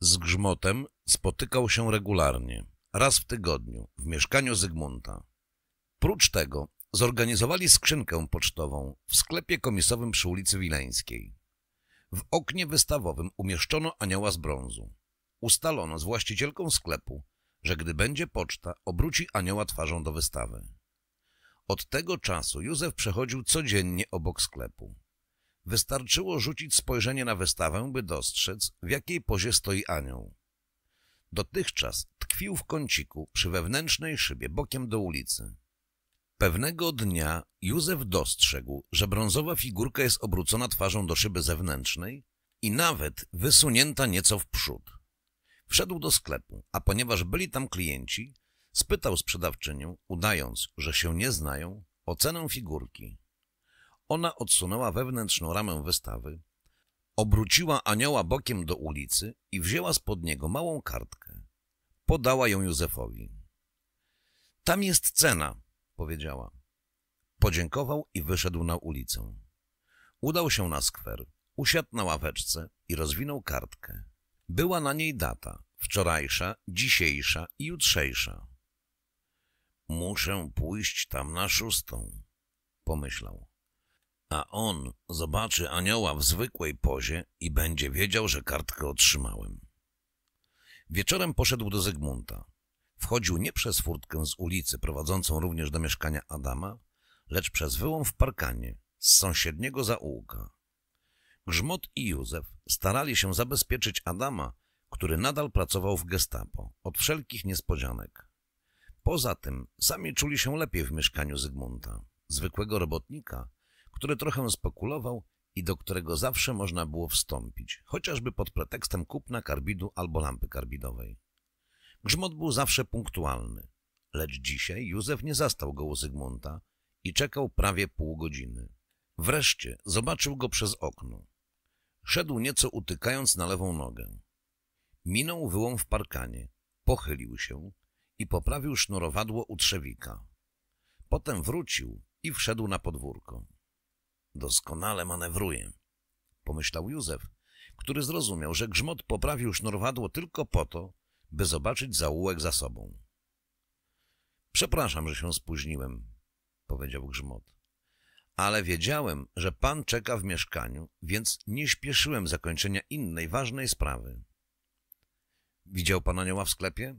z Grzmotem spotykał się regularnie, raz w tygodniu, w mieszkaniu Zygmunta. Prócz tego zorganizowali skrzynkę pocztową w sklepie komisowym przy ulicy Wileńskiej. W oknie wystawowym umieszczono anioła z brązu. Ustalono z właścicielką sklepu, że gdy będzie poczta, obróci anioła twarzą do wystawy. Od tego czasu Józef przechodził codziennie obok sklepu. Wystarczyło rzucić spojrzenie na wystawę, by dostrzec, w jakiej pozie stoi anioł. Dotychczas tkwił w kąciku przy wewnętrznej szybie bokiem do ulicy. Pewnego dnia Józef dostrzegł, że brązowa figurka jest obrócona twarzą do szyby zewnętrznej i nawet wysunięta nieco w przód. Wszedł do sklepu, a ponieważ byli tam klienci, spytał sprzedawczynię, udając, że się nie znają, o cenę figurki. Ona odsunęła wewnętrzną ramę wystawy, obróciła anioła bokiem do ulicy i wzięła spod niego małą kartkę. Podała ją Józefowi. Tam jest cena, powiedziała. Podziękował i wyszedł na ulicę. Udał się na skwer, usiadł na ławeczce i rozwinął kartkę. Była na niej data, wczorajsza, dzisiejsza i jutrzejsza. Muszę pójść tam na szóstą, pomyślał a on zobaczy anioła w zwykłej pozie i będzie wiedział, że kartkę otrzymałem. Wieczorem poszedł do Zygmunta. Wchodził nie przez furtkę z ulicy prowadzącą również do mieszkania Adama, lecz przez wyłom w parkanie z sąsiedniego zaułka. Grzmot i Józef starali się zabezpieczyć Adama, który nadal pracował w gestapo, od wszelkich niespodzianek. Poza tym sami czuli się lepiej w mieszkaniu Zygmunta, zwykłego robotnika – który trochę spekulował i do którego zawsze można było wstąpić, chociażby pod pretekstem kupna karbidu albo lampy karbidowej. Grzmot był zawsze punktualny, lecz dzisiaj Józef nie zastał go u Zygmunta i czekał prawie pół godziny. Wreszcie zobaczył go przez okno. Szedł nieco utykając na lewą nogę. Minął wyłom w parkanie, pochylił się i poprawił sznurowadło u trzewika. Potem wrócił i wszedł na podwórko. Doskonale manewruje, pomyślał Józef, który zrozumiał, że grzmot poprawił sznurwadło tylko po to, by zobaczyć zaułek za sobą. Przepraszam, że się spóźniłem, powiedział grzmot. Ale wiedziałem, że pan czeka w mieszkaniu, więc nie śpieszyłem zakończenia innej ważnej sprawy. Widział pan anioła w sklepie?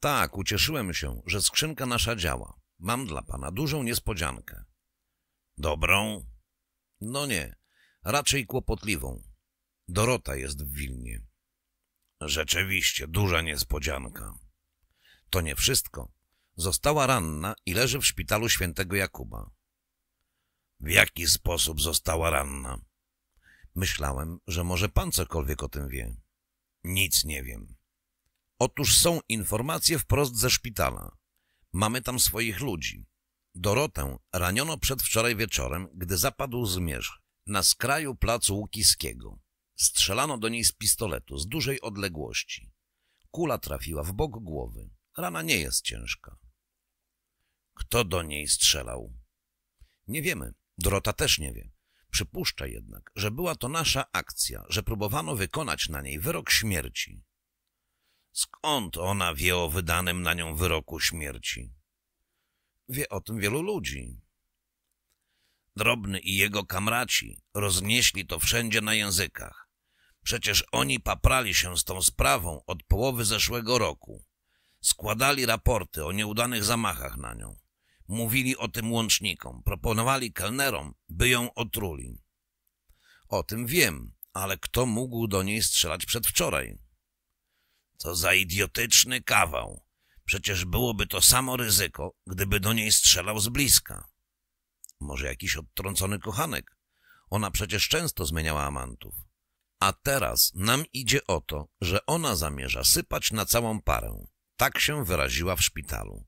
Tak, ucieszyłem się, że skrzynka nasza działa. Mam dla pana dużą niespodziankę. Dobrą? No nie, raczej kłopotliwą. Dorota jest w Wilnie. Rzeczywiście, duża niespodzianka. To nie wszystko. Została ranna i leży w szpitalu świętego Jakuba. W jaki sposób została ranna? Myślałem, że może pan cokolwiek o tym wie. Nic nie wiem. Otóż są informacje wprost ze szpitala. Mamy tam swoich ludzi. Dorotę raniono przedwczoraj wieczorem, gdy zapadł zmierzch na skraju placu Łukiskiego. Strzelano do niej z pistoletu z dużej odległości. Kula trafiła w bok głowy. Rana nie jest ciężka. Kto do niej strzelał? Nie wiemy. Dorota też nie wie. Przypuszcza jednak, że była to nasza akcja, że próbowano wykonać na niej wyrok śmierci. Skąd ona wie o wydanym na nią wyroku śmierci? Wie o tym wielu ludzi. Drobny i jego kamraci roznieśli to wszędzie na językach. Przecież oni paprali się z tą sprawą od połowy zeszłego roku. Składali raporty o nieudanych zamachach na nią. Mówili o tym łącznikom, proponowali kelnerom, by ją otruli. O tym wiem, ale kto mógł do niej strzelać przedwczoraj? To za idiotyczny kawał. Przecież byłoby to samo ryzyko, gdyby do niej strzelał z bliska. Może jakiś odtrącony kochanek. Ona przecież często zmieniała amantów. A teraz nam idzie o to, że ona zamierza sypać na całą parę. Tak się wyraziła w szpitalu.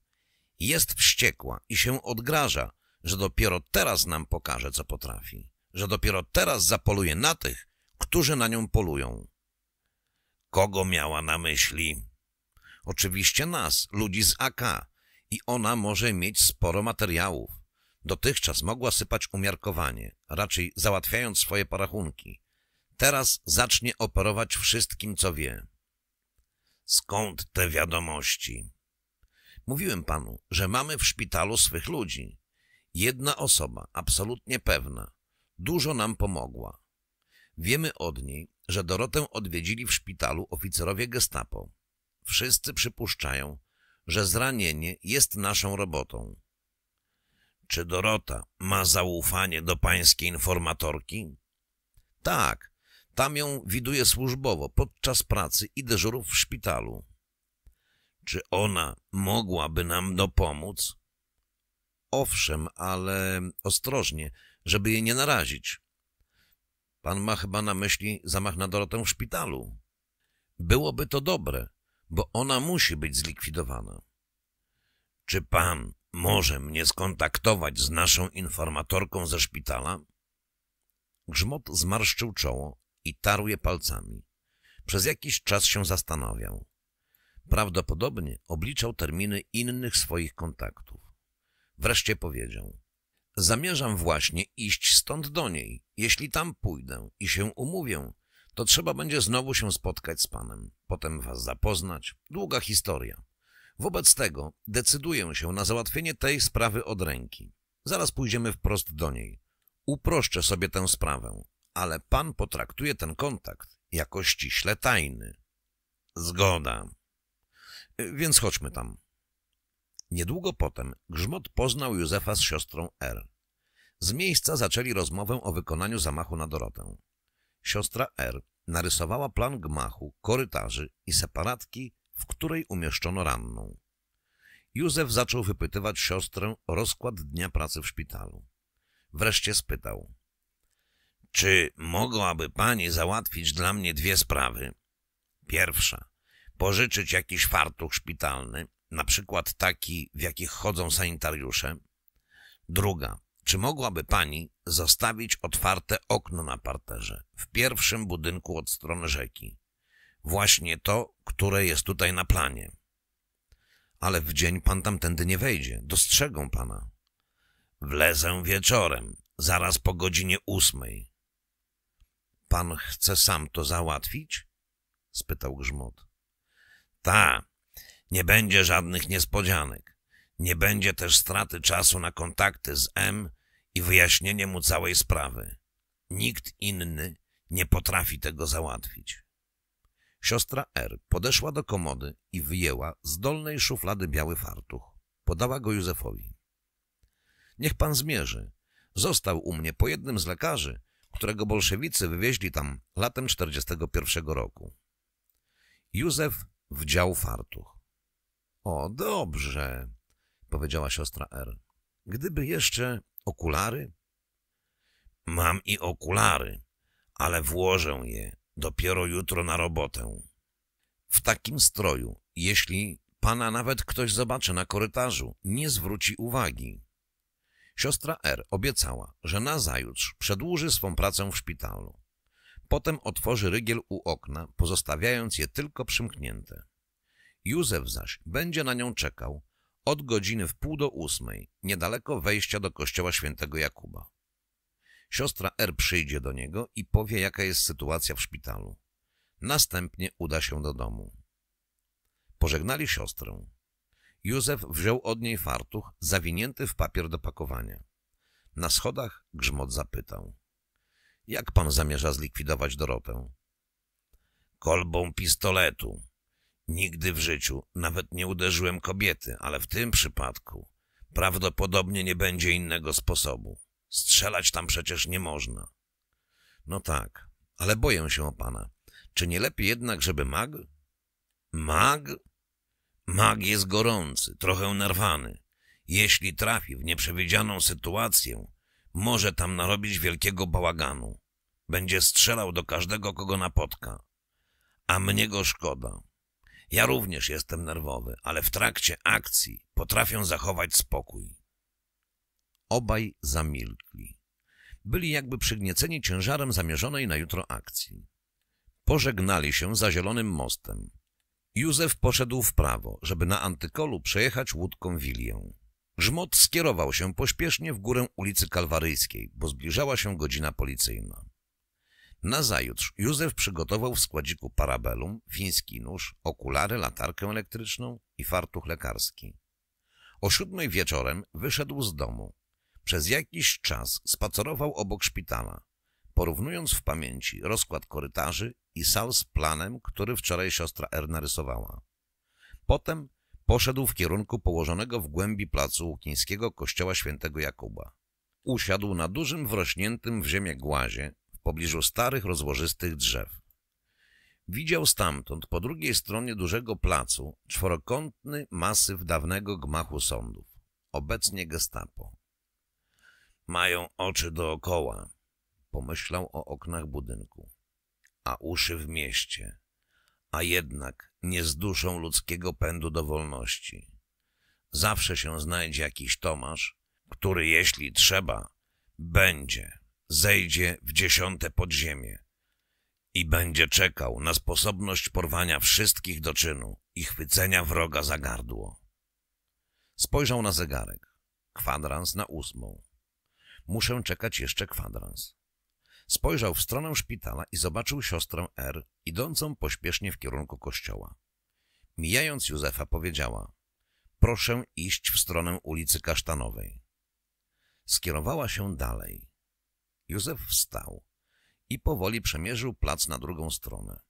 Jest wściekła i się odgraża, że dopiero teraz nam pokaże, co potrafi. Że dopiero teraz zapoluje na tych, którzy na nią polują. Kogo miała na myśli? Oczywiście nas, ludzi z AK. I ona może mieć sporo materiałów. Dotychczas mogła sypać umiarkowanie, raczej załatwiając swoje porachunki. Teraz zacznie operować wszystkim, co wie. Skąd te wiadomości? Mówiłem panu, że mamy w szpitalu swych ludzi. Jedna osoba, absolutnie pewna, dużo nam pomogła. Wiemy od niej, że Dorotę odwiedzili w szpitalu oficerowie gestapo. Wszyscy przypuszczają, że zranienie jest naszą robotą. Czy Dorota ma zaufanie do pańskiej informatorki? Tak, tam ją widuje służbowo podczas pracy i dyżurów w szpitalu. Czy ona mogłaby nam dopomóc? Owszem, ale ostrożnie, żeby jej nie narazić. Pan ma chyba na myśli zamach na Dorotę w szpitalu. Byłoby to dobre, bo ona musi być zlikwidowana. Czy pan może mnie skontaktować z naszą informatorką ze szpitala? Grzmot zmarszczył czoło i tarł je palcami. Przez jakiś czas się zastanawiał. Prawdopodobnie obliczał terminy innych swoich kontaktów. Wreszcie powiedział. Zamierzam właśnie iść stąd do niej. Jeśli tam pójdę i się umówię, to trzeba będzie znowu się spotkać z Panem, potem Was zapoznać. Długa historia. Wobec tego decyduję się na załatwienie tej sprawy od ręki. Zaraz pójdziemy wprost do niej. Uproszczę sobie tę sprawę, ale Pan potraktuje ten kontakt jako ściśle tajny. Zgoda. Y, więc chodźmy tam. Niedługo potem Grzmot poznał Józefa z siostrą R. Z miejsca zaczęli rozmowę o wykonaniu zamachu na Dorotę. Siostra R narysowała plan gmachu, korytarzy i separatki, w której umieszczono ranną. Józef zaczął wypytywać siostrę o rozkład dnia pracy w szpitalu. Wreszcie spytał. Czy mogłaby pani załatwić dla mnie dwie sprawy? Pierwsza. Pożyczyć jakiś fartuch szpitalny, na przykład taki, w jakich chodzą sanitariusze. Druga. Czy mogłaby pani zostawić otwarte okno na parterze, w pierwszym budynku od strony rzeki? Właśnie to, które jest tutaj na planie. Ale w dzień pan tamtędy nie wejdzie, dostrzegą pana. Wlezę wieczorem, zaraz po godzinie ósmej. Pan chce sam to załatwić? spytał Grzmot. Ta, nie będzie żadnych niespodzianek. Nie będzie też straty czasu na kontakty z M i wyjaśnienie mu całej sprawy. Nikt inny nie potrafi tego załatwić. Siostra R. podeszła do komody i wyjęła z dolnej szuflady biały fartuch. Podała go Józefowi. Niech pan zmierzy. Został u mnie po jednym z lekarzy, którego bolszewicy wywieźli tam latem 41 roku. Józef wdział fartuch. — O, dobrze — powiedziała siostra R. — Gdyby jeszcze Okulary? Mam i okulary, ale włożę je dopiero jutro na robotę. W takim stroju, jeśli pana nawet ktoś zobaczy na korytarzu, nie zwróci uwagi. Siostra R. obiecała, że nazajutrz przedłuży swą pracę w szpitalu. Potem otworzy rygiel u okna, pozostawiając je tylko przymknięte. Józef zaś będzie na nią czekał, od godziny w pół do ósmej, niedaleko wejścia do kościoła świętego Jakuba. Siostra R przyjdzie do niego i powie, jaka jest sytuacja w szpitalu. Następnie uda się do domu. Pożegnali siostrę. Józef wziął od niej fartuch zawinięty w papier do pakowania. Na schodach Grzmot zapytał. Jak pan zamierza zlikwidować Dorotę? Kolbą pistoletu, Nigdy w życiu nawet nie uderzyłem kobiety, ale w tym przypadku prawdopodobnie nie będzie innego sposobu. Strzelać tam przecież nie można. No tak, ale boję się o pana. Czy nie lepiej jednak, żeby mag? Mag? Mag jest gorący, trochę nerwany. Jeśli trafi w nieprzewidzianą sytuację, może tam narobić wielkiego bałaganu. Będzie strzelał do każdego, kogo napotka. A mnie go szkoda. Ja również jestem nerwowy, ale w trakcie akcji potrafię zachować spokój. Obaj zamilkli. Byli jakby przygnieceni ciężarem zamierzonej na jutro akcji. Pożegnali się za zielonym mostem. Józef poszedł w prawo, żeby na antykolu przejechać łódką Wilię. Grzmot skierował się pośpiesznie w górę ulicy Kalwaryjskiej, bo zbliżała się godzina policyjna. Nazajutrz Józef przygotował w składziku parabelum, fiński nóż, okulary, latarkę elektryczną i fartuch lekarski. O siódmej wieczorem wyszedł z domu. Przez jakiś czas spacerował obok szpitala, porównując w pamięci rozkład korytarzy i sal z planem, który wczoraj siostra R rysowała. Potem poszedł w kierunku położonego w głębi placu Łukińskiego kościoła świętego Jakuba. Usiadł na dużym, wrośniętym w ziemię głazie, pobliżu starych, rozłożystych drzew. Widział stamtąd, po drugiej stronie dużego placu, czworokątny masyw dawnego gmachu sądów, obecnie gestapo. Mają oczy dookoła, pomyślał o oknach budynku, a uszy w mieście, a jednak nie zduszą ludzkiego pędu do wolności. Zawsze się znajdzie jakiś Tomasz, który jeśli trzeba, będzie zejdzie w dziesiąte podziemie i będzie czekał na sposobność porwania wszystkich do czynu i chwycenia wroga za gardło. Spojrzał na zegarek. Kwadrans na ósmą. Muszę czekać jeszcze kwadrans. Spojrzał w stronę szpitala i zobaczył siostrę R, idącą pośpiesznie w kierunku kościoła. Mijając Józefa powiedziała – proszę iść w stronę ulicy Kasztanowej. Skierowała się dalej – Józef wstał i powoli przemierzył plac na drugą stronę.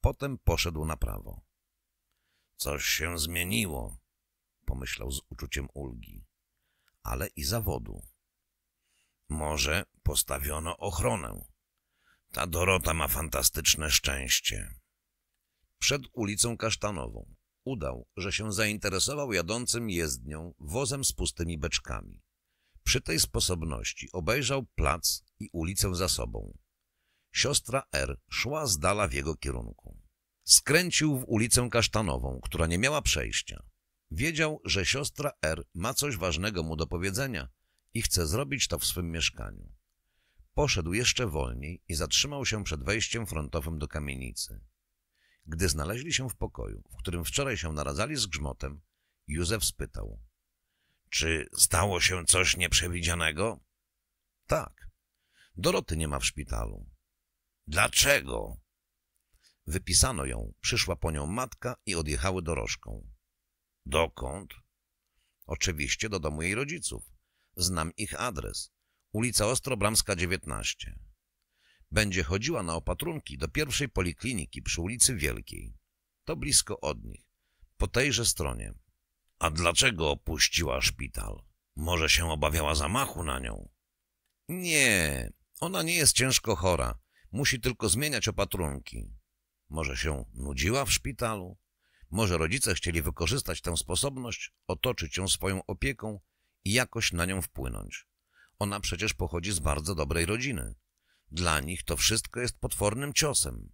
Potem poszedł na prawo. Coś się zmieniło, pomyślał z uczuciem ulgi, ale i zawodu. Może postawiono ochronę. Ta Dorota ma fantastyczne szczęście. Przed ulicą Kasztanową udał, że się zainteresował jadącym jezdnią wozem z pustymi beczkami. Przy tej sposobności obejrzał plac i ulicę za sobą. Siostra R szła z dala w jego kierunku. Skręcił w ulicę Kasztanową, która nie miała przejścia. Wiedział, że siostra R ma coś ważnego mu do powiedzenia i chce zrobić to w swym mieszkaniu. Poszedł jeszcze wolniej i zatrzymał się przed wejściem frontowym do kamienicy. Gdy znaleźli się w pokoju, w którym wczoraj się naradzali z grzmotem, Józef spytał – czy stało się coś nieprzewidzianego? Tak. Doroty nie ma w szpitalu. Dlaczego? Wypisano ją, przyszła po nią matka i odjechały dorożką. Dokąd? Oczywiście do domu jej rodziców. Znam ich adres. Ulica Ostrobramska 19. Będzie chodziła na opatrunki do pierwszej polikliniki przy ulicy Wielkiej. To blisko od nich. Po tejże stronie. A dlaczego opuściła szpital? Może się obawiała zamachu na nią? Nie, ona nie jest ciężko chora. Musi tylko zmieniać opatrunki. Może się nudziła w szpitalu? Może rodzice chcieli wykorzystać tę sposobność, otoczyć ją swoją opieką i jakoś na nią wpłynąć. Ona przecież pochodzi z bardzo dobrej rodziny. Dla nich to wszystko jest potwornym ciosem.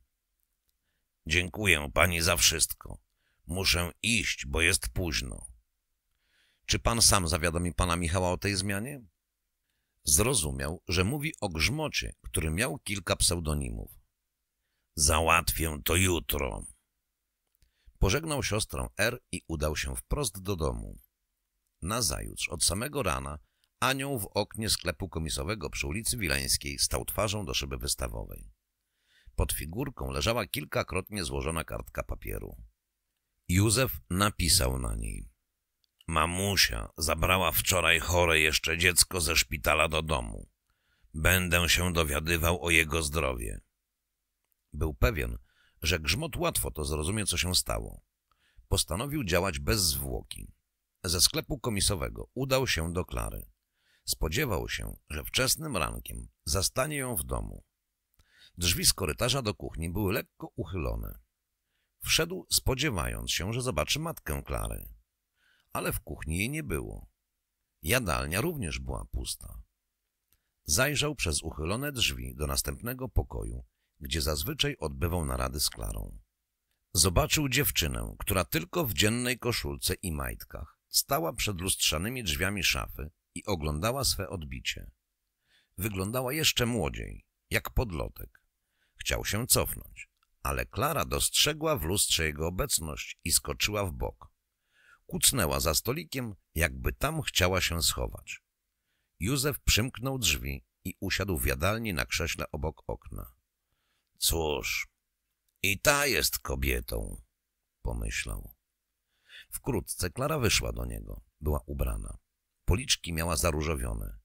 Dziękuję pani za wszystko. Muszę iść, bo jest późno. Czy pan sam zawiadomi pana Michała o tej zmianie? Zrozumiał, że mówi o Grzmocie, który miał kilka pseudonimów. Załatwię to jutro. Pożegnał siostrę R i udał się wprost do domu. Nazajutrz, od samego rana, anioł w oknie sklepu komisowego przy ulicy Wileńskiej stał twarzą do szyby wystawowej. Pod figurką leżała kilkakrotnie złożona kartka papieru. Józef napisał na niej. Mamusia zabrała wczoraj chore jeszcze dziecko ze szpitala do domu. Będę się dowiadywał o jego zdrowie. Był pewien, że Grzmot łatwo to zrozumie, co się stało. Postanowił działać bez zwłoki. Ze sklepu komisowego udał się do Klary. Spodziewał się, że wczesnym rankiem zastanie ją w domu. Drzwi z korytarza do kuchni były lekko uchylone. Wszedł spodziewając się, że zobaczy matkę Klary ale w kuchni jej nie było. Jadalnia również była pusta. Zajrzał przez uchylone drzwi do następnego pokoju, gdzie zazwyczaj odbywał narady z Klarą. Zobaczył dziewczynę, która tylko w dziennej koszulce i majtkach stała przed lustrzanymi drzwiami szafy i oglądała swe odbicie. Wyglądała jeszcze młodziej, jak podlotek. Chciał się cofnąć, ale Klara dostrzegła w lustrze jego obecność i skoczyła w bok kucnęła za stolikiem, jakby tam chciała się schować. Józef przymknął drzwi i usiadł w jadalni na krześle obok okna. Cóż, i ta jest kobietą, pomyślał. Wkrótce Klara wyszła do niego. Była ubrana. Policzki miała zaróżowione.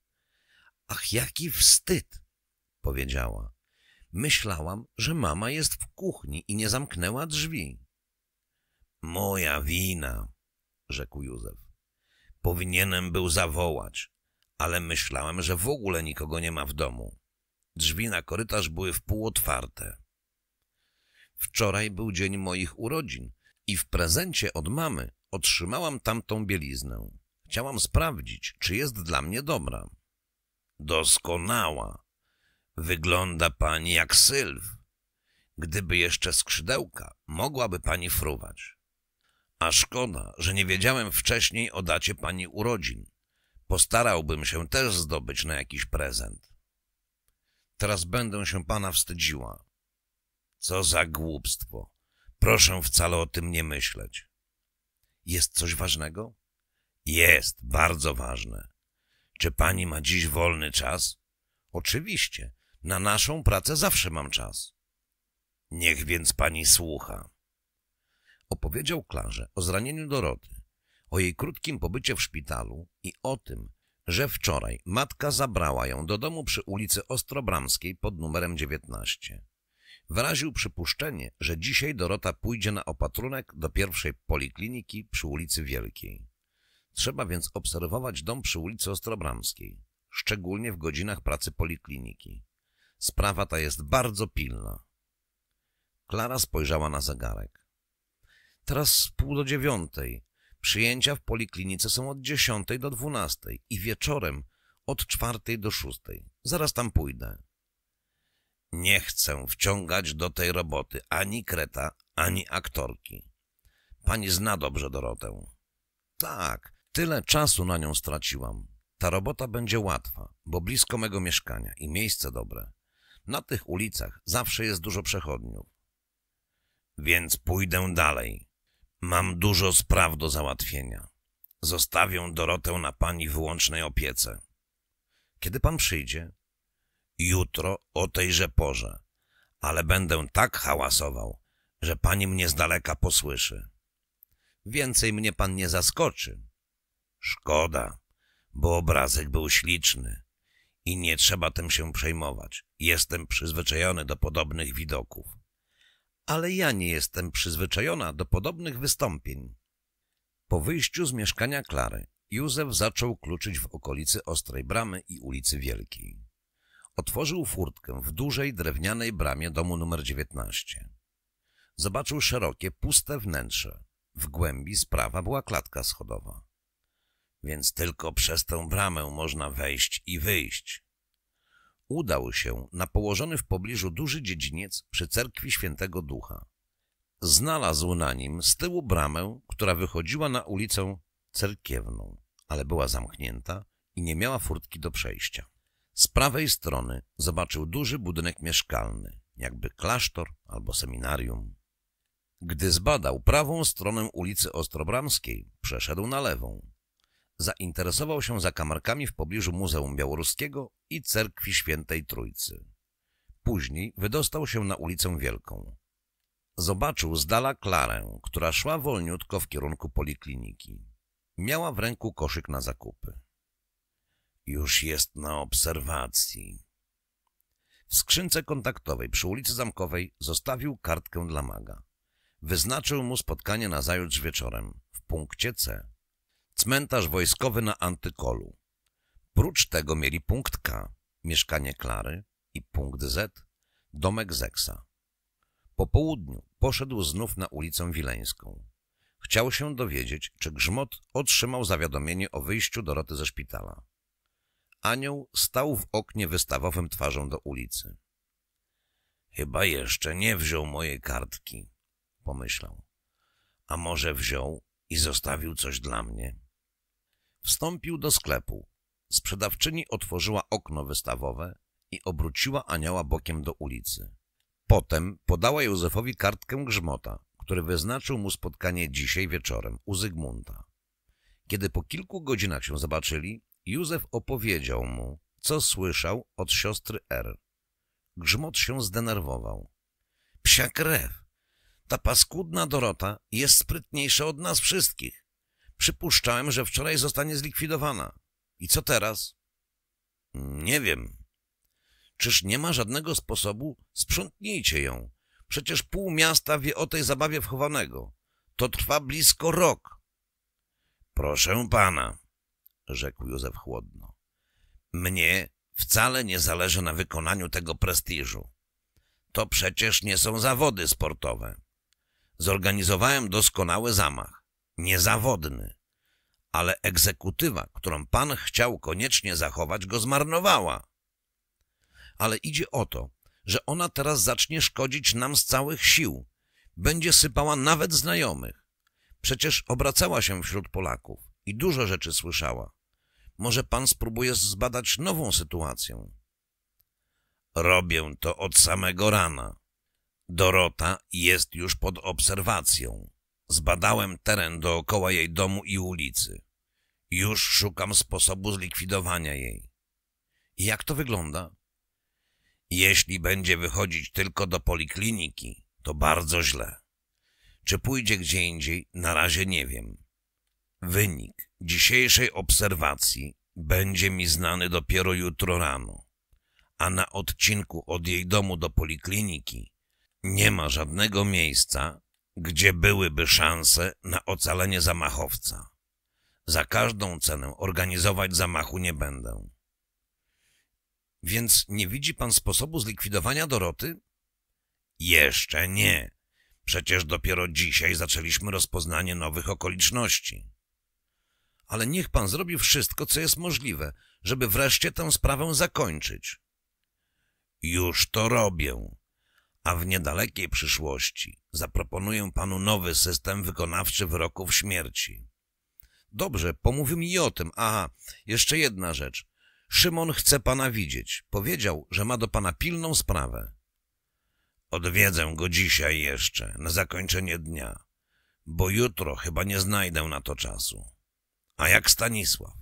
Ach, jaki wstyd, powiedziała. Myślałam, że mama jest w kuchni i nie zamknęła drzwi. Moja wina, rzekł Józef. Powinienem był zawołać, ale myślałem, że w ogóle nikogo nie ma w domu. Drzwi na korytarz były wpół otwarte. Wczoraj był dzień moich urodzin i w prezencie od mamy otrzymałam tamtą bieliznę. Chciałam sprawdzić, czy jest dla mnie dobra. Doskonała. Wygląda pani jak sylw. Gdyby jeszcze skrzydełka, mogłaby pani fruwać. A szkoda, że nie wiedziałem wcześniej o dacie pani urodzin. Postarałbym się też zdobyć na jakiś prezent. Teraz będę się pana wstydziła. Co za głupstwo. Proszę wcale o tym nie myśleć. Jest coś ważnego? Jest, bardzo ważne. Czy pani ma dziś wolny czas? Oczywiście. Na naszą pracę zawsze mam czas. Niech więc pani słucha. Opowiedział Klarze o zranieniu Doroty, o jej krótkim pobycie w szpitalu i o tym, że wczoraj matka zabrała ją do domu przy ulicy Ostrobramskiej pod numerem 19. Wyraził przypuszczenie, że dzisiaj Dorota pójdzie na opatrunek do pierwszej polikliniki przy ulicy Wielkiej. Trzeba więc obserwować dom przy ulicy Ostrobramskiej, szczególnie w godzinach pracy polikliniki. Sprawa ta jest bardzo pilna. Klara spojrzała na zegarek. Teraz pół do dziewiątej. Przyjęcia w poliklinice są od dziesiątej do dwunastej i wieczorem od czwartej do szóstej. Zaraz tam pójdę. Nie chcę wciągać do tej roboty ani kreta, ani aktorki. Pani zna dobrze Dorotę. Tak, tyle czasu na nią straciłam. Ta robota będzie łatwa, bo blisko mego mieszkania i miejsce dobre. Na tych ulicach zawsze jest dużo przechodniów. Więc pójdę dalej. Mam dużo spraw do załatwienia. Zostawię Dorotę na pani wyłącznej opiece. Kiedy pan przyjdzie? Jutro o tejże porze, ale będę tak hałasował, że pani mnie z daleka posłyszy. Więcej mnie pan nie zaskoczy. Szkoda, bo obrazek był śliczny i nie trzeba tym się przejmować. Jestem przyzwyczajony do podobnych widoków ale ja nie jestem przyzwyczajona do podobnych wystąpień. Po wyjściu z mieszkania Klary, Józef zaczął kluczyć w okolicy Ostrej Bramy i ulicy Wielkiej. Otworzył furtkę w dużej drewnianej bramie domu numer 19. Zobaczył szerokie, puste wnętrze. W głębi sprawa była klatka schodowa. Więc tylko przez tę bramę można wejść i wyjść, udał się na położony w pobliżu duży dziedziniec przy cerkwi Świętego Ducha. Znalazł na nim z tyłu bramę, która wychodziła na ulicę cerkiewną, ale była zamknięta i nie miała furtki do przejścia. Z prawej strony zobaczył duży budynek mieszkalny, jakby klasztor albo seminarium. Gdy zbadał prawą stronę ulicy Ostrobramskiej, przeszedł na lewą zainteresował się zakamarkami w pobliżu Muzeum Białoruskiego i Cerkwi Świętej Trójcy. Później wydostał się na ulicę Wielką. Zobaczył z dala Klarę, która szła wolniutko w kierunku polikliniki. Miała w ręku koszyk na zakupy. Już jest na obserwacji. W skrzynce kontaktowej przy ulicy Zamkowej zostawił kartkę dla maga. Wyznaczył mu spotkanie nazajutrz wieczorem w punkcie C. Cmentarz wojskowy na Antykolu. Prócz tego mieli punkt K, mieszkanie Klary i punkt Z, domek Zeksa. Po południu poszedł znów na ulicę Wileńską. Chciał się dowiedzieć, czy Grzmot otrzymał zawiadomienie o wyjściu Doroty ze szpitala. Anioł stał w oknie wystawowym twarzą do ulicy. Chyba jeszcze nie wziął mojej kartki, pomyślał. A może wziął i zostawił coś dla mnie? Wstąpił do sklepu. Sprzedawczyni otworzyła okno wystawowe i obróciła anioła bokiem do ulicy. Potem podała Józefowi kartkę grzmota, który wyznaczył mu spotkanie dzisiaj wieczorem u Zygmunta. Kiedy po kilku godzinach się zobaczyli, Józef opowiedział mu, co słyszał od siostry R. Grzmot się zdenerwował. Psia krew! Ta paskudna Dorota jest sprytniejsza od nas wszystkich. Przypuszczałem, że wczoraj zostanie zlikwidowana. I co teraz? Nie wiem. Czyż nie ma żadnego sposobu? Sprzątnijcie ją. Przecież pół miasta wie o tej zabawie wchowanego. To trwa blisko rok. Proszę pana, rzekł Józef chłodno. Mnie wcale nie zależy na wykonaniu tego prestiżu. To przecież nie są zawody sportowe. Zorganizowałem doskonały zamach niezawodny. Ale egzekutywa, którą pan chciał koniecznie zachować, go zmarnowała. Ale idzie o to, że ona teraz zacznie szkodzić nam z całych sił. Będzie sypała nawet znajomych. Przecież obracała się wśród Polaków i dużo rzeczy słyszała. Może pan spróbuje zbadać nową sytuację. Robię to od samego rana. Dorota jest już pod obserwacją. Zbadałem teren dookoła jej domu i ulicy. Już szukam sposobu zlikwidowania jej. I jak to wygląda? Jeśli będzie wychodzić tylko do polikliniki, to bardzo źle. Czy pójdzie gdzie indziej, na razie nie wiem. Wynik dzisiejszej obserwacji będzie mi znany dopiero jutro rano, a na odcinku od jej domu do polikliniki nie ma żadnego miejsca, gdzie byłyby szanse na ocalenie zamachowca. Za każdą cenę organizować zamachu nie będę. Więc nie widzi pan sposobu zlikwidowania Doroty? Jeszcze nie. Przecież dopiero dzisiaj zaczęliśmy rozpoznanie nowych okoliczności. Ale niech pan zrobi wszystko, co jest możliwe, żeby wreszcie tę sprawę zakończyć. Już to robię a w niedalekiej przyszłości zaproponuję panu nowy system wykonawczy wyroków śmierci. Dobrze, pomówimy i o tym. Aha, jeszcze jedna rzecz. Szymon chce pana widzieć. Powiedział, że ma do pana pilną sprawę. Odwiedzę go dzisiaj jeszcze, na zakończenie dnia, bo jutro chyba nie znajdę na to czasu. A jak Stanisław?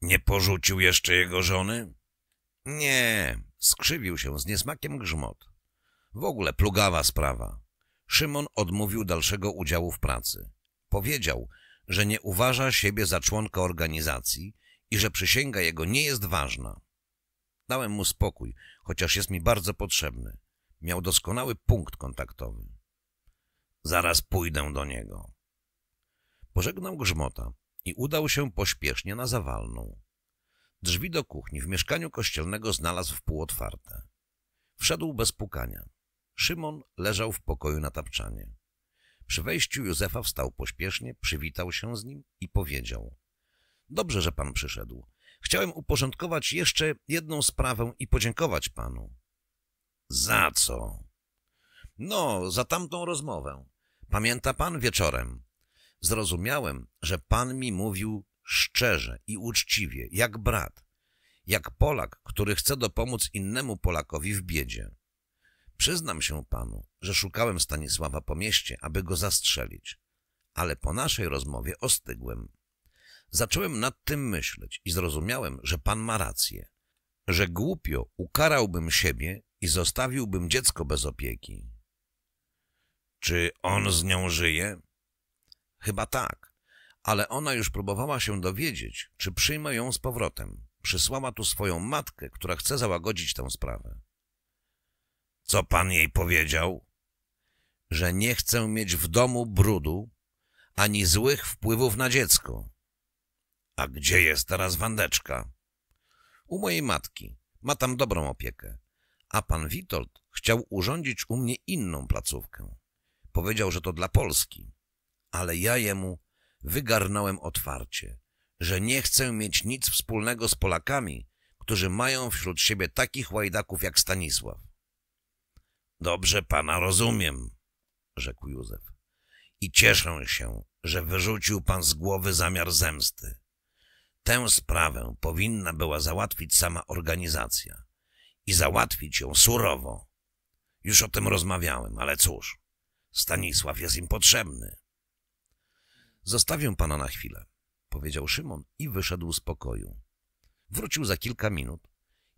Nie porzucił jeszcze jego żony? Nie, skrzywił się z niesmakiem grzmot. W ogóle plugawa sprawa. Szymon odmówił dalszego udziału w pracy. Powiedział, że nie uważa siebie za członka organizacji i że przysięga jego nie jest ważna. Dałem mu spokój, chociaż jest mi bardzo potrzebny. Miał doskonały punkt kontaktowy. Zaraz pójdę do niego. Pożegnał Grzmota i udał się pośpiesznie na zawalną. Drzwi do kuchni w mieszkaniu kościelnego znalazł półotwarte. Wszedł bez pukania. Szymon leżał w pokoju na tapczanie. Przy wejściu Józefa wstał pośpiesznie, przywitał się z nim i powiedział. Dobrze, że pan przyszedł. Chciałem uporządkować jeszcze jedną sprawę i podziękować panu. Za co? No, za tamtą rozmowę. Pamięta pan wieczorem? Zrozumiałem, że pan mi mówił szczerze i uczciwie, jak brat, jak Polak, który chce dopomóc innemu Polakowi w biedzie. Przyznam się panu, że szukałem Stanisława po mieście, aby go zastrzelić, ale po naszej rozmowie ostygłem. Zacząłem nad tym myśleć i zrozumiałem, że pan ma rację, że głupio ukarałbym siebie i zostawiłbym dziecko bez opieki. Czy on z nią żyje? Chyba tak, ale ona już próbowała się dowiedzieć, czy przyjmę ją z powrotem. Przysłała tu swoją matkę, która chce załagodzić tę sprawę. Co pan jej powiedział? Że nie chcę mieć w domu brudu ani złych wpływów na dziecko. A gdzie jest teraz Wandeczka? U mojej matki. Ma tam dobrą opiekę. A pan Witold chciał urządzić u mnie inną placówkę. Powiedział, że to dla Polski. Ale ja jemu wygarnąłem otwarcie, że nie chcę mieć nic wspólnego z Polakami, którzy mają wśród siebie takich łajdaków jak Stanisław. Dobrze pana rozumiem, rzekł Józef. I cieszę się, że wyrzucił pan z głowy zamiar zemsty. Tę sprawę powinna była załatwić sama organizacja i załatwić ją surowo. Już o tym rozmawiałem, ale cóż, Stanisław jest im potrzebny. Zostawię pana na chwilę, powiedział Szymon i wyszedł z pokoju. Wrócił za kilka minut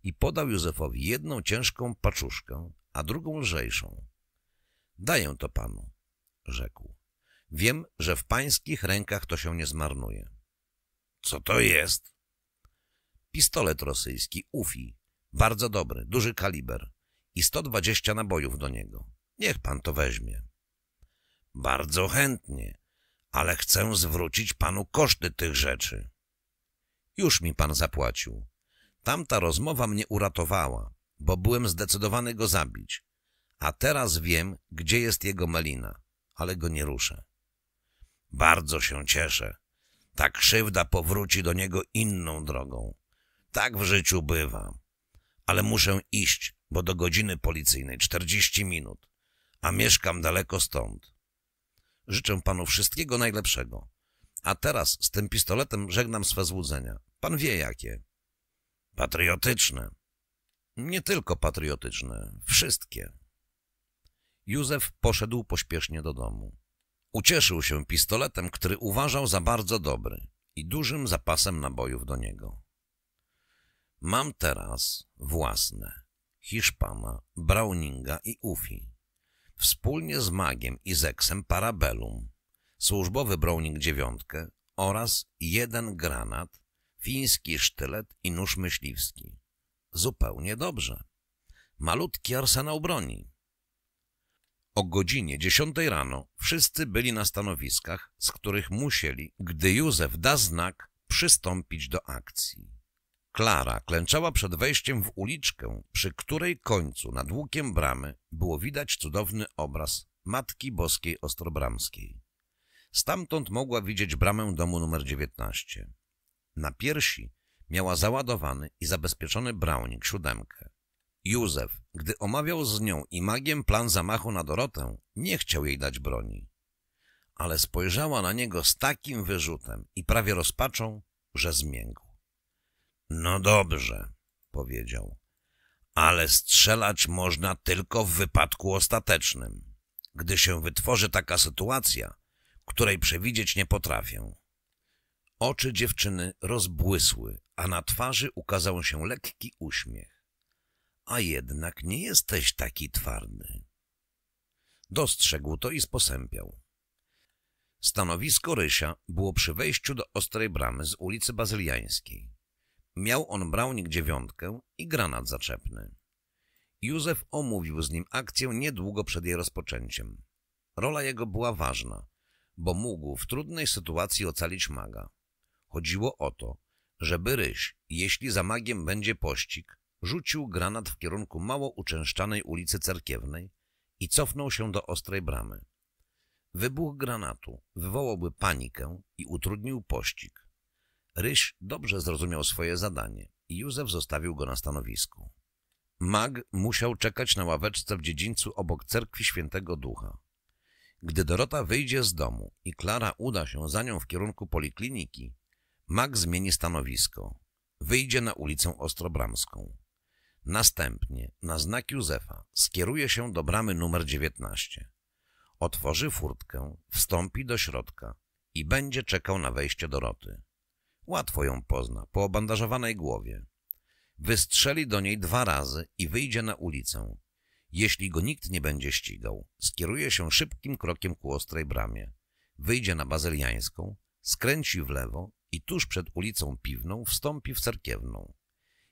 i podał Józefowi jedną ciężką paczuszkę, a drugą lżejszą. Daję to panu, rzekł. Wiem, że w pańskich rękach to się nie zmarnuje. Co to jest? Pistolet rosyjski, UFI. Bardzo dobry, duży kaliber i 120 nabojów do niego. Niech pan to weźmie. Bardzo chętnie, ale chcę zwrócić panu koszty tych rzeczy. Już mi pan zapłacił. Tamta rozmowa mnie uratowała bo byłem zdecydowany go zabić, a teraz wiem, gdzie jest jego melina, ale go nie ruszę. Bardzo się cieszę. Ta krzywda powróci do niego inną drogą. Tak w życiu bywa. Ale muszę iść, bo do godziny policyjnej 40 minut, a mieszkam daleko stąd. Życzę panu wszystkiego najlepszego. A teraz z tym pistoletem żegnam swe złudzenia. Pan wie jakie. Patriotyczne. Nie tylko patriotyczne, wszystkie. Józef poszedł pośpiesznie do domu. Ucieszył się pistoletem, który uważał za bardzo dobry i dużym zapasem nabojów do niego. Mam teraz własne Hiszpana, Browninga i Ufi. Wspólnie z Magiem i Zeksem Parabellum, służbowy Browning dziewiątkę oraz jeden granat, fiński sztylet i nóż myśliwski zupełnie dobrze. Malutki arsenał broni. O godzinie dziesiątej rano wszyscy byli na stanowiskach, z których musieli, gdy Józef da znak, przystąpić do akcji. Klara klęczała przed wejściem w uliczkę, przy której końcu nad łukiem bramy było widać cudowny obraz Matki Boskiej Ostrobramskiej. Stamtąd mogła widzieć bramę domu numer 19. Na piersi miała załadowany i zabezpieczony Browning siódemkę. Józef, gdy omawiał z nią i magiem plan zamachu na Dorotę, nie chciał jej dać broni. Ale spojrzała na niego z takim wyrzutem i prawie rozpaczą, że zmiękł. No dobrze, powiedział, ale strzelać można tylko w wypadku ostatecznym, gdy się wytworzy taka sytuacja, której przewidzieć nie potrafię. Oczy dziewczyny rozbłysły, a na twarzy ukazał się lekki uśmiech. A jednak nie jesteś taki twardy. Dostrzegł to i sposępiał. Stanowisko Rysia było przy wejściu do ostrej bramy z ulicy Bazyliańskiej. Miał on braunik dziewiątkę i granat zaczepny. Józef omówił z nim akcję niedługo przed jej rozpoczęciem. Rola jego była ważna, bo mógł w trudnej sytuacji ocalić maga. Chodziło o to, żeby Ryś, jeśli za magiem będzie pościg, rzucił granat w kierunku mało uczęszczanej ulicy Cerkiewnej i cofnął się do Ostrej Bramy. Wybuch granatu wywołałby panikę i utrudnił pościg. Ryś dobrze zrozumiał swoje zadanie i Józef zostawił go na stanowisku. Mag musiał czekać na ławeczce w dziedzińcu obok cerkwi Świętego Ducha. Gdy Dorota wyjdzie z domu i Klara uda się za nią w kierunku polikliniki, Mac zmieni stanowisko. Wyjdzie na ulicę Ostrobramską. Następnie, na znak Józefa, skieruje się do bramy numer 19. Otworzy furtkę, wstąpi do środka i będzie czekał na wejście Doroty. Łatwo ją pozna, po obandażowanej głowie. Wystrzeli do niej dwa razy i wyjdzie na ulicę. Jeśli go nikt nie będzie ścigał, skieruje się szybkim krokiem ku ostrej bramie. Wyjdzie na Bazyliańską, skręci w lewo i tuż przed ulicą Piwną wstąpi w Cerkiewną.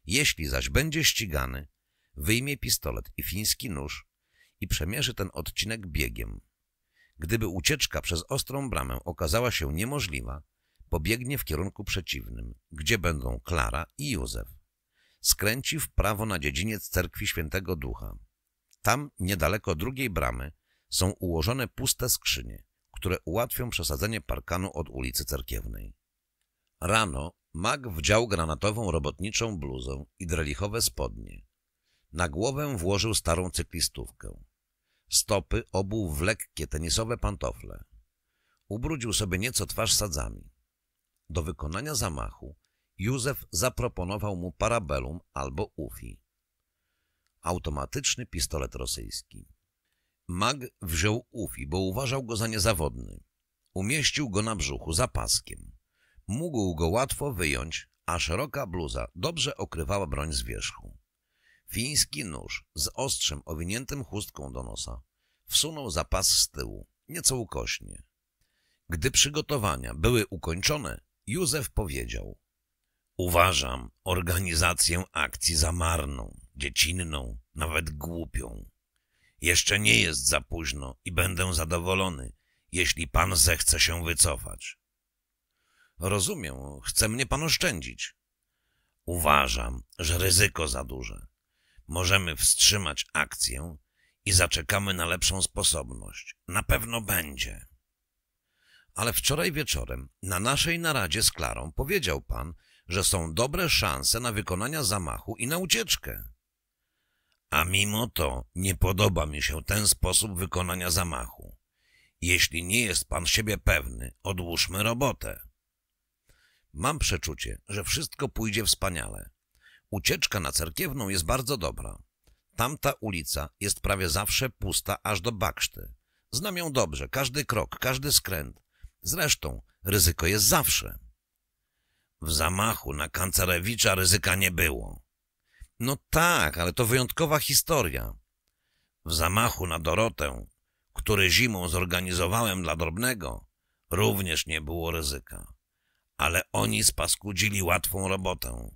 Jeśli zaś będzie ścigany, wyjmie pistolet i fiński nóż i przemierzy ten odcinek biegiem. Gdyby ucieczka przez ostrą bramę okazała się niemożliwa, pobiegnie w kierunku przeciwnym, gdzie będą Klara i Józef. Skręci w prawo na dziedziniec Cerkwi Świętego Ducha. Tam, niedaleko drugiej bramy, są ułożone puste skrzynie, które ułatwią przesadzenie parkanu od ulicy Cerkiewnej. Rano Mag wdział granatową robotniczą bluzę i drelichowe spodnie. Na głowę włożył starą cyklistówkę. Stopy obuł w lekkie tenisowe pantofle. Ubrudził sobie nieco twarz sadzami. Do wykonania zamachu Józef zaproponował mu parabelum albo ufi. Automatyczny pistolet rosyjski. Mag wziął ufi, bo uważał go za niezawodny. Umieścił go na brzuchu za paskiem. Mógł go łatwo wyjąć, a szeroka bluza dobrze okrywała broń z wierzchu. Fiński nóż z ostrzem owiniętym chustką do nosa wsunął zapas z tyłu, nieco ukośnie. Gdy przygotowania były ukończone, Józef powiedział Uważam organizację akcji za marną, dziecinną, nawet głupią. Jeszcze nie jest za późno i będę zadowolony, jeśli pan zechce się wycofać. Rozumiem, chce mnie pan oszczędzić. Uważam, że ryzyko za duże. Możemy wstrzymać akcję i zaczekamy na lepszą sposobność. Na pewno będzie. Ale wczoraj wieczorem na naszej naradzie z Klarą powiedział pan, że są dobre szanse na wykonanie zamachu i na ucieczkę. A mimo to nie podoba mi się ten sposób wykonania zamachu. Jeśli nie jest pan siebie pewny, odłóżmy robotę. Mam przeczucie, że wszystko pójdzie wspaniale. Ucieczka na cerkiewną jest bardzo dobra. Tamta ulica jest prawie zawsze pusta aż do bakszty. Znam ją dobrze, każdy krok, każdy skręt. Zresztą ryzyko jest zawsze. W zamachu na Kancarewicza ryzyka nie było. No tak, ale to wyjątkowa historia. W zamachu na Dorotę, który zimą zorganizowałem dla Drobnego, również nie było ryzyka ale oni spaskudzili łatwą robotę,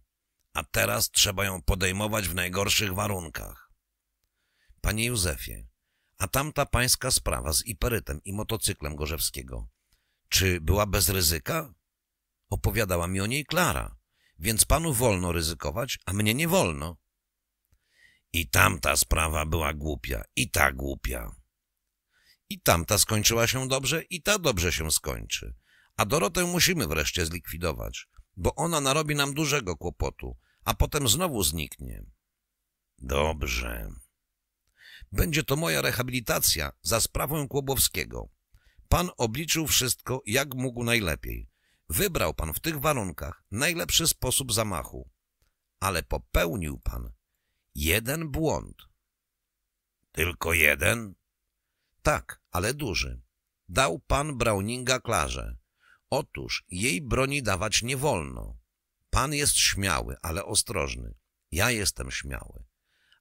a teraz trzeba ją podejmować w najgorszych warunkach. Panie Józefie, a tamta pańska sprawa z iperytem i motocyklem Gorzewskiego, czy była bez ryzyka? Opowiadała mi o niej Klara, więc panu wolno ryzykować, a mnie nie wolno. I tamta sprawa była głupia, i ta głupia. I tamta skończyła się dobrze, i ta dobrze się skończy. A Dorotę musimy wreszcie zlikwidować, bo ona narobi nam dużego kłopotu, a potem znowu zniknie. Dobrze. Będzie to moja rehabilitacja za sprawą Kłobowskiego. Pan obliczył wszystko, jak mógł najlepiej. Wybrał pan w tych warunkach najlepszy sposób zamachu. Ale popełnił pan jeden błąd. Tylko jeden? Tak, ale duży. Dał pan Browninga Klarze. Otóż jej broni dawać nie wolno. Pan jest śmiały, ale ostrożny. Ja jestem śmiały,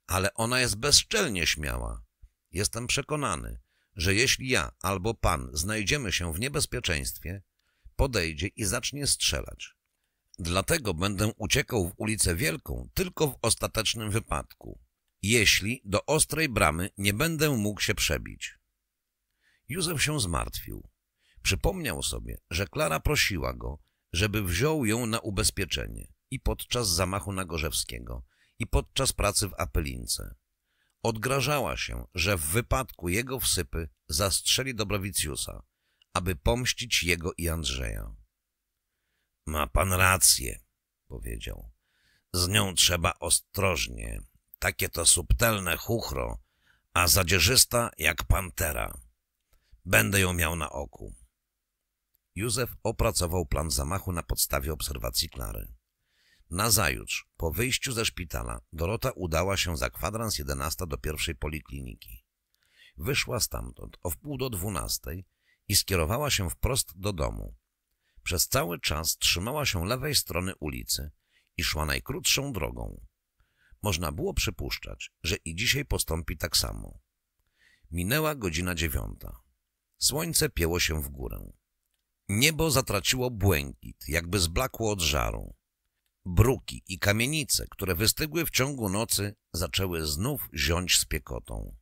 ale ona jest bezczelnie śmiała. Jestem przekonany, że jeśli ja albo pan znajdziemy się w niebezpieczeństwie, podejdzie i zacznie strzelać. Dlatego będę uciekał w ulicę Wielką tylko w ostatecznym wypadku, jeśli do ostrej bramy nie będę mógł się przebić. Józef się zmartwił. Przypomniał sobie, że Klara prosiła go, żeby wziął ją na ubezpieczenie i podczas zamachu na Gorzewskiego, i podczas pracy w Apelince. Odgrażała się, że w wypadku jego wsypy zastrzeli Dobrowicjusa, aby pomścić jego i Andrzeja. — Ma pan rację — powiedział. — Z nią trzeba ostrożnie. Takie to subtelne chuchro, a zadzierzysta jak pantera. Będę ją miał na oku. Józef opracował plan zamachu na podstawie obserwacji Klary. Nazajutrz, po wyjściu ze szpitala, Dorota udała się za kwadrans 11 do pierwszej polikliniki. Wyszła stamtąd o wpół do dwunastej i skierowała się wprost do domu. Przez cały czas trzymała się lewej strony ulicy i szła najkrótszą drogą. Można było przypuszczać, że i dzisiaj postąpi tak samo. Minęła godzina dziewiąta. Słońce pieło się w górę. Niebo zatraciło błękit, jakby zblakło od żaru. Bruki i kamienice, które wystygły w ciągu nocy, zaczęły znów ziąć z piekotą.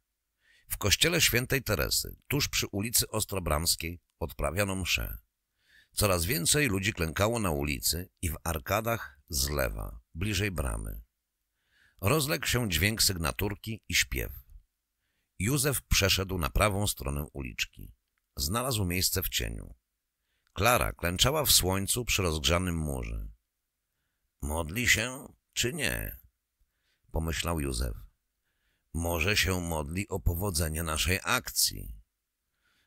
W kościele świętej Teresy, tuż przy ulicy Ostrobramskiej, odprawiano msze. Coraz więcej ludzi klękało na ulicy i w arkadach z lewa, bliżej bramy. Rozległ się dźwięk sygnaturki i śpiew. Józef przeszedł na prawą stronę uliczki. Znalazł miejsce w cieniu. Klara klęczała w słońcu przy rozgrzanym murze. Modli się czy nie? Pomyślał Józef. Może się modli o powodzenie naszej akcji.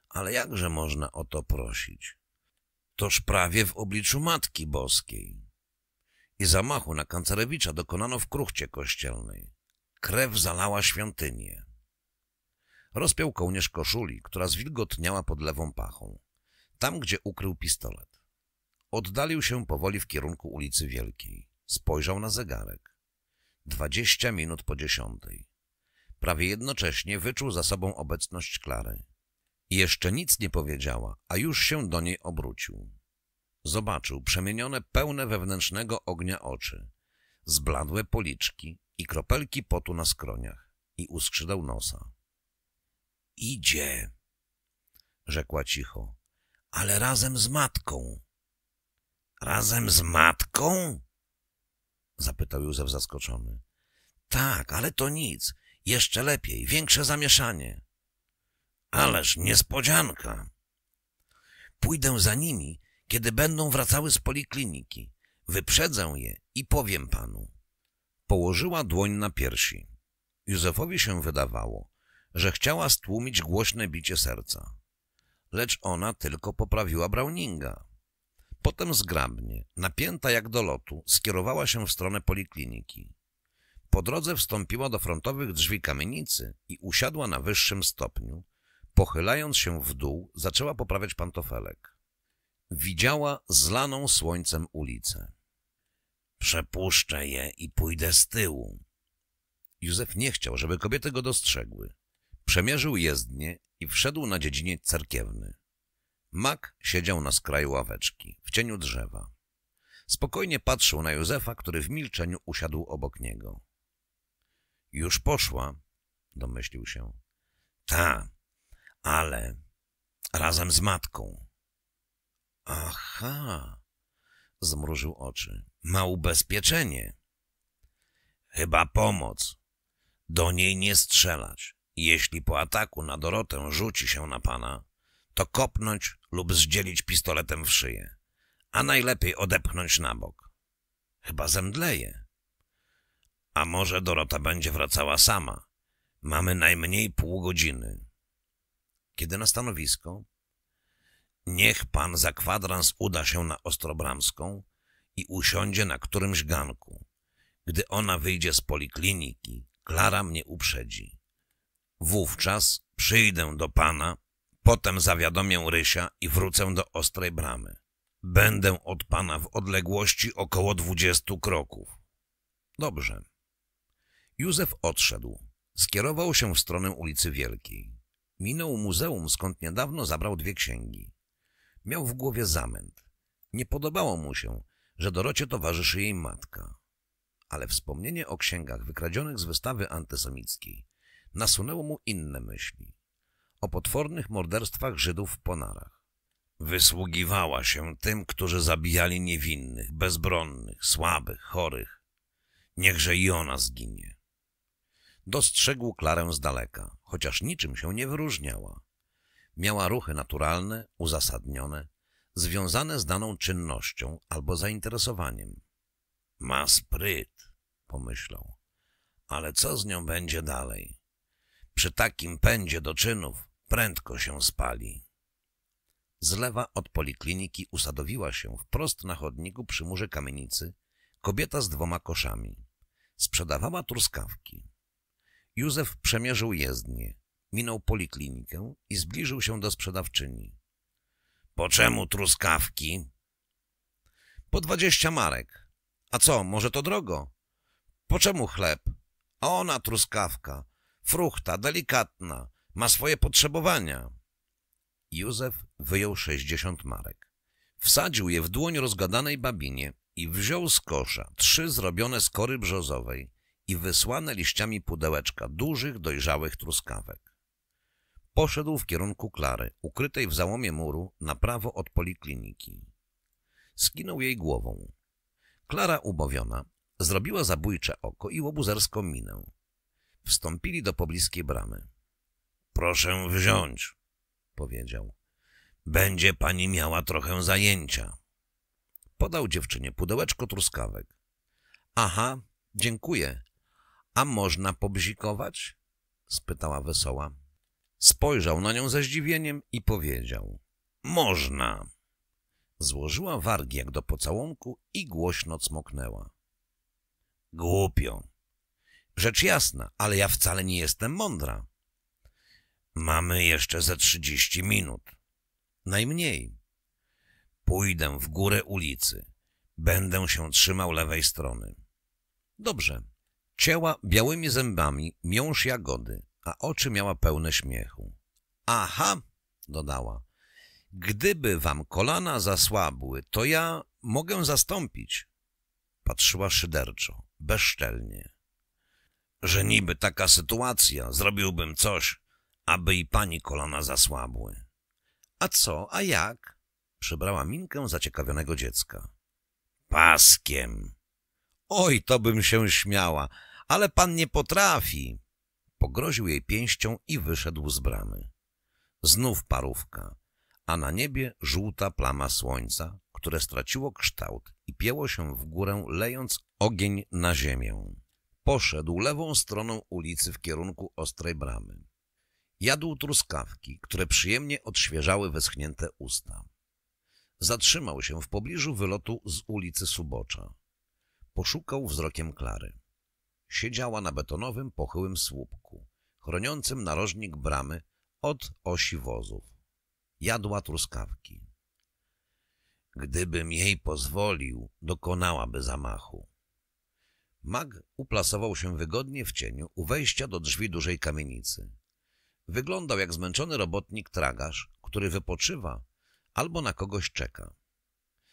Ale jakże można o to prosić? Toż prawie w obliczu Matki Boskiej. I zamachu na Kancerewicza dokonano w kruchcie kościelnej. Krew zalała świątynię. Rozpiął kołnierz koszuli, która zwilgotniała pod lewą pachą tam gdzie ukrył pistolet. Oddalił się powoli w kierunku ulicy Wielkiej. Spojrzał na zegarek. Dwadzieścia minut po dziesiątej. Prawie jednocześnie wyczuł za sobą obecność Klary. Jeszcze nic nie powiedziała, a już się do niej obrócił. Zobaczył przemienione, pełne wewnętrznego ognia oczy, zbladłe policzki i kropelki potu na skroniach i uskrzydeł nosa. — Idzie! — rzekła cicho ale razem z matką. Razem z matką? Zapytał Józef zaskoczony. Tak, ale to nic. Jeszcze lepiej, większe zamieszanie. Ależ niespodzianka. Pójdę za nimi, kiedy będą wracały z polikliniki. Wyprzedzę je i powiem panu. Położyła dłoń na piersi. Józefowi się wydawało, że chciała stłumić głośne bicie serca lecz ona tylko poprawiła Browninga. Potem zgrabnie, napięta jak do lotu, skierowała się w stronę polikliniki. Po drodze wstąpiła do frontowych drzwi kamienicy i usiadła na wyższym stopniu. Pochylając się w dół, zaczęła poprawiać pantofelek. Widziała zlaną słońcem ulicę. Przepuszczę je i pójdę z tyłu. Józef nie chciał, żeby kobiety go dostrzegły. Przemierzył jezdnię i wszedł na dziedziniec cerkiewny. Mak siedział na skraju ławeczki, w cieniu drzewa. Spokojnie patrzył na Józefa, który w milczeniu usiadł obok niego. Już poszła, domyślił się. Ta, ale razem z matką. Aha, zmrużył oczy. Ma ubezpieczenie. Chyba pomoc. Do niej nie strzelać. Jeśli po ataku na Dorotę rzuci się na pana, to kopnąć lub zdzielić pistoletem w szyję, a najlepiej odepchnąć na bok. Chyba zemdleje. A może Dorota będzie wracała sama. Mamy najmniej pół godziny. Kiedy na stanowisko? Niech pan za kwadrans uda się na Ostrobramską i usiądzie na którymś ganku. Gdy ona wyjdzie z polikliniki, Klara mnie uprzedzi. Wówczas przyjdę do pana, potem zawiadomię Rysia i wrócę do Ostrej Bramy. Będę od pana w odległości około dwudziestu kroków. Dobrze. Józef odszedł. Skierował się w stronę ulicy Wielkiej. Minął muzeum, skąd niedawno zabrał dwie księgi. Miał w głowie zamęt. Nie podobało mu się, że Dorocie towarzyszy jej matka. Ale wspomnienie o księgach wykradzionych z wystawy antysemickiej nasunęło mu inne myśli. O potwornych morderstwach Żydów w Ponarach. Wysługiwała się tym, którzy zabijali niewinnych, bezbronnych, słabych, chorych. Niechże i ona zginie. Dostrzegł Klarę z daleka, chociaż niczym się nie wyróżniała. Miała ruchy naturalne, uzasadnione, związane z daną czynnością albo zainteresowaniem. Ma spryt, pomyślał. Ale co z nią będzie dalej? Przy takim pędzie do czynów prędko się spali. Z lewa od polikliniki usadowiła się wprost na chodniku przy murze kamienicy kobieta z dwoma koszami. Sprzedawała truskawki. Józef przemierzył jezdnię, minął poliklinikę i zbliżył się do sprzedawczyni. — Po czemu truskawki? — Po dwadzieścia marek. — A co, może to drogo? — Po czemu chleb? — A ona truskawka fruchta, delikatna, ma swoje potrzebowania. Józef wyjął sześćdziesiąt marek. Wsadził je w dłoń rozgadanej babinie i wziął z kosza trzy zrobione z kory brzozowej i wysłane liściami pudełeczka dużych, dojrzałych truskawek. Poszedł w kierunku Klary, ukrytej w załomie muru, na prawo od polikliniki. Skinął jej głową. Klara ubowiona zrobiła zabójcze oko i łobuzerską minę. Wstąpili do pobliskiej bramy. — Proszę wziąć — powiedział. — Będzie pani miała trochę zajęcia. Podał dziewczynie pudełeczko truskawek. — Aha, dziękuję. A można pobzikować? — spytała wesoła. Spojrzał na nią ze zdziwieniem i powiedział. — Można. Złożyła wargi jak do pocałunku i głośno cmoknęła. — Głupio Rzecz jasna, ale ja wcale nie jestem mądra. Mamy jeszcze ze trzydzieści minut. Najmniej. Pójdę w górę ulicy. Będę się trzymał lewej strony. Dobrze. Cięła białymi zębami miąż jagody, a oczy miała pełne śmiechu. Aha, dodała. Gdyby wam kolana zasłabły, to ja mogę zastąpić. Patrzyła szyderczo, bezczelnie że niby taka sytuacja zrobiłbym coś, aby i pani kolana zasłabły. A co, a jak? Przybrała minkę zaciekawionego dziecka. Paskiem. Oj, to bym się śmiała, ale pan nie potrafi. Pogroził jej pięścią i wyszedł z bramy. Znów parówka, a na niebie żółta plama słońca, które straciło kształt i pieło się w górę, lejąc ogień na ziemię. Poszedł lewą stroną ulicy w kierunku ostrej bramy. Jadł truskawki, które przyjemnie odświeżały wyschnięte usta. Zatrzymał się w pobliżu wylotu z ulicy Subocza. Poszukał wzrokiem Klary. Siedziała na betonowym, pochyłym słupku, chroniącym narożnik bramy od osi wozów. Jadła truskawki. Gdybym jej pozwolił, dokonałaby zamachu. Mag uplasował się wygodnie w cieniu u wejścia do drzwi dużej kamienicy. Wyglądał jak zmęczony robotnik tragarz, który wypoczywa albo na kogoś czeka.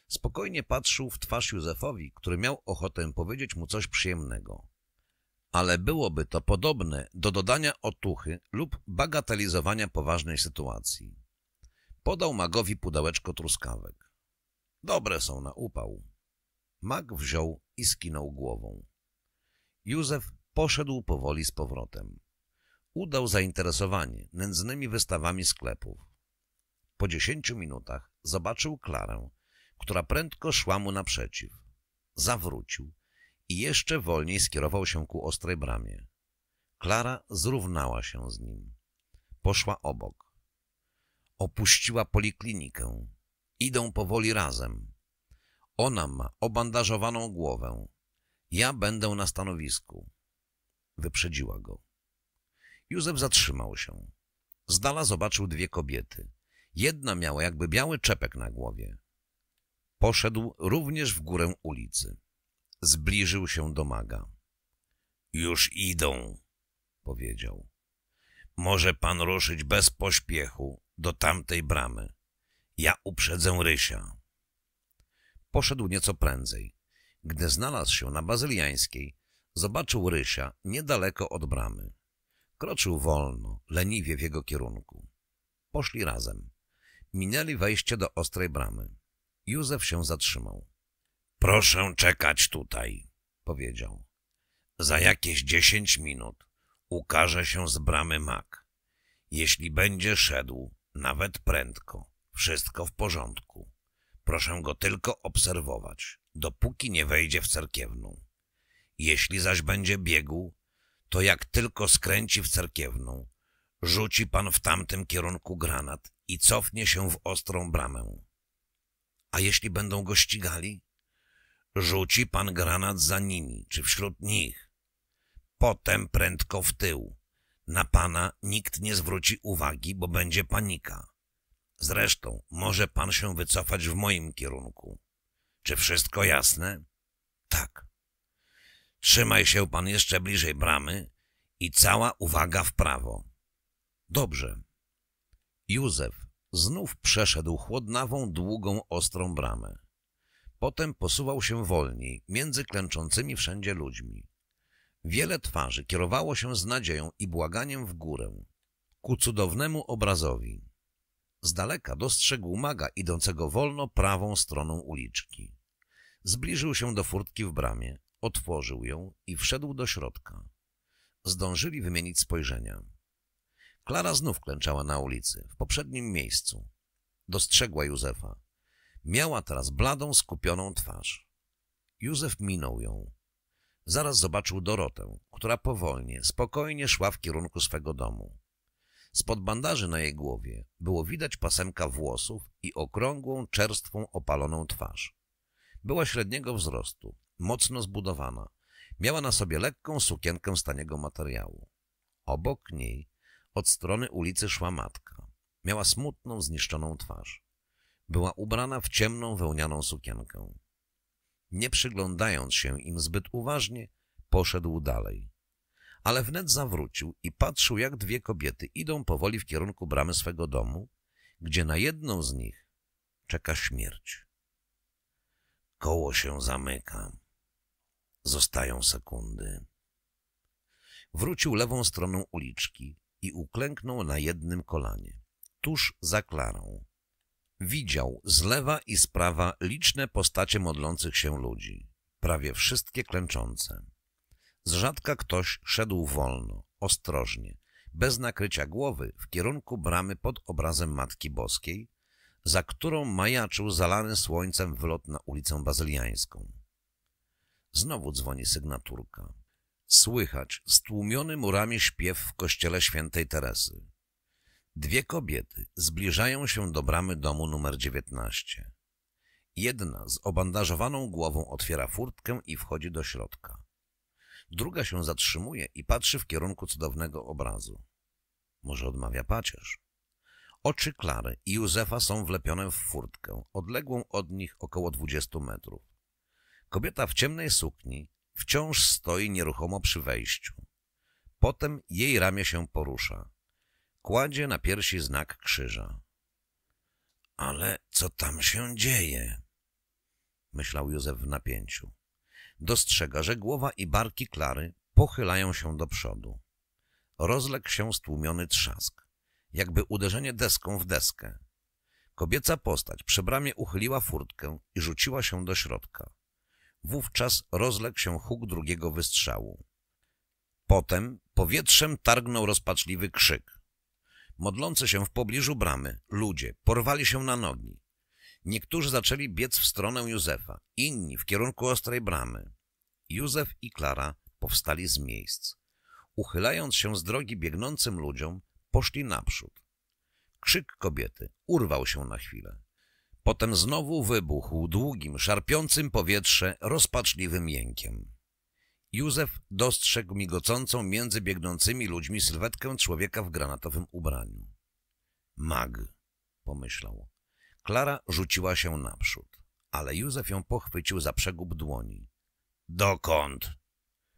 Spokojnie patrzył w twarz Józefowi, który miał ochotę powiedzieć mu coś przyjemnego. Ale byłoby to podobne do dodania otuchy lub bagatelizowania poważnej sytuacji. Podał magowi pudełeczko truskawek. Dobre są na upał. Mag wziął i skinął głową. Józef poszedł powoli z powrotem. Udał zainteresowanie nędznymi wystawami sklepów. Po dziesięciu minutach zobaczył Klarę, która prędko szła mu naprzeciw. Zawrócił i jeszcze wolniej skierował się ku ostrej bramie. Klara zrównała się z nim. Poszła obok. Opuściła poliklinikę. Idą powoli razem. Ona ma obandażowaną głowę, ja będę na stanowisku. Wyprzedziła go. Józef zatrzymał się. Z dala zobaczył dwie kobiety. Jedna miała jakby biały czepek na głowie. Poszedł również w górę ulicy. Zbliżył się do maga. Już idą, powiedział. Może pan ruszyć bez pośpiechu do tamtej bramy. Ja uprzedzę Rysia. Poszedł nieco prędzej. Gdy znalazł się na Bazyliańskiej, zobaczył Rysia niedaleko od bramy. Kroczył wolno, leniwie w jego kierunku. Poszli razem. Minęli wejście do ostrej bramy. Józef się zatrzymał. — Proszę czekać tutaj — powiedział. — Za jakieś dziesięć minut ukaże się z bramy mak. Jeśli będzie szedł, nawet prędko, wszystko w porządku. Proszę go tylko obserwować dopóki nie wejdzie w cerkiewną. Jeśli zaś będzie biegł, to jak tylko skręci w cerkiewną, rzuci pan w tamtym kierunku granat i cofnie się w ostrą bramę. A jeśli będą go ścigali? Rzuci pan granat za nimi, czy wśród nich. Potem prędko w tył. Na pana nikt nie zwróci uwagi, bo będzie panika. Zresztą może pan się wycofać w moim kierunku. Czy wszystko jasne? Tak. Trzymaj się pan jeszcze bliżej bramy i cała uwaga w prawo. Dobrze. Józef znów przeszedł chłodnawą, długą, ostrą bramę. Potem posuwał się wolniej, między klęczącymi wszędzie ludźmi. Wiele twarzy kierowało się z nadzieją i błaganiem w górę, ku cudownemu obrazowi. Z daleka dostrzegł maga idącego wolno prawą stroną uliczki. Zbliżył się do furtki w bramie, otworzył ją i wszedł do środka. Zdążyli wymienić spojrzenia. Klara znów klęczała na ulicy, w poprzednim miejscu. Dostrzegła Józefa. Miała teraz bladą, skupioną twarz. Józef minął ją. Zaraz zobaczył Dorotę, która powolnie, spokojnie szła w kierunku swego domu. Spod bandaży na jej głowie było widać pasemka włosów i okrągłą, czerstwą, opaloną twarz. Była średniego wzrostu, mocno zbudowana. Miała na sobie lekką sukienkę z taniego materiału. Obok niej od strony ulicy szła matka. Miała smutną, zniszczoną twarz. Była ubrana w ciemną, wełnianą sukienkę. Nie przyglądając się im zbyt uważnie, poszedł dalej ale wnet zawrócił i patrzył, jak dwie kobiety idą powoli w kierunku bramy swego domu, gdzie na jedną z nich czeka śmierć. Koło się zamyka. Zostają sekundy. Wrócił lewą stroną uliczki i uklęknął na jednym kolanie, tuż za Klarą. Widział z lewa i z prawa liczne postacie modlących się ludzi, prawie wszystkie klęczące. Z rzadka ktoś szedł wolno, ostrożnie, bez nakrycia głowy w kierunku bramy pod obrazem Matki Boskiej, za którą majaczył zalany słońcem wlot na ulicę Bazyliańską. Znowu dzwoni sygnaturka. Słychać stłumiony murami śpiew w kościele świętej Teresy. Dwie kobiety zbliżają się do bramy domu numer 19. Jedna z obandażowaną głową otwiera furtkę i wchodzi do środka. Druga się zatrzymuje i patrzy w kierunku cudownego obrazu. Może odmawia pacierz. Oczy Klary i Józefa są wlepione w furtkę, odległą od nich około 20 metrów. Kobieta w ciemnej sukni wciąż stoi nieruchomo przy wejściu. Potem jej ramię się porusza. Kładzie na piersi znak krzyża. Ale co tam się dzieje? Myślał Józef w napięciu. Dostrzega, że głowa i barki Klary pochylają się do przodu. Rozległ się stłumiony trzask, jakby uderzenie deską w deskę. Kobieca postać przy bramie uchyliła furtkę i rzuciła się do środka. Wówczas rozległ się huk drugiego wystrzału. Potem powietrzem targnął rozpaczliwy krzyk. Modlący się w pobliżu bramy ludzie porwali się na nogi. Niektórzy zaczęli biec w stronę Józefa, inni w kierunku ostrej bramy. Józef i Klara powstali z miejsc. Uchylając się z drogi biegnącym ludziom, poszli naprzód. Krzyk kobiety urwał się na chwilę. Potem znowu wybuchł długim, szarpiącym powietrze rozpaczliwym jękiem. Józef dostrzegł migocącą między biegnącymi ludźmi sylwetkę człowieka w granatowym ubraniu. Mag, pomyślał. Klara rzuciła się naprzód, ale Józef ją pochwycił za przegub dłoni. Dokąd?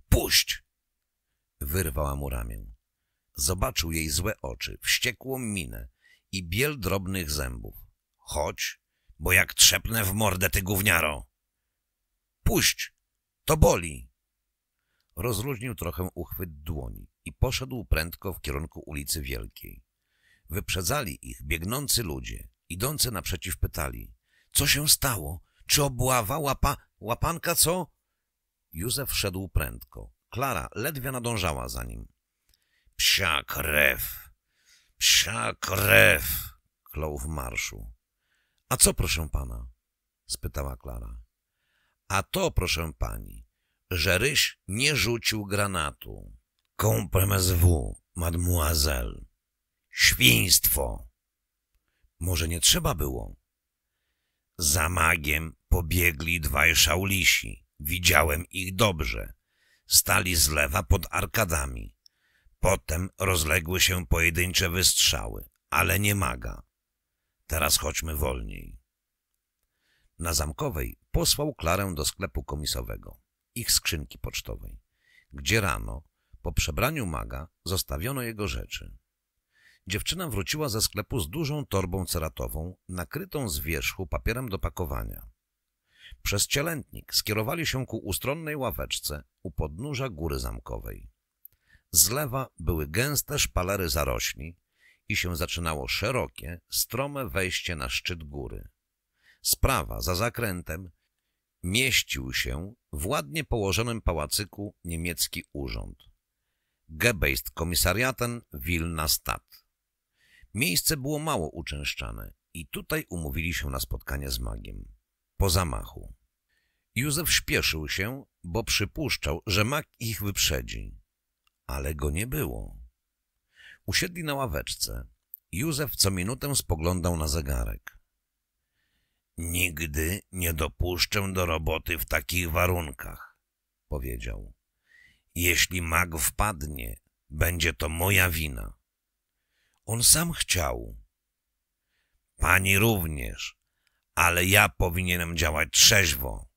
Puść! Wyrwała mu ramię. Zobaczył jej złe oczy, wściekłą minę i biel drobnych zębów. Chodź, bo jak trzepnę w mordę, ty gówniaro! Puść! To boli! Rozluźnił trochę uchwyt dłoni i poszedł prędko w kierunku ulicy Wielkiej. Wyprzedzali ich biegnący ludzie. Idące naprzeciw pytali, co się stało? Czy obława, łapa, łapanka, co? Józef szedł prędko. Klara ledwie nadążała za nim. Psia krew! Psia krew! Klął w marszu. A co, proszę pana? spytała Klara. A to, proszę pani, że Ryś nie rzucił granatu. kompromis w, mademoiselle. Świństwo! Może nie trzeba było. Za magiem pobiegli dwaj szaulisi. Widziałem ich dobrze. Stali z lewa pod arkadami. Potem rozległy się pojedyncze wystrzały, ale nie maga. Teraz chodźmy wolniej. Na Zamkowej posłał Klarę do sklepu komisowego, ich skrzynki pocztowej, gdzie rano, po przebraniu maga, zostawiono jego rzeczy. Dziewczyna wróciła ze sklepu z dużą torbą ceratową, nakrytą z wierzchu papierem do pakowania. Przez cielętnik skierowali się ku ustronnej ławeczce u podnóża góry zamkowej. Z lewa były gęste szpalery zarośli i się zaczynało szerokie, strome wejście na szczyt góry. Z prawa, za zakrętem, mieścił się w ładnie położonym pałacyku niemiecki urząd. Gebeist komisariaten Wilna Stadt. Miejsce było mało uczęszczane i tutaj umówili się na spotkanie z magiem. Po zamachu. Józef śpieszył się, bo przypuszczał, że mag ich wyprzedzi. Ale go nie było. Usiedli na ławeczce. Józef co minutę spoglądał na zegarek. Nigdy nie dopuszczę do roboty w takich warunkach, powiedział. Jeśli mag wpadnie, będzie to moja wina. On sam chciał. Pani również, ale ja powinienem działać trzeźwo.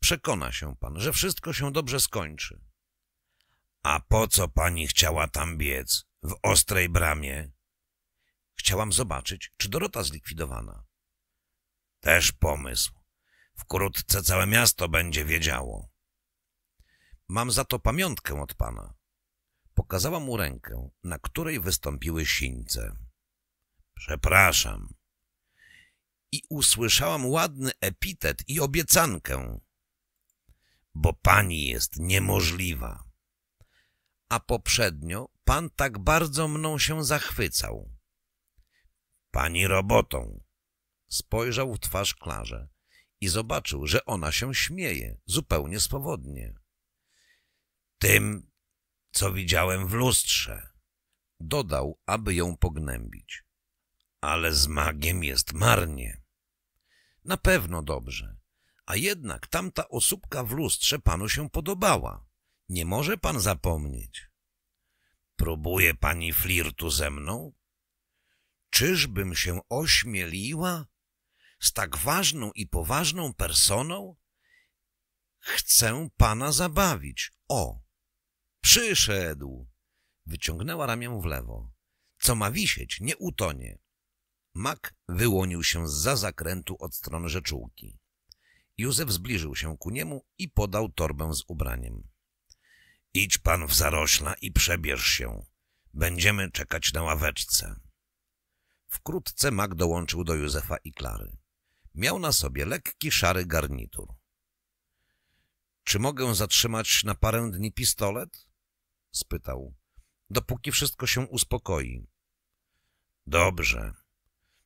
Przekona się pan, że wszystko się dobrze skończy. A po co pani chciała tam biec, w ostrej bramie? Chciałam zobaczyć, czy Dorota zlikwidowana. Też pomysł. Wkrótce całe miasto będzie wiedziało. Mam za to pamiątkę od pana. Pokazała mu rękę, na której wystąpiły sińce. Przepraszam. I usłyszałam ładny epitet i obiecankę. Bo pani jest niemożliwa. A poprzednio pan tak bardzo mną się zachwycał. Pani robotą. Spojrzał w twarz Klarze i zobaczył, że ona się śmieje, zupełnie swobodnie. Tym, co widziałem w lustrze. Dodał, aby ją pognębić. Ale z magiem jest marnie. Na pewno dobrze. A jednak tamta osóbka w lustrze panu się podobała. Nie może pan zapomnieć. Próbuje pani flirtu ze mną? Czyżbym się ośmieliła z tak ważną i poważną personą? Chcę pana zabawić. O, Przyszedł! Wyciągnęła ramię w lewo. Co ma wisieć, nie utonie. Mak wyłonił się za zakrętu od strony rzeczułki. Józef zbliżył się ku niemu i podał torbę z ubraniem. Idź pan w zarośla i przebierz się. Będziemy czekać na ławeczce. Wkrótce Mak dołączył do Józefa i Klary. Miał na sobie lekki, szary garnitur. Czy mogę zatrzymać na parę dni pistolet? spytał. Dopóki wszystko się uspokoi. Dobrze.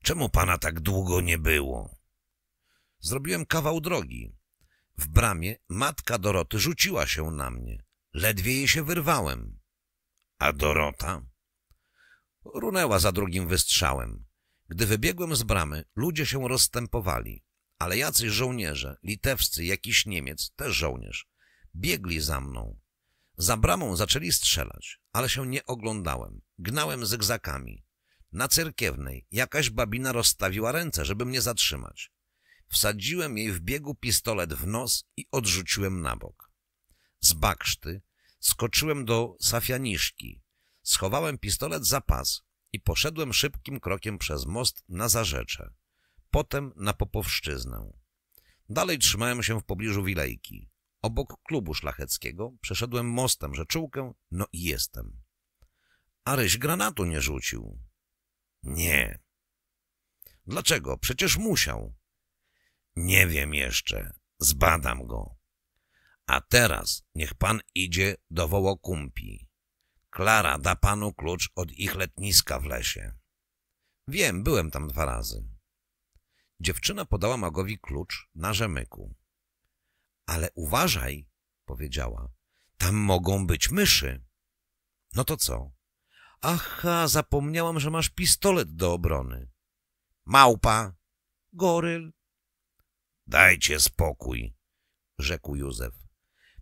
Czemu pana tak długo nie było? Zrobiłem kawał drogi. W bramie matka Doroty rzuciła się na mnie. Ledwie jej się wyrwałem. A Dorota? Runęła za drugim wystrzałem. Gdy wybiegłem z bramy, ludzie się rozstępowali, ale jacyś żołnierze, litewscy, jakiś Niemiec, też żołnierz, biegli za mną. Za bramą zaczęli strzelać, ale się nie oglądałem. Gnałem zygzakami. Na cerkiewnej jakaś babina rozstawiła ręce, żeby mnie zatrzymać. Wsadziłem jej w biegu pistolet w nos i odrzuciłem na bok. Z bakszty skoczyłem do safianiszki. Schowałem pistolet za pas i poszedłem szybkim krokiem przez most na zarzecze. Potem na Popowszczyznę. Dalej trzymałem się w pobliżu Wilejki. Obok klubu szlacheckiego przeszedłem mostem rzeczułkę, no i jestem. A ryś granatu nie rzucił. Nie. Dlaczego? Przecież musiał. Nie wiem jeszcze. Zbadam go. A teraz niech pan idzie do Wołokumpi. Klara da panu klucz od ich letniska w lesie. Wiem, byłem tam dwa razy. Dziewczyna podała magowi klucz na rzemyku. Ale uważaj, powiedziała, tam mogą być myszy. No to co? Aha, zapomniałam, że masz pistolet do obrony. Małpa. Goryl. Dajcie spokój, rzekł Józef.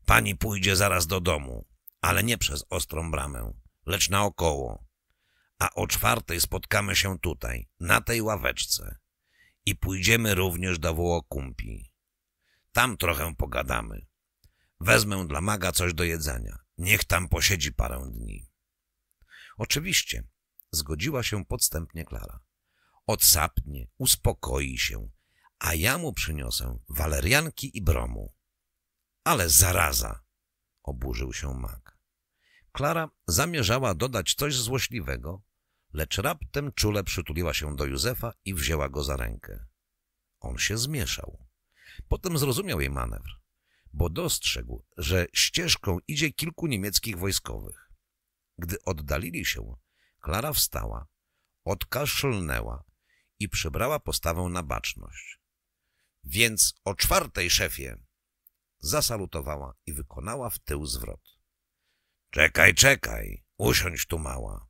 Pani pójdzie zaraz do domu, ale nie przez ostrą bramę, lecz naokoło. A o czwartej spotkamy się tutaj, na tej ławeczce. I pójdziemy również do Wołokumpi. Tam trochę pogadamy. Wezmę dla maga coś do jedzenia. Niech tam posiedzi parę dni. Oczywiście, zgodziła się podstępnie Klara. Odsapnie, uspokoi się, a ja mu przyniosę walerianki i bromu. Ale zaraza! Oburzył się mag. Klara zamierzała dodać coś złośliwego, lecz raptem czule przytuliła się do Józefa i wzięła go za rękę. On się zmieszał. Potem zrozumiał jej manewr, bo dostrzegł, że ścieżką idzie kilku niemieckich wojskowych. Gdy oddalili się, Klara wstała, odkaszlnęła i przybrała postawę na baczność. Więc o czwartej szefie zasalutowała i wykonała w tył zwrot. Czekaj, czekaj, usiądź tu mała.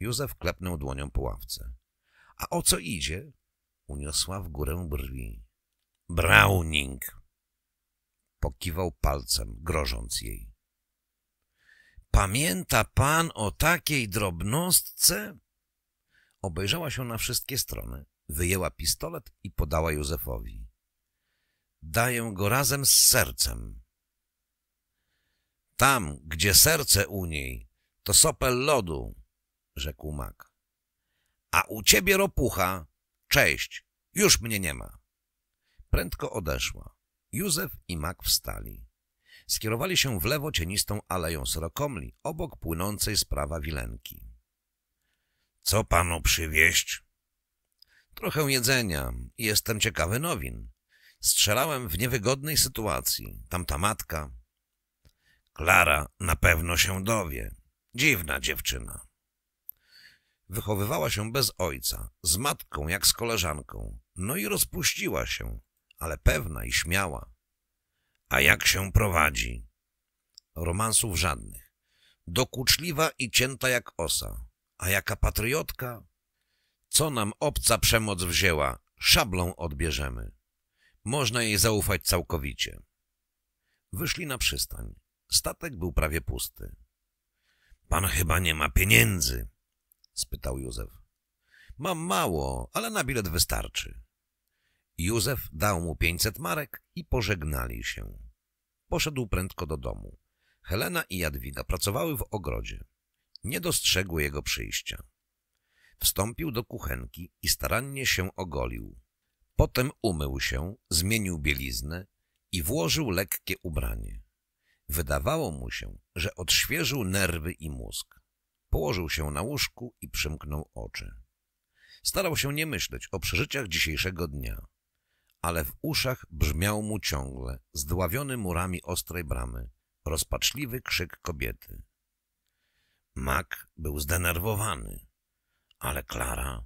Józef klepnął dłonią po ławce. A o co idzie? Uniosła w górę brwi. Browning. Pokiwał palcem, grożąc jej. Pamięta pan o takiej drobnostce? Obejrzała się na wszystkie strony, wyjęła pistolet i podała Józefowi. Daję go razem z sercem. Tam, gdzie serce u niej, to sopel lodu, rzekł mak. A u ciebie ropucha. Cześć, już mnie nie ma. Prędko odeszła. Józef i Mak wstali. Skierowali się w lewo cienistą aleją srokomli, obok płynącej z prawa wilenki. — Co panu przywieźć? — Trochę jedzenia. Jestem ciekawy nowin. Strzelałem w niewygodnej sytuacji. Tamta matka... — Klara na pewno się dowie. Dziwna dziewczyna. Wychowywała się bez ojca, z matką jak z koleżanką. No i rozpuściła się, ale pewna i śmiała. A jak się prowadzi? Romansów żadnych. Dokuczliwa i cięta jak osa. A jaka patriotka? Co nam obca przemoc wzięła? Szablą odbierzemy. Można jej zaufać całkowicie. Wyszli na przystań. Statek był prawie pusty. Pan chyba nie ma pieniędzy? spytał Józef. Mam mało, ale na bilet wystarczy. Józef dał mu pięćset marek i pożegnali się. Poszedł prędko do domu. Helena i Jadwiga pracowały w ogrodzie. Nie dostrzegły jego przyjścia. Wstąpił do kuchenki i starannie się ogolił. Potem umył się, zmienił bieliznę i włożył lekkie ubranie. Wydawało mu się, że odświeżył nerwy i mózg. Położył się na łóżku i przymknął oczy. Starał się nie myśleć o przeżyciach dzisiejszego dnia ale w uszach brzmiał mu ciągle, zdławiony murami ostrej bramy, rozpaczliwy krzyk kobiety. Mak był zdenerwowany, ale Klara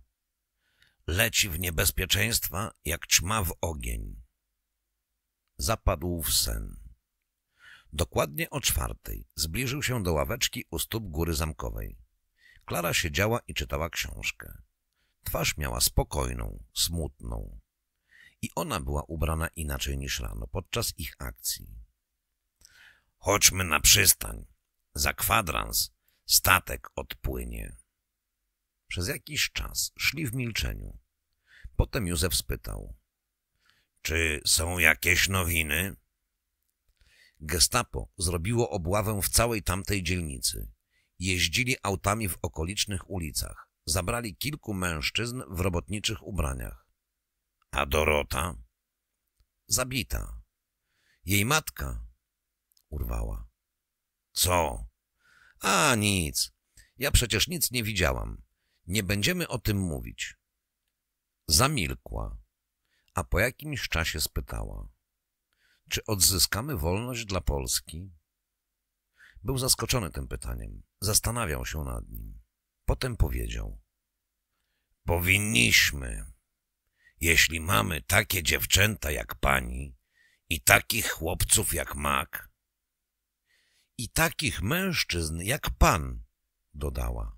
leci w niebezpieczeństwa jak ćma w ogień. Zapadł w sen. Dokładnie o czwartej zbliżył się do ławeczki u stóp góry zamkowej. Klara siedziała i czytała książkę. Twarz miała spokojną, smutną i ona była ubrana inaczej niż rano podczas ich akcji. Chodźmy na przystań. Za kwadrans statek odpłynie. Przez jakiś czas szli w milczeniu. Potem Józef spytał. Czy są jakieś nowiny? Gestapo zrobiło obławę w całej tamtej dzielnicy. Jeździli autami w okolicznych ulicach. Zabrali kilku mężczyzn w robotniczych ubraniach. A Dorota? Zabita. Jej matka urwała. Co? A nic. Ja przecież nic nie widziałam. Nie będziemy o tym mówić. Zamilkła, a po jakimś czasie spytała. Czy odzyskamy wolność dla Polski? Był zaskoczony tym pytaniem. Zastanawiał się nad nim. Potem powiedział. Powinniśmy. Jeśli mamy takie dziewczęta jak pani i takich chłopców jak Mak i takich mężczyzn jak pan, dodała.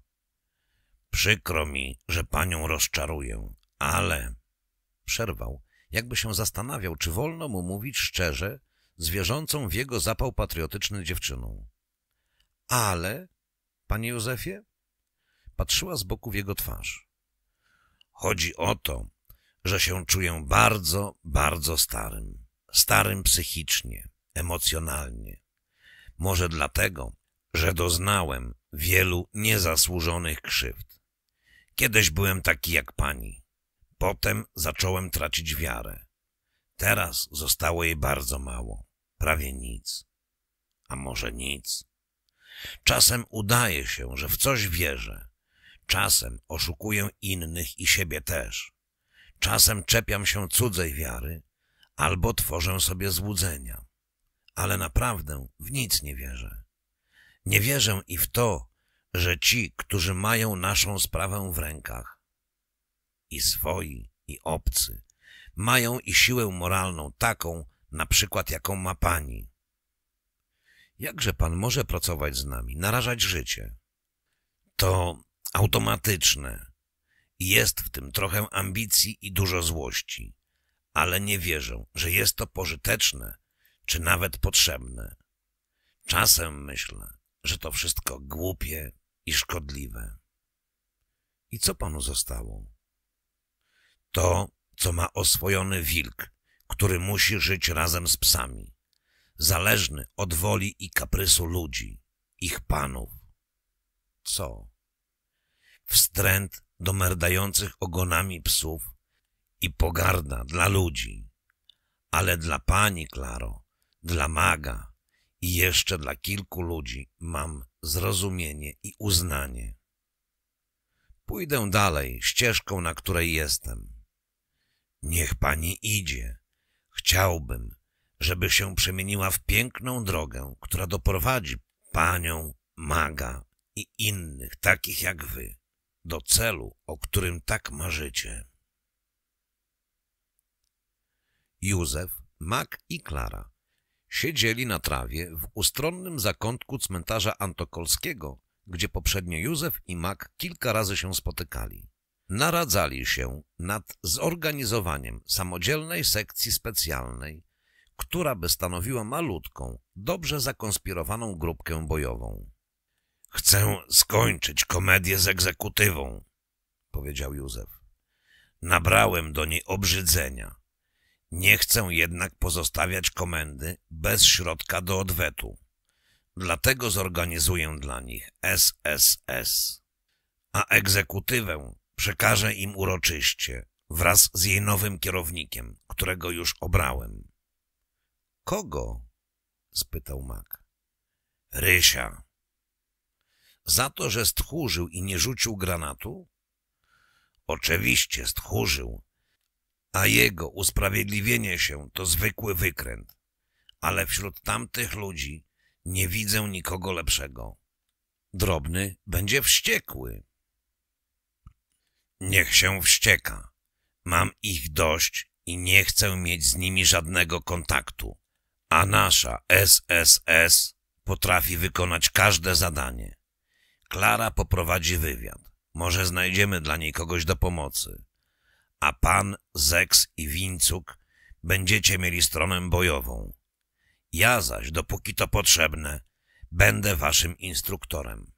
Przykro mi, że panią rozczaruję, ale... Przerwał, jakby się zastanawiał, czy wolno mu mówić szczerze zwierzącą w jego zapał patriotyczny dziewczyną. Ale, panie Józefie? Patrzyła z boku w jego twarz. Chodzi o to, że się czuję bardzo, bardzo starym. Starym psychicznie, emocjonalnie. Może dlatego, że doznałem wielu niezasłużonych krzywd. Kiedyś byłem taki jak pani. Potem zacząłem tracić wiarę. Teraz zostało jej bardzo mało, prawie nic. A może nic? Czasem udaje się, że w coś wierzę. Czasem oszukuję innych i siebie też. Czasem czepiam się cudzej wiary albo tworzę sobie złudzenia. Ale naprawdę w nic nie wierzę. Nie wierzę i w to, że ci, którzy mają naszą sprawę w rękach, i swoi, i obcy, mają i siłę moralną taką, na przykład jaką ma pani. Jakże pan może pracować z nami, narażać życie? To automatyczne, jest w tym trochę ambicji i dużo złości, ale nie wierzę, że jest to pożyteczne czy nawet potrzebne. Czasem myślę, że to wszystko głupie i szkodliwe. I co panu zostało? To, co ma oswojony wilk, który musi żyć razem z psami, zależny od woli i kaprysu ludzi, ich panów. Co? Wstręt do merdających ogonami psów i pogarda dla ludzi. Ale dla pani, Klaro, dla maga i jeszcze dla kilku ludzi mam zrozumienie i uznanie. Pójdę dalej ścieżką, na której jestem. Niech pani idzie. Chciałbym, żeby się przemieniła w piękną drogę, która doprowadzi panią, maga i innych takich jak wy do celu, o którym tak marzycie. Józef, Mac i Klara siedzieli na trawie w ustronnym zakątku cmentarza Antokolskiego, gdzie poprzednio Józef i Mac kilka razy się spotykali. Naradzali się nad zorganizowaniem samodzielnej sekcji specjalnej, która by stanowiła malutką, dobrze zakonspirowaną grupkę bojową. Chcę skończyć komedię z egzekutywą, powiedział Józef. Nabrałem do niej obrzydzenia. Nie chcę jednak pozostawiać komendy bez środka do odwetu. Dlatego zorganizuję dla nich SSS. A egzekutywę przekażę im uroczyście, wraz z jej nowym kierownikiem, którego już obrałem. Kogo? spytał Mak. Rysia za to, że stchórzył i nie rzucił granatu? Oczywiście stchórzył, a jego usprawiedliwienie się to zwykły wykręt. Ale wśród tamtych ludzi nie widzę nikogo lepszego. Drobny będzie wściekły. Niech się wścieka. Mam ich dość i nie chcę mieć z nimi żadnego kontaktu. A nasza SSS potrafi wykonać każde zadanie. Klara poprowadzi wywiad. Może znajdziemy dla niej kogoś do pomocy. A pan, Zeks i Wincuk będziecie mieli stronę bojową. Ja zaś, dopóki to potrzebne, będę waszym instruktorem.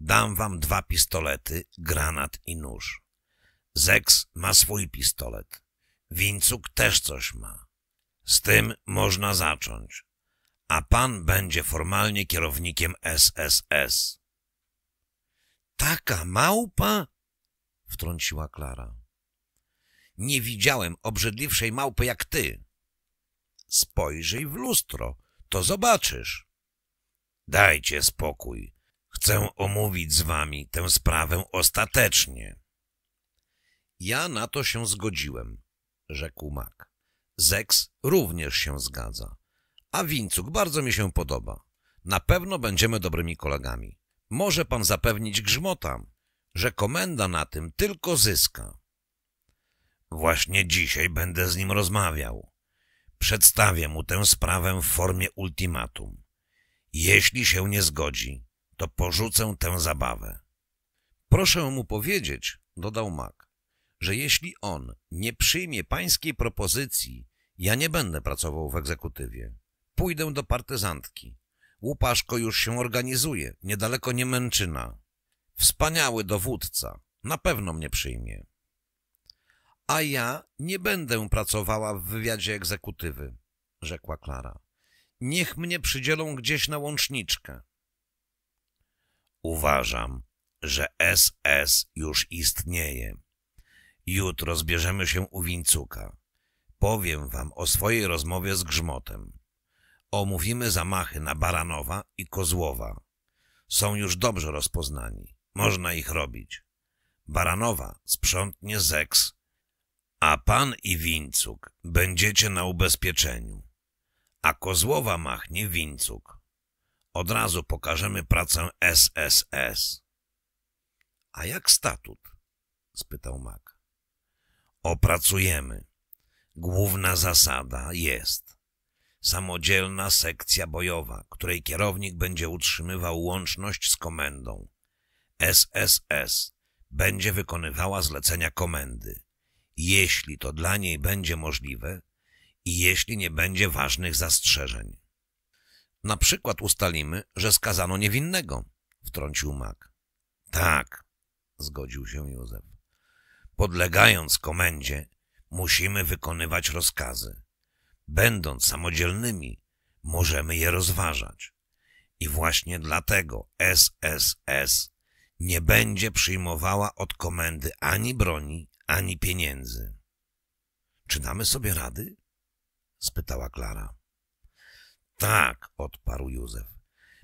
Dam wam dwa pistolety, granat i nóż. Zeks ma swój pistolet. Wincuk też coś ma. Z tym można zacząć. A pan będzie formalnie kierownikiem SSS. Taka małpa? Wtrąciła Klara. Nie widziałem obrzydliwszej małpy jak ty. Spojrzyj w lustro, to zobaczysz. Dajcie spokój. Chcę omówić z wami tę sprawę ostatecznie. Ja na to się zgodziłem, rzekł Mak. Zeks również się zgadza. A Wincuk bardzo mi się podoba. Na pewno będziemy dobrymi kolegami. Może pan zapewnić Grzmota, że komenda na tym tylko zyska. Właśnie dzisiaj będę z nim rozmawiał. Przedstawię mu tę sprawę w formie ultimatum. Jeśli się nie zgodzi, to porzucę tę zabawę. Proszę mu powiedzieć, dodał Mac, że jeśli on nie przyjmie pańskiej propozycji, ja nie będę pracował w egzekutywie. Pójdę do partyzantki. Łupaszko już się organizuje, niedaleko nie męczyna. Wspaniały dowódca, na pewno mnie przyjmie. A ja nie będę pracowała w wywiadzie egzekutywy, rzekła Klara. Niech mnie przydzielą gdzieś na łączniczkę. Uważam, że SS już istnieje. Jutro zbierzemy się u Wińcuka. Powiem wam o swojej rozmowie z Grzmotem. Omówimy zamachy na Baranowa i Kozłowa. Są już dobrze rozpoznani. Można ich robić. Baranowa sprzątnie Zeks, a pan i Wincuk będziecie na ubezpieczeniu, a Kozłowa machnie Wincuk. Od razu pokażemy pracę SSS. A jak statut? spytał Mak. Opracujemy. Główna zasada jest samodzielna sekcja bojowa, której kierownik będzie utrzymywał łączność z komendą. SSS będzie wykonywała zlecenia komendy, jeśli to dla niej będzie możliwe i jeśli nie będzie ważnych zastrzeżeń. Na przykład ustalimy, że skazano niewinnego, wtrącił Mak. Tak, zgodził się Józef. Podlegając komendzie, musimy wykonywać rozkazy. Będąc samodzielnymi, możemy je rozważać. I właśnie dlatego SSS nie będzie przyjmowała od komendy ani broni, ani pieniędzy. Czy damy sobie rady? spytała Klara. Tak, odparł Józef.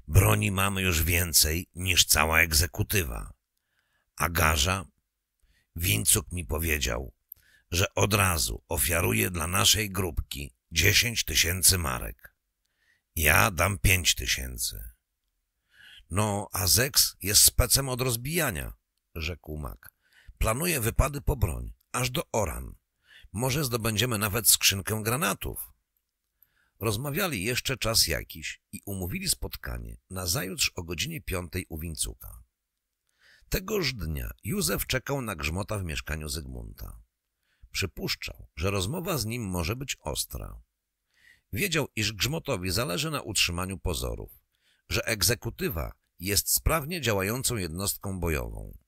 Broni mamy już więcej niż cała egzekutywa. A garza? Wińcuk mi powiedział, że od razu ofiaruje dla naszej grupki dziesięć tysięcy marek. Ja dam pięć tysięcy. No, a Zeks jest specem od rozbijania, rzekł Mak. Planuje wypady po broń, aż do Oran. Może zdobędziemy nawet skrzynkę granatów. Rozmawiali jeszcze czas jakiś i umówili spotkanie na zajutrz o godzinie piątej u Wincuka. Tegoż dnia Józef czekał na grzmota w mieszkaniu Zygmunta. Przypuszczał, że rozmowa z nim może być ostra. Wiedział, iż Grzmotowi zależy na utrzymaniu pozorów, że egzekutywa jest sprawnie działającą jednostką bojową.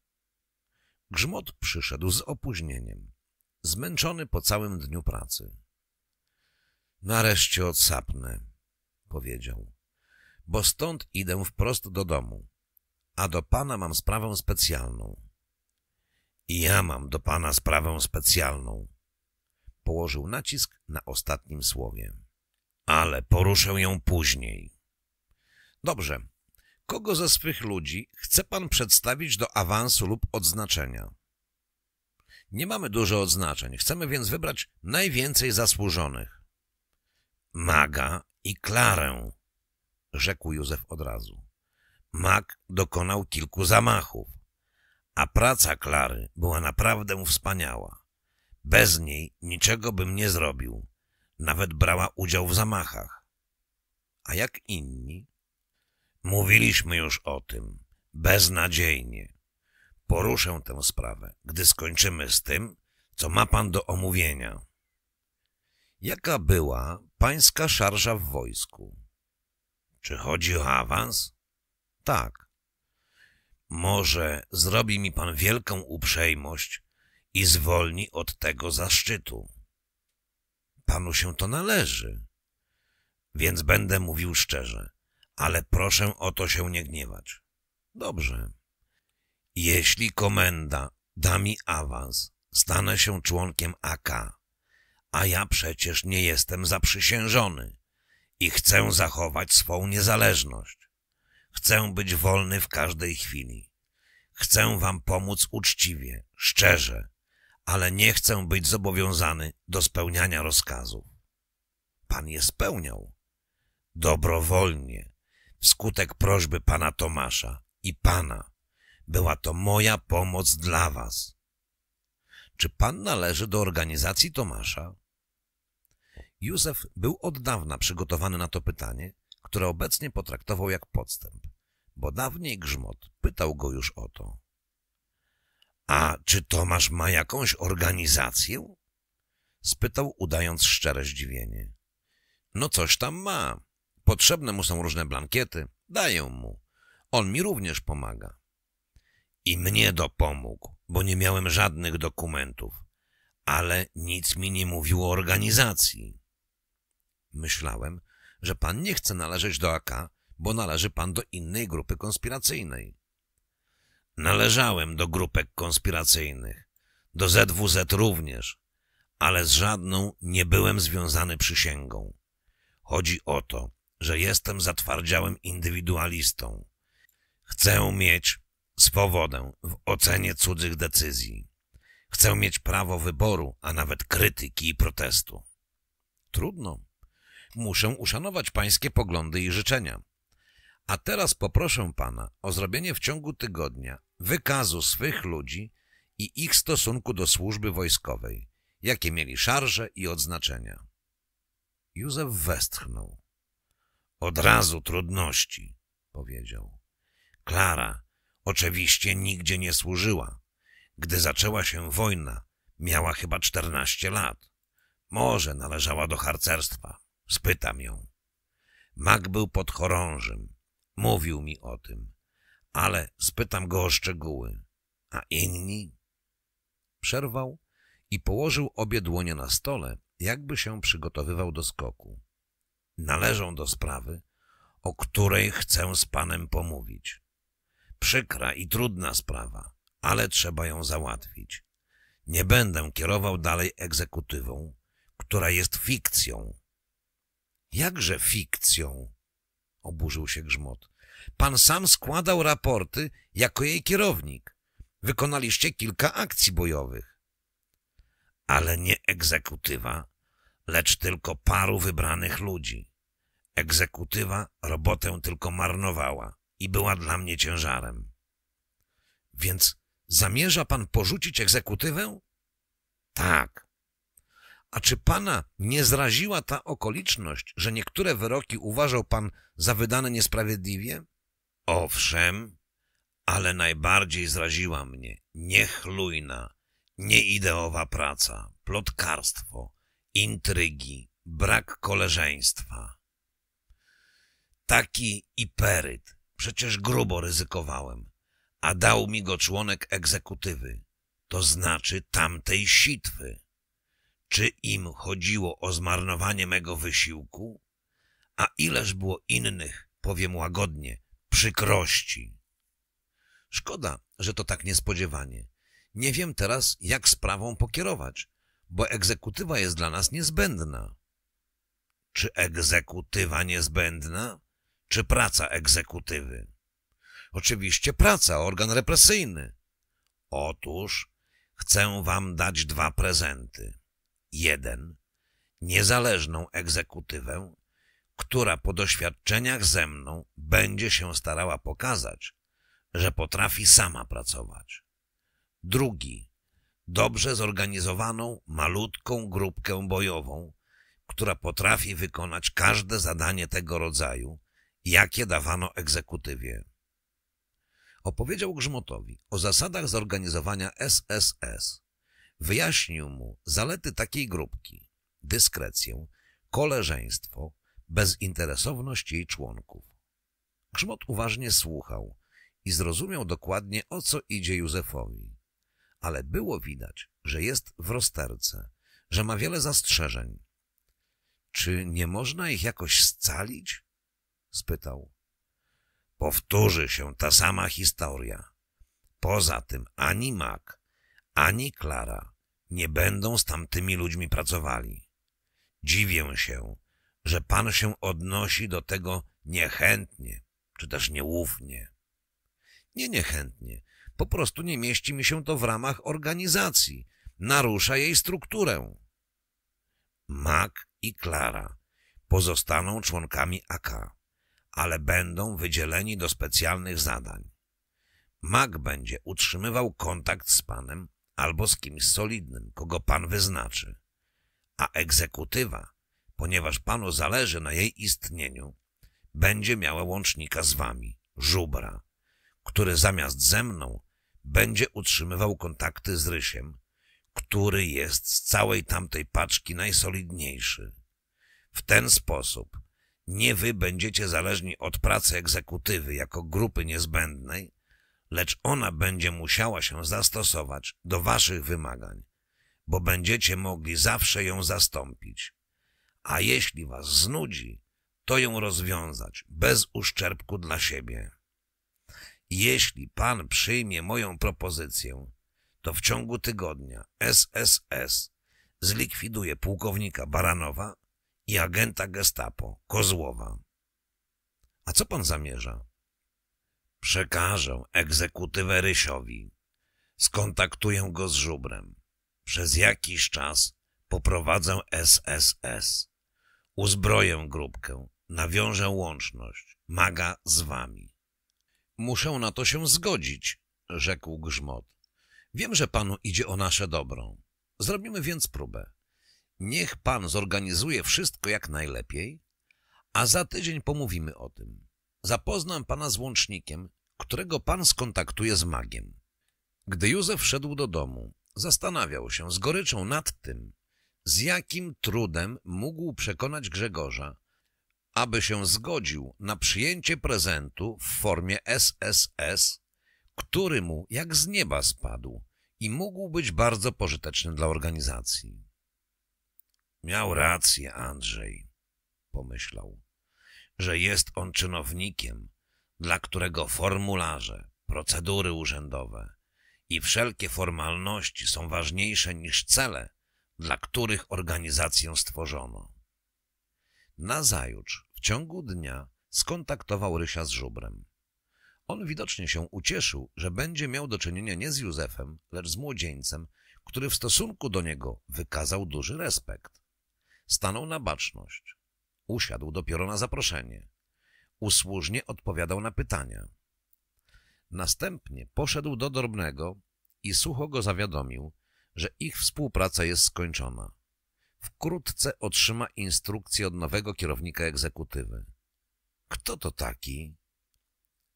Grzmot przyszedł z opóźnieniem, zmęczony po całym dniu pracy. Nareszcie odsapnę, powiedział, bo stąd idę wprost do domu, a do pana mam sprawę specjalną. I ja mam do pana sprawę specjalną. Położył nacisk na ostatnim słowie. Ale poruszę ją później. Dobrze. Kogo ze swych ludzi chce pan przedstawić do awansu lub odznaczenia? Nie mamy dużo odznaczeń, chcemy więc wybrać najwięcej zasłużonych. Maga i Klarę, rzekł Józef od razu. Mag dokonał kilku zamachów. A praca Klary była naprawdę wspaniała. Bez niej niczego bym nie zrobił. Nawet brała udział w zamachach. A jak inni? Mówiliśmy już o tym. Beznadziejnie. Poruszę tę sprawę, gdy skończymy z tym, co ma pan do omówienia. Jaka była pańska szarża w wojsku? Czy chodzi o awans? Tak. Może zrobi mi pan wielką uprzejmość i zwolni od tego zaszczytu. Panu się to należy, więc będę mówił szczerze, ale proszę o to się nie gniewać. Dobrze. Jeśli komenda da mi awans, stanę się członkiem AK, a ja przecież nie jestem zaprzysiężony i chcę zachować swą niezależność. Chcę być wolny w każdej chwili. Chcę wam pomóc uczciwie, szczerze, ale nie chcę być zobowiązany do spełniania rozkazów. Pan je spełniał. Dobrowolnie, wskutek prośby pana Tomasza i pana. Była to moja pomoc dla was. Czy pan należy do organizacji Tomasza? Józef był od dawna przygotowany na to pytanie które obecnie potraktował jak podstęp, bo dawniej Grzmot pytał go już o to. A czy Tomasz ma jakąś organizację? Spytał, udając szczere zdziwienie. No coś tam ma. Potrzebne mu są różne blankiety. Daję mu. On mi również pomaga. I mnie dopomógł, bo nie miałem żadnych dokumentów. Ale nic mi nie mówił o organizacji. Myślałem, że pan nie chce należeć do AK, bo należy pan do innej grupy konspiracyjnej. Należałem do grupek konspiracyjnych, do ZWZ również, ale z żadną nie byłem związany przysięgą. Chodzi o to, że jestem zatwardziałym indywidualistą. Chcę mieć swobodę w ocenie cudzych decyzji. Chcę mieć prawo wyboru, a nawet krytyki i protestu. Trudno. Muszę uszanować pańskie poglądy i życzenia. A teraz poproszę pana o zrobienie w ciągu tygodnia wykazu swych ludzi i ich stosunku do służby wojskowej, jakie mieli szarże i odznaczenia. Józef westchnął. Od razu trudności, powiedział. Klara oczywiście nigdzie nie służyła. Gdy zaczęła się wojna, miała chyba czternaście lat. Może należała do harcerstwa. Spytam ją. Mak był pod chorążem. Mówił mi o tym. Ale spytam go o szczegóły. A inni? Przerwał i położył obie dłonie na stole, jakby się przygotowywał do skoku. Należą do sprawy, o której chcę z panem pomówić. Przykra i trudna sprawa, ale trzeba ją załatwić. Nie będę kierował dalej egzekutywą, która jest fikcją, Jakże fikcją? Oburzył się Grzmot. Pan sam składał raporty jako jej kierownik. Wykonaliście kilka akcji bojowych. Ale nie egzekutywa, lecz tylko paru wybranych ludzi. Egzekutywa robotę tylko marnowała i była dla mnie ciężarem. Więc zamierza pan porzucić egzekutywę? Tak, a czy pana nie zraziła ta okoliczność, że niektóre wyroki uważał pan za wydane niesprawiedliwie? Owszem, ale najbardziej zraziła mnie niechlujna, nieideowa praca, plotkarstwo, intrygi, brak koleżeństwa. Taki iperyt, przecież grubo ryzykowałem, a dał mi go członek egzekutywy, to znaczy tamtej sitwy. Czy im chodziło o zmarnowanie mego wysiłku? A ileż było innych, powiem łagodnie, przykrości. Szkoda, że to tak niespodziewanie. Nie wiem teraz, jak sprawą pokierować, bo egzekutywa jest dla nas niezbędna. Czy egzekutywa niezbędna? Czy praca egzekutywy? Oczywiście praca, organ represyjny. Otóż chcę wam dać dwa prezenty jeden, niezależną egzekutywę, która po doświadczeniach ze mną będzie się starała pokazać, że potrafi sama pracować. Drugi, dobrze zorganizowaną, malutką grupkę bojową, która potrafi wykonać każde zadanie tego rodzaju, jakie dawano egzekutywie. Opowiedział Grzmotowi o zasadach zorganizowania SSS, Wyjaśnił mu zalety takiej grupki, dyskrecję, koleżeństwo, bezinteresowność jej członków. Grzmot uważnie słuchał i zrozumiał dokładnie, o co idzie Józefowi. Ale było widać, że jest w rozterce, że ma wiele zastrzeżeń. Czy nie można ich jakoś scalić? spytał. Powtórzy się ta sama historia. Poza tym ani mak, ani Klara nie będą z tamtymi ludźmi pracowali. Dziwię się, że pan się odnosi do tego niechętnie, czy też nieufnie. Nie niechętnie, po prostu nie mieści mi się to w ramach organizacji, narusza jej strukturę. Mac i Klara pozostaną członkami AK, ale będą wydzieleni do specjalnych zadań. Mac będzie utrzymywał kontakt z panem albo z kimś solidnym, kogo pan wyznaczy. A egzekutywa, ponieważ panu zależy na jej istnieniu, będzie miała łącznika z wami, żubra, który zamiast ze mną będzie utrzymywał kontakty z Rysiem, który jest z całej tamtej paczki najsolidniejszy. W ten sposób nie wy będziecie zależni od pracy egzekutywy jako grupy niezbędnej, lecz ona będzie musiała się zastosować do waszych wymagań, bo będziecie mogli zawsze ją zastąpić. A jeśli was znudzi, to ją rozwiązać bez uszczerbku dla siebie. Jeśli pan przyjmie moją propozycję, to w ciągu tygodnia SSS zlikwiduje pułkownika Baranowa i agenta gestapo Kozłowa. A co pan zamierza? Przekażę egzekutywę Rysiowi. Skontaktuję go z żubrem. Przez jakiś czas poprowadzę SSS. Uzbroję grupkę, nawiążę łączność. Maga z wami. Muszę na to się zgodzić, rzekł Grzmot. Wiem, że panu idzie o nasze dobro. Zrobimy więc próbę. Niech pan zorganizuje wszystko jak najlepiej, a za tydzień pomówimy o tym. Zapoznam pana z łącznikiem, którego pan skontaktuje z magiem. Gdy Józef wszedł do domu, zastanawiał się z goryczą nad tym, z jakim trudem mógł przekonać Grzegorza, aby się zgodził na przyjęcie prezentu w formie SSS, który mu jak z nieba spadł i mógł być bardzo pożyteczny dla organizacji. Miał rację Andrzej, pomyślał że jest on czynownikiem, dla którego formularze, procedury urzędowe i wszelkie formalności są ważniejsze niż cele, dla których organizację stworzono. Nazajutrz, w ciągu dnia, skontaktował Rysia z żubrem. On widocznie się ucieszył, że będzie miał do czynienia nie z Józefem, lecz z młodzieńcem, który w stosunku do niego wykazał duży respekt. Stanął na baczność. Usiadł dopiero na zaproszenie. Usłużnie odpowiadał na pytania. Następnie poszedł do Drobnego i sucho go zawiadomił, że ich współpraca jest skończona. Wkrótce otrzyma instrukcję od nowego kierownika egzekutywy. Kto to taki?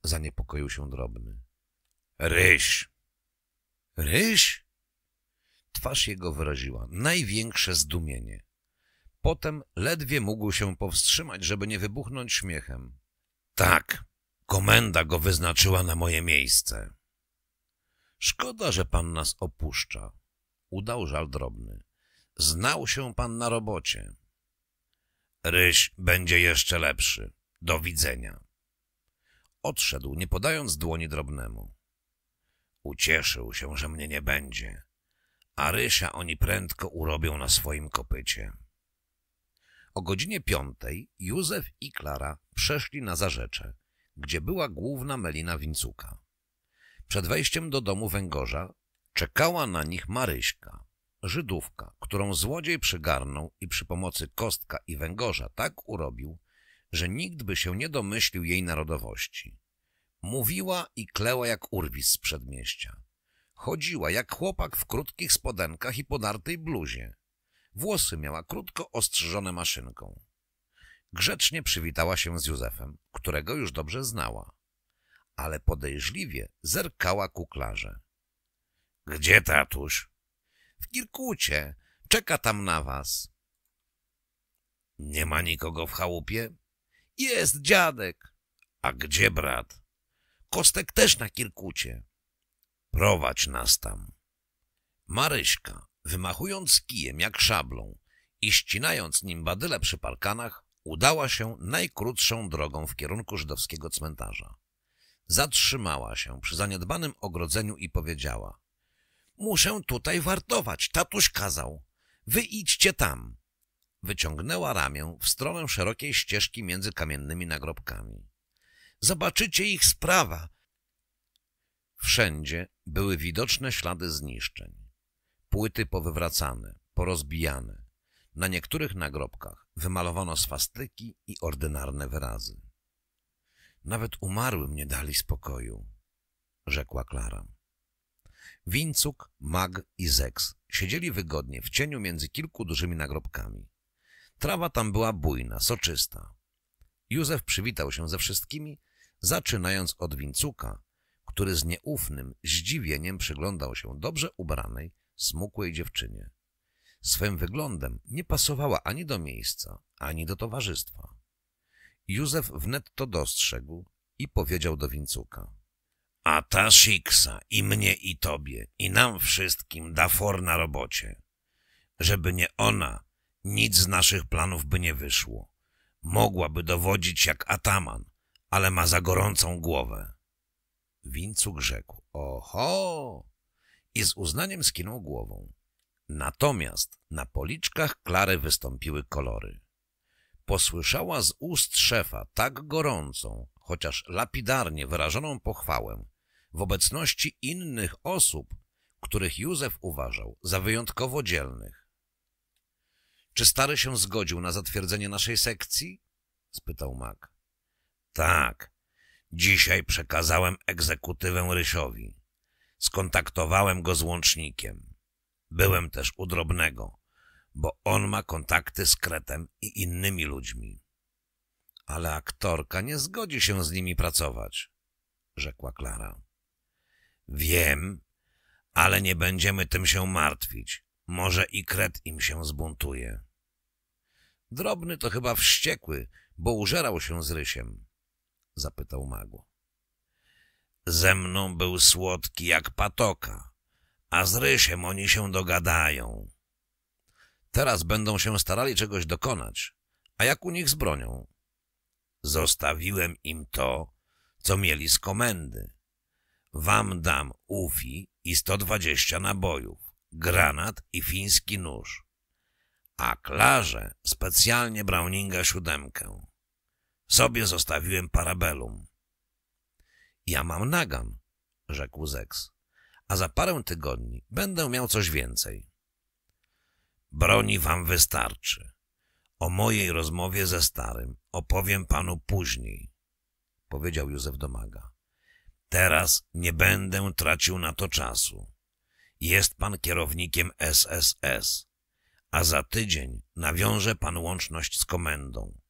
Zaniepokoił się Drobny. Ryś! Ryś? Twarz jego wyraziła największe zdumienie. Potem ledwie mógł się powstrzymać, żeby nie wybuchnąć śmiechem. Tak, komenda go wyznaczyła na moje miejsce. Szkoda, że pan nas opuszcza. Udał żal drobny. Znał się pan na robocie. Ryś będzie jeszcze lepszy. Do widzenia. Odszedł, nie podając dłoni drobnemu. Ucieszył się, że mnie nie będzie, a Rysia oni prędko urobią na swoim kopycie. O godzinie piątej Józef i Klara przeszli na zarzecze, gdzie była główna melina Wincuka. Przed wejściem do domu węgorza czekała na nich Maryśka, Żydówka, którą złodziej przygarnął i przy pomocy kostka i węgorza tak urobił, że nikt by się nie domyślił jej narodowości. Mówiła i kleła jak urwis z przedmieścia. Chodziła jak chłopak w krótkich spodenkach i podartej bluzie. Włosy miała krótko ostrzyżone maszynką. Grzecznie przywitała się z Józefem, którego już dobrze znała, ale podejrzliwie zerkała kuklarze. — Gdzie tatuś? — W Kirkucie. Czeka tam na was. — Nie ma nikogo w chałupie? — Jest dziadek. — A gdzie brat? — Kostek też na Kirkucie. — Prowadź nas tam. Maryśka Wymachując kijem jak szablą i ścinając nim badyle przy parkanach, udała się najkrótszą drogą w kierunku żydowskiego cmentarza. Zatrzymała się przy zaniedbanym ogrodzeniu i powiedziała — Muszę tutaj wartować, tatuś kazał. Wy idźcie tam. Wyciągnęła ramię w stronę szerokiej ścieżki między kamiennymi nagrobkami. Zobaczycie ich sprawa. Wszędzie były widoczne ślady zniszczeń. Płyty powywracane, porozbijane. Na niektórych nagrobkach wymalowano swastyki i ordynarne wyrazy. Nawet umarłym nie dali spokoju, rzekła Klara. Wincuk, Mag i Zeks siedzieli wygodnie w cieniu między kilku dużymi nagrobkami. Trawa tam była bujna, soczysta. Józef przywitał się ze wszystkimi, zaczynając od Wincuka, który z nieufnym zdziwieniem przyglądał się dobrze ubranej, smukłej dziewczynie. Swym wyglądem nie pasowała ani do miejsca, ani do towarzystwa. Józef wnet to dostrzegł i powiedział do Wincuka. A ta sziksa i mnie i tobie i nam wszystkim da for na robocie. Żeby nie ona, nic z naszych planów by nie wyszło. Mogłaby dowodzić jak ataman, ale ma za gorącą głowę. Wincuk rzekł. Oho! i z uznaniem skinął głową. Natomiast na policzkach Klary wystąpiły kolory. Posłyszała z ust szefa tak gorącą, chociaż lapidarnie wyrażoną pochwałę w obecności innych osób, których Józef uważał za wyjątkowo dzielnych. — Czy stary się zgodził na zatwierdzenie naszej sekcji? — spytał Mak. — Tak. Dzisiaj przekazałem egzekutywę Rysiowi. Skontaktowałem go z łącznikiem. Byłem też u drobnego, bo on ma kontakty z Kretem i innymi ludźmi. Ale aktorka nie zgodzi się z nimi pracować, rzekła Klara. Wiem, ale nie będziemy tym się martwić. Może i Kret im się zbuntuje. Drobny to chyba wściekły, bo użerał się z Rysiem, zapytał mago. Ze mną był słodki jak patoka, a z Rysiem oni się dogadają. Teraz będą się starali czegoś dokonać, a jak u nich z bronią? Zostawiłem im to, co mieli z komendy. Wam dam ufi i 120 nabojów, granat i fiński nóż, a Klarze specjalnie Browninga siódemkę. Sobie zostawiłem parabelum. Ja mam nagan, rzekł Zeks, a za parę tygodni będę miał coś więcej. Broni wam wystarczy. O mojej rozmowie ze starym opowiem panu później, powiedział Józef Domaga. Teraz nie będę tracił na to czasu. Jest pan kierownikiem SSS, a za tydzień nawiąże pan łączność z komendą.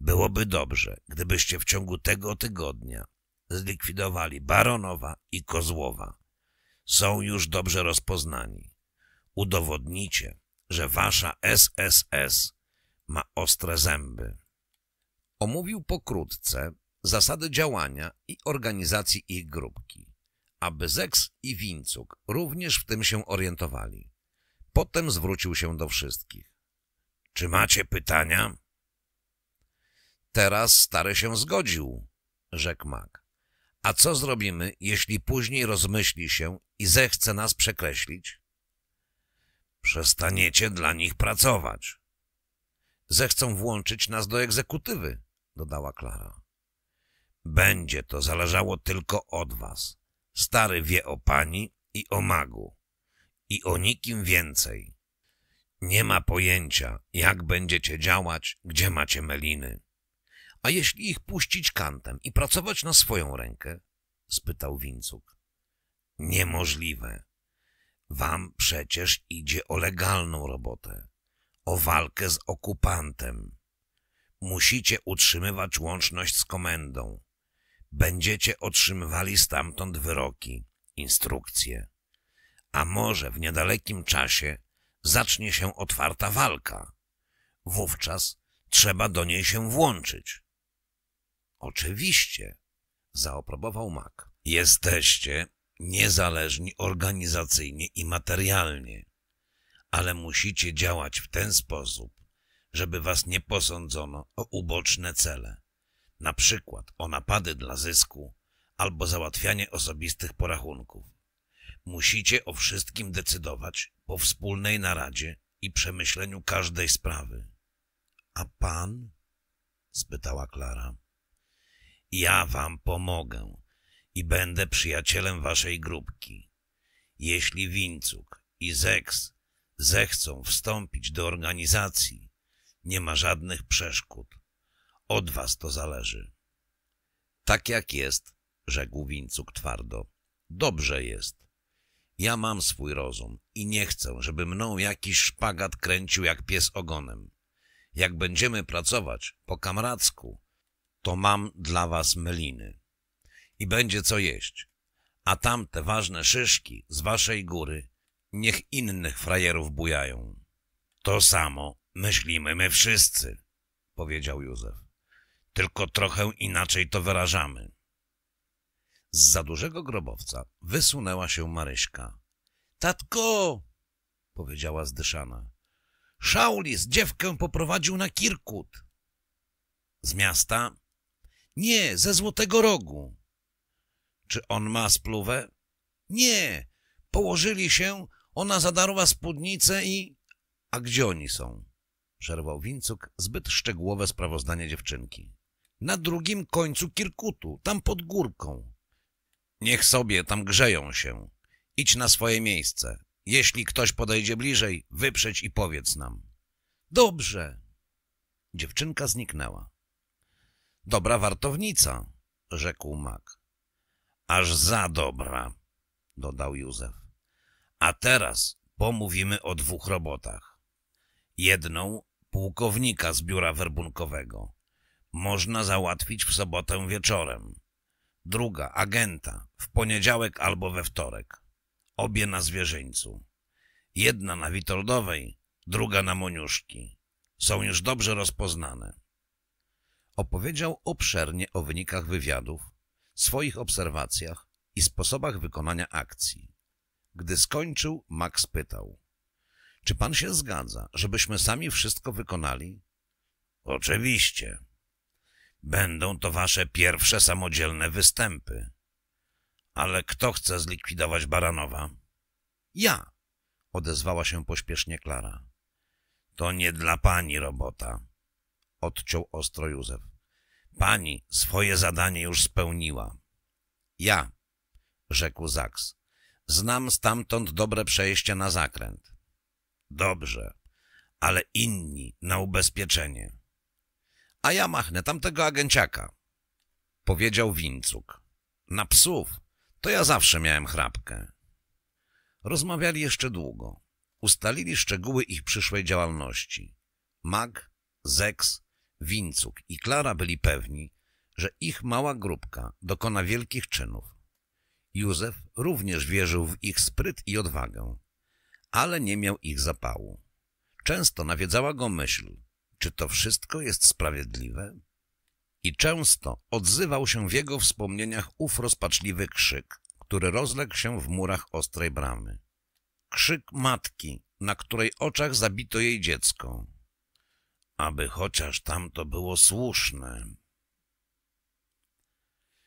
Byłoby dobrze, gdybyście w ciągu tego tygodnia zlikwidowali Baronowa i Kozłowa. Są już dobrze rozpoznani. Udowodnicie, że wasza SSS ma ostre zęby. Omówił pokrótce zasady działania i organizacji ich grupki, aby Zeks i Wincuk również w tym się orientowali. Potem zwrócił się do wszystkich. Czy macie pytania? Teraz stary się zgodził, rzekł Mac. A co zrobimy, jeśli później rozmyśli się i zechce nas przekreślić? Przestaniecie dla nich pracować. Zechcą włączyć nas do egzekutywy, dodała Klara. Będzie to zależało tylko od was. Stary wie o pani i o magu. I o nikim więcej. Nie ma pojęcia, jak będziecie działać, gdzie macie meliny. A jeśli ich puścić kantem i pracować na swoją rękę? spytał Wincuk. Niemożliwe. Wam przecież idzie o legalną robotę, o walkę z okupantem. Musicie utrzymywać łączność z komendą. Będziecie otrzymywali stamtąd wyroki, instrukcje. A może w niedalekim czasie zacznie się otwarta walka. Wówczas trzeba do niej się włączyć. Oczywiście, zaoprobował Mak. Jesteście niezależni organizacyjnie i materialnie, ale musicie działać w ten sposób, żeby was nie posądzono o uboczne cele, na przykład o napady dla zysku albo załatwianie osobistych porachunków. Musicie o wszystkim decydować po wspólnej naradzie i przemyśleniu każdej sprawy. — A pan? — spytała Klara. Ja wam pomogę i będę przyjacielem waszej grupki. Jeśli Wincuk i Zeks zechcą wstąpić do organizacji, nie ma żadnych przeszkód. Od was to zależy. Tak jak jest, rzekł Wincuk twardo. Dobrze jest. Ja mam swój rozum i nie chcę, żeby mną jakiś szpagat kręcił jak pies ogonem. Jak będziemy pracować po kamracku, to mam dla was meliny. I będzie co jeść. A tamte ważne szyszki z waszej góry niech innych frajerów bujają. To samo myślimy my wszyscy, powiedział Józef. Tylko trochę inaczej to wyrażamy. Z za dużego grobowca wysunęła się Maryśka. Tatko, powiedziała zdyszana. Szaulis dziewkę poprowadził na Kirkut. Z miasta nie, ze złotego rogu. Czy on ma spluwę? Nie. Położyli się, ona zadarła spódnicę i... A gdzie oni są? Przerwał Wincuk zbyt szczegółowe sprawozdanie dziewczynki. Na drugim końcu Kirkutu, tam pod górką. Niech sobie tam grzeją się. Idź na swoje miejsce. Jeśli ktoś podejdzie bliżej, wyprzeć i powiedz nam. Dobrze. Dziewczynka zniknęła. Dobra wartownica, rzekł mak. Aż za dobra, dodał Józef. A teraz pomówimy o dwóch robotach. Jedną pułkownika z biura werbunkowego. Można załatwić w sobotę wieczorem. Druga agenta w poniedziałek albo we wtorek. Obie na zwierzyńcu. Jedna na Witoldowej, druga na Moniuszki. Są już dobrze rozpoznane. Opowiedział obszernie o wynikach wywiadów, swoich obserwacjach i sposobach wykonania akcji. Gdy skończył, Max pytał. Czy pan się zgadza, żebyśmy sami wszystko wykonali? Oczywiście. Będą to wasze pierwsze samodzielne występy. Ale kto chce zlikwidować Baranowa? Ja, odezwała się pośpiesznie Klara. To nie dla pani robota odciął ostro Józef. Pani swoje zadanie już spełniła. Ja, rzekł Zaks. Znam stamtąd dobre przejście na zakręt. Dobrze, ale inni na ubezpieczenie. A ja machnę tamtego agenciaka, powiedział Wincuk. Na psów to ja zawsze miałem chrapkę. Rozmawiali jeszcze długo. Ustalili szczegóły ich przyszłej działalności. Mag, Zeks Wincuk i Klara byli pewni, że ich mała grupka dokona wielkich czynów. Józef również wierzył w ich spryt i odwagę, ale nie miał ich zapału. Często nawiedzała go myśl, czy to wszystko jest sprawiedliwe? I często odzywał się w jego wspomnieniach ów rozpaczliwy krzyk, który rozległ się w murach ostrej bramy. Krzyk matki, na której oczach zabito jej dziecko aby chociaż tamto było słuszne.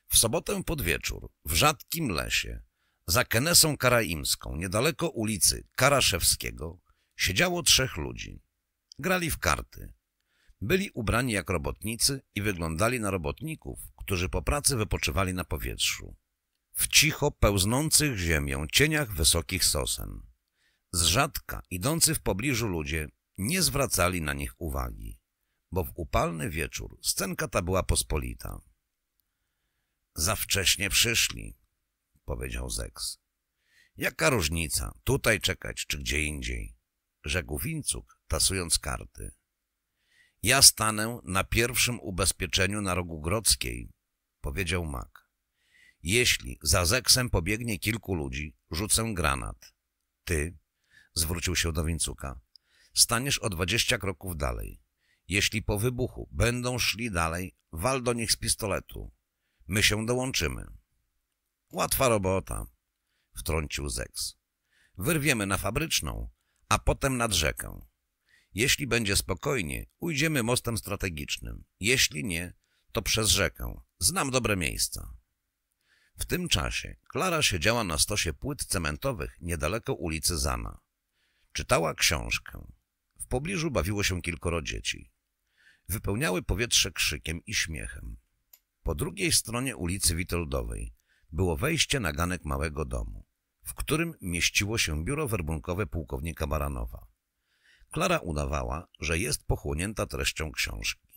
W sobotę pod wieczór, w rzadkim lesie, za Kenesą Karaimską, niedaleko ulicy Karaszewskiego, siedziało trzech ludzi. Grali w karty. Byli ubrani jak robotnicy i wyglądali na robotników, którzy po pracy wypoczywali na powietrzu. W cicho pełznących ziemią cieniach wysokich sosen. Z rzadka idący w pobliżu ludzie nie zwracali na nich uwagi, bo w upalny wieczór scenka ta była pospolita. Za wcześnie przyszli, powiedział Zeks. Jaka różnica, tutaj czekać czy gdzie indziej, rzekł Wincuk, tasując karty. Ja stanę na pierwszym ubezpieczeniu na rogu grodzkiej, powiedział Mak. Jeśli za Zeksem pobiegnie kilku ludzi, rzucę granat. Ty, zwrócił się do Wincuka, staniesz o dwadzieścia kroków dalej. Jeśli po wybuchu będą szli dalej, wal do nich z pistoletu. My się dołączymy. Łatwa robota, wtrącił Zeks. Wyrwiemy na fabryczną, a potem nad rzekę. Jeśli będzie spokojnie, ujdziemy mostem strategicznym. Jeśli nie, to przez rzekę. Znam dobre miejsca. W tym czasie Klara siedziała na stosie płyt cementowych niedaleko ulicy Zana. Czytała książkę pobliżu bawiło się kilkoro dzieci. Wypełniały powietrze krzykiem i śmiechem. Po drugiej stronie ulicy Witoldowej było wejście na ganek małego domu, w którym mieściło się biuro werbunkowe pułkownika Baranowa. Klara udawała, że jest pochłonięta treścią książki.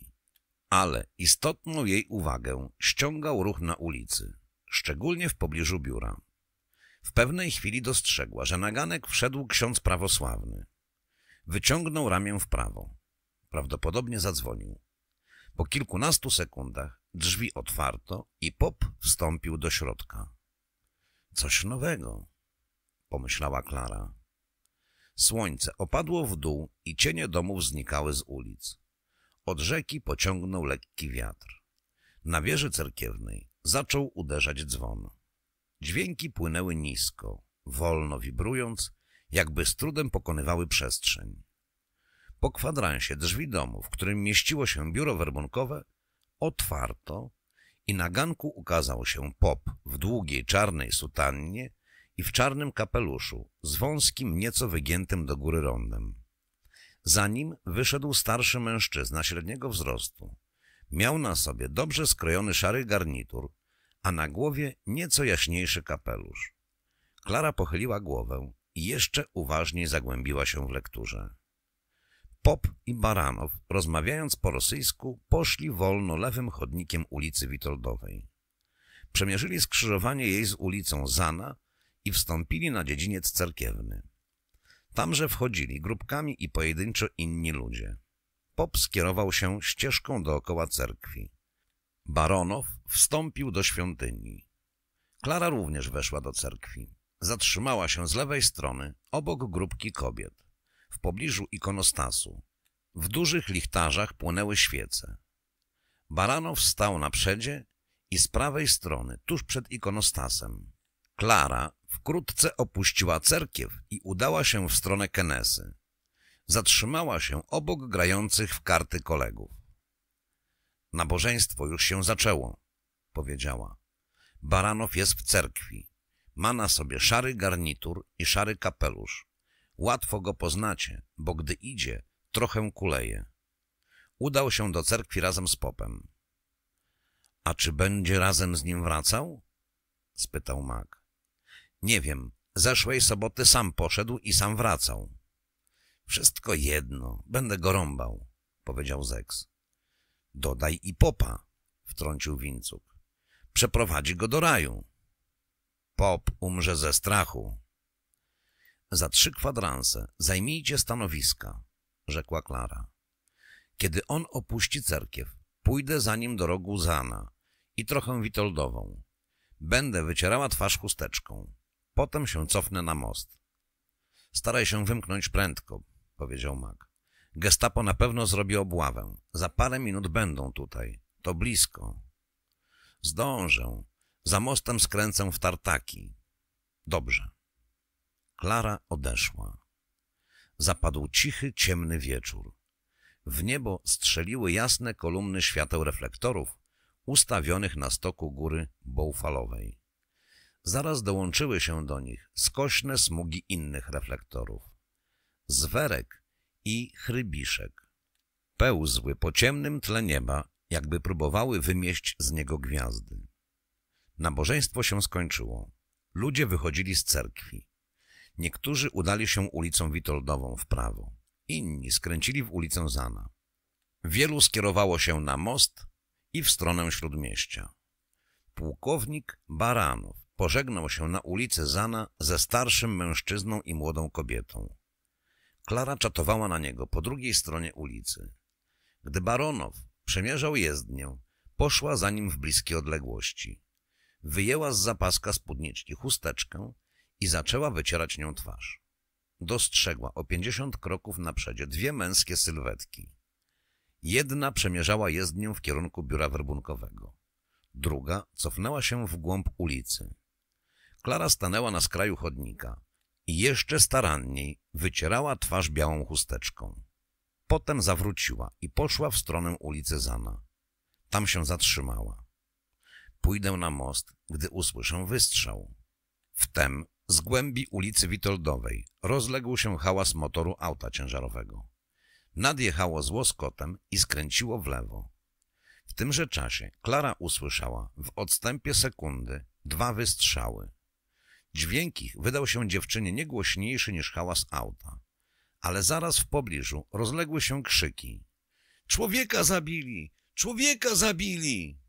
Ale istotną jej uwagę ściągał ruch na ulicy, szczególnie w pobliżu biura. W pewnej chwili dostrzegła, że na ganek wszedł ksiądz prawosławny. Wyciągnął ramię w prawo. Prawdopodobnie zadzwonił. Po kilkunastu sekundach drzwi otwarto i Pop wstąpił do środka. Coś nowego, pomyślała Klara. Słońce opadło w dół i cienie domów znikały z ulic. Od rzeki pociągnął lekki wiatr. Na wieży cerkiewnej zaczął uderzać dzwon. Dźwięki płynęły nisko, wolno wibrując jakby z trudem pokonywały przestrzeń. Po kwadransie drzwi domu, w którym mieściło się biuro werbunkowe, otwarto i na ganku ukazał się pop w długiej czarnej sutannie i w czarnym kapeluszu z wąskim, nieco wygiętym do góry rondem. Za nim wyszedł starszy mężczyzna średniego wzrostu. Miał na sobie dobrze skrojony szary garnitur, a na głowie nieco jaśniejszy kapelusz. Klara pochyliła głowę, jeszcze uważniej zagłębiła się w lekturze. Pop i Baranow, rozmawiając po rosyjsku, poszli wolno lewym chodnikiem ulicy Witoldowej. Przemierzyli skrzyżowanie jej z ulicą Zana i wstąpili na dziedziniec cerkiewny. Tamże wchodzili grupkami i pojedynczo inni ludzie. Pop skierował się ścieżką dookoła cerkwi. Baronow wstąpił do świątyni. Klara również weszła do cerkwi. Zatrzymała się z lewej strony, obok grupki kobiet, w pobliżu ikonostasu. W dużych lichtarzach płonęły świece. Baranow stał na przedzie i z prawej strony, tuż przed ikonostasem. Klara wkrótce opuściła cerkiew i udała się w stronę Kenesy. Zatrzymała się obok grających w karty kolegów. Nabożeństwo już się zaczęło, powiedziała. Baranow jest w cerkwi. Ma na sobie szary garnitur i szary kapelusz. Łatwo go poznacie, bo gdy idzie, trochę kuleje. Udał się do cerkwi razem z popem. A czy będzie razem z nim wracał? spytał mag. Nie wiem, zeszłej soboty sam poszedł i sam wracał. Wszystko jedno, będę go rąbał, powiedział Zeks. Dodaj i popa, wtrącił Wincuk. Przeprowadzi go do raju. Pop umrze ze strachu. Za trzy kwadranse zajmijcie stanowiska, rzekła Klara. Kiedy on opuści cerkiew, pójdę za nim do rogu Zana i trochę Witoldową. Będę wycierała twarz chusteczką. Potem się cofnę na most. Staraj się wymknąć prędko, powiedział Mag. Gestapo na pewno zrobi obławę. Za parę minut będą tutaj. To blisko. Zdążę. Za mostem skręcę w tartaki. Dobrze. Klara odeszła. Zapadł cichy, ciemny wieczór. W niebo strzeliły jasne kolumny świateł reflektorów ustawionych na stoku góry Bołfalowej. Zaraz dołączyły się do nich skośne smugi innych reflektorów. Zwerek i chrybiszek. Pełzły po ciemnym tle nieba, jakby próbowały wymieść z niego gwiazdy. Nabożeństwo się skończyło. Ludzie wychodzili z cerkwi. Niektórzy udali się ulicą Witoldową w prawo. Inni skręcili w ulicę Zana. Wielu skierowało się na most i w stronę Śródmieścia. Pułkownik Baranow pożegnał się na ulicy Zana ze starszym mężczyzną i młodą kobietą. Klara czatowała na niego po drugiej stronie ulicy. Gdy Baronow przemierzał jezdnię, poszła za nim w bliskiej odległości. Wyjęła z zapaska spódniczki chusteczkę i zaczęła wycierać nią twarz. Dostrzegła o pięćdziesiąt kroków naprzedzie dwie męskie sylwetki. Jedna przemierzała jezdnię w kierunku biura werbunkowego. Druga cofnęła się w głąb ulicy. Klara stanęła na skraju chodnika i jeszcze staranniej wycierała twarz białą chusteczką. Potem zawróciła i poszła w stronę ulicy Zana. Tam się zatrzymała. Pójdę na most, gdy usłyszę wystrzał. Wtem z głębi ulicy Witoldowej rozległ się hałas motoru auta ciężarowego. Nadjechało z łoskotem i skręciło w lewo. W tymże czasie Klara usłyszała w odstępie sekundy dwa wystrzały. Dźwięk ich wydał się dziewczynie niegłośniejszy niż hałas auta, ale zaraz w pobliżu rozległy się krzyki. Człowieka zabili! Człowieka zabili!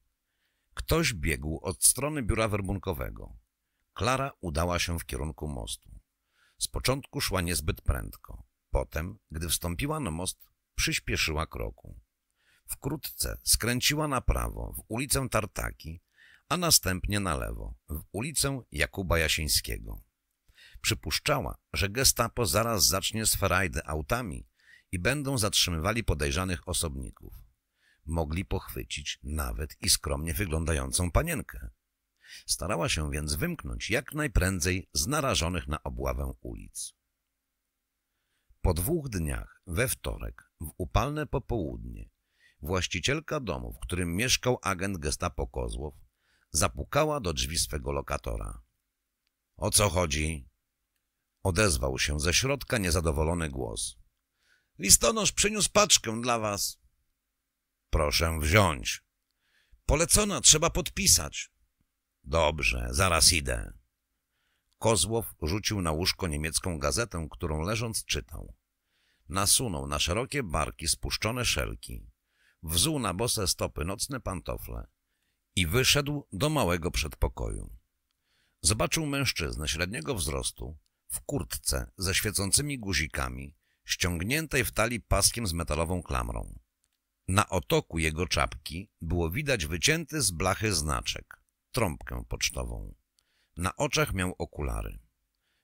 Ktoś biegł od strony biura werbunkowego. Klara udała się w kierunku mostu. Z początku szła niezbyt prędko. Potem, gdy wstąpiła na most, przyspieszyła kroku. Wkrótce skręciła na prawo, w ulicę Tartaki, a następnie na lewo, w ulicę Jakuba Jasińskiego. Przypuszczała, że gestapo zaraz zacznie sferajdę autami i będą zatrzymywali podejrzanych osobników mogli pochwycić nawet i skromnie wyglądającą panienkę. Starała się więc wymknąć jak najprędzej z narażonych na obławę ulic. Po dwóch dniach, we wtorek, w upalne popołudnie, właścicielka domu, w którym mieszkał agent gestapo Kozłow, zapukała do drzwi swego lokatora. — O co chodzi? — odezwał się ze środka niezadowolony głos. — Listonosz przyniósł paczkę dla was — Proszę wziąć. Polecona, trzeba podpisać. Dobrze, zaraz idę. Kozłow rzucił na łóżko niemiecką gazetę, którą leżąc czytał. Nasunął na szerokie barki spuszczone szelki. Wzuł na bose stopy nocne pantofle i wyszedł do małego przedpokoju. Zobaczył mężczyznę średniego wzrostu, w kurtce ze świecącymi guzikami, ściągniętej w talii paskiem z metalową klamrą. Na otoku jego czapki było widać wycięty z blachy znaczek, trąbkę pocztową. Na oczach miał okulary.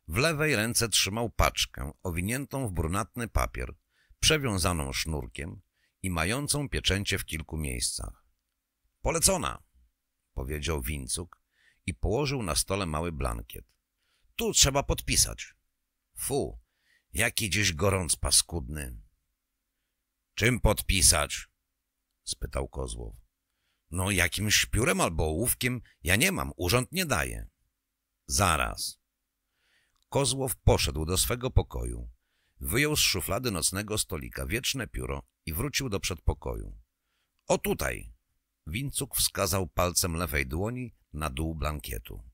W lewej ręce trzymał paczkę owiniętą w brunatny papier, przewiązaną sznurkiem i mającą pieczęcie w kilku miejscach. — Polecona! — powiedział Wincuk i położył na stole mały blankiet. — Tu trzeba podpisać. — Fu, jaki dziś gorąc paskudny! — Czym podpisać? spytał Kozłow. No jakimś piórem albo ołówkiem ja nie mam, urząd nie daje. Zaraz. Kozłow poszedł do swego pokoju. Wyjął z szuflady nocnego stolika wieczne pióro i wrócił do przedpokoju. O tutaj! Wincuk wskazał palcem lewej dłoni na dół blankietu.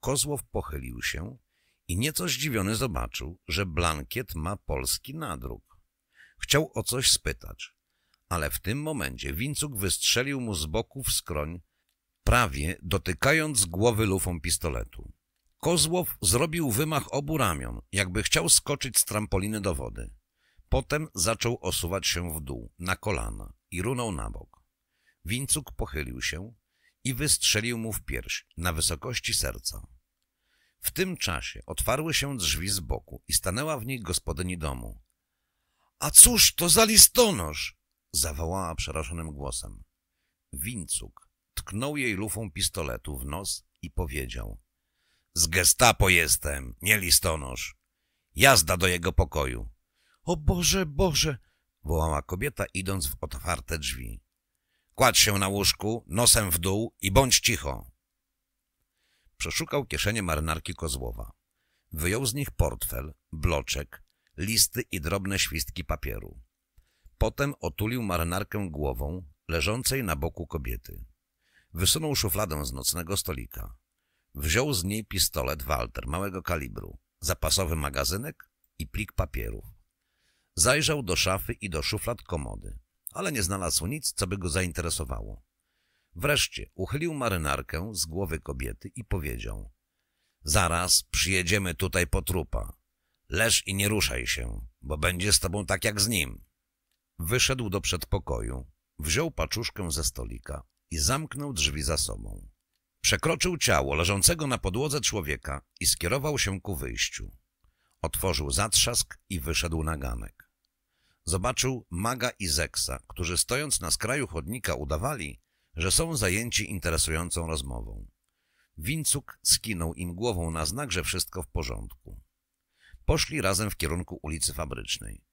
Kozłow pochylił się i nieco zdziwiony zobaczył, że blankiet ma polski nadruk. Chciał o coś spytać, ale w tym momencie Wincuk wystrzelił mu z boku w skroń, prawie dotykając głowy lufą pistoletu. Kozłow zrobił wymach obu ramion, jakby chciał skoczyć z trampoliny do wody. Potem zaczął osuwać się w dół, na kolana i runął na bok. Wincuk pochylił się i wystrzelił mu w pierś, na wysokości serca. W tym czasie otwarły się drzwi z boku i stanęła w nich gospodyni domu. — A cóż to za listonosz? zawołała przerażonym głosem. Wincuk tknął jej lufą pistoletu w nos i powiedział. Z gestapo jestem, nie listonosz. Jazda do jego pokoju. O Boże, Boże! wołała kobieta, idąc w otwarte drzwi. Kładź się na łóżku, nosem w dół i bądź cicho. Przeszukał kieszenie marynarki Kozłowa. Wyjął z nich portfel, bloczek, listy i drobne świstki papieru. Potem otulił marynarkę głową leżącej na boku kobiety. Wysunął szufladę z nocnego stolika. Wziął z niej pistolet Walter małego kalibru, zapasowy magazynek i plik papierów. Zajrzał do szafy i do szuflad komody, ale nie znalazł nic, co by go zainteresowało. Wreszcie uchylił marynarkę z głowy kobiety i powiedział — Zaraz przyjedziemy tutaj po trupa. Leż i nie ruszaj się, bo będzie z tobą tak jak z nim. Wyszedł do przedpokoju, wziął paczuszkę ze stolika i zamknął drzwi za sobą. Przekroczył ciało leżącego na podłodze człowieka i skierował się ku wyjściu. Otworzył zatrzask i wyszedł na ganek. Zobaczył Maga i Zeksa, którzy stojąc na skraju chodnika udawali, że są zajęci interesującą rozmową. Wincuk skinął im głową na znak, że wszystko w porządku. Poszli razem w kierunku ulicy Fabrycznej.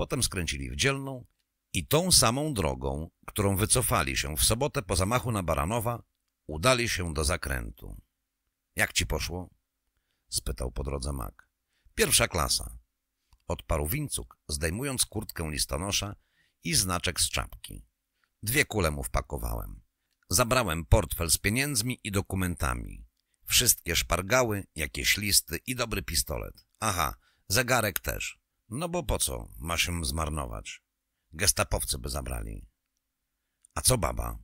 Potem skręcili w dzielną i tą samą drogą, którą wycofali się w sobotę po zamachu na Baranowa, udali się do zakrętu. — Jak ci poszło? — spytał po drodze Mak. — Pierwsza klasa — odparł Wincuk, zdejmując kurtkę listonosza i znaczek z czapki. Dwie kule mu wpakowałem. Zabrałem portfel z pieniędzmi i dokumentami. Wszystkie szpargały, jakieś listy i dobry pistolet. Aha, zegarek też. No bo po co? Masz im zmarnować. Gestapowcy by zabrali. A co baba?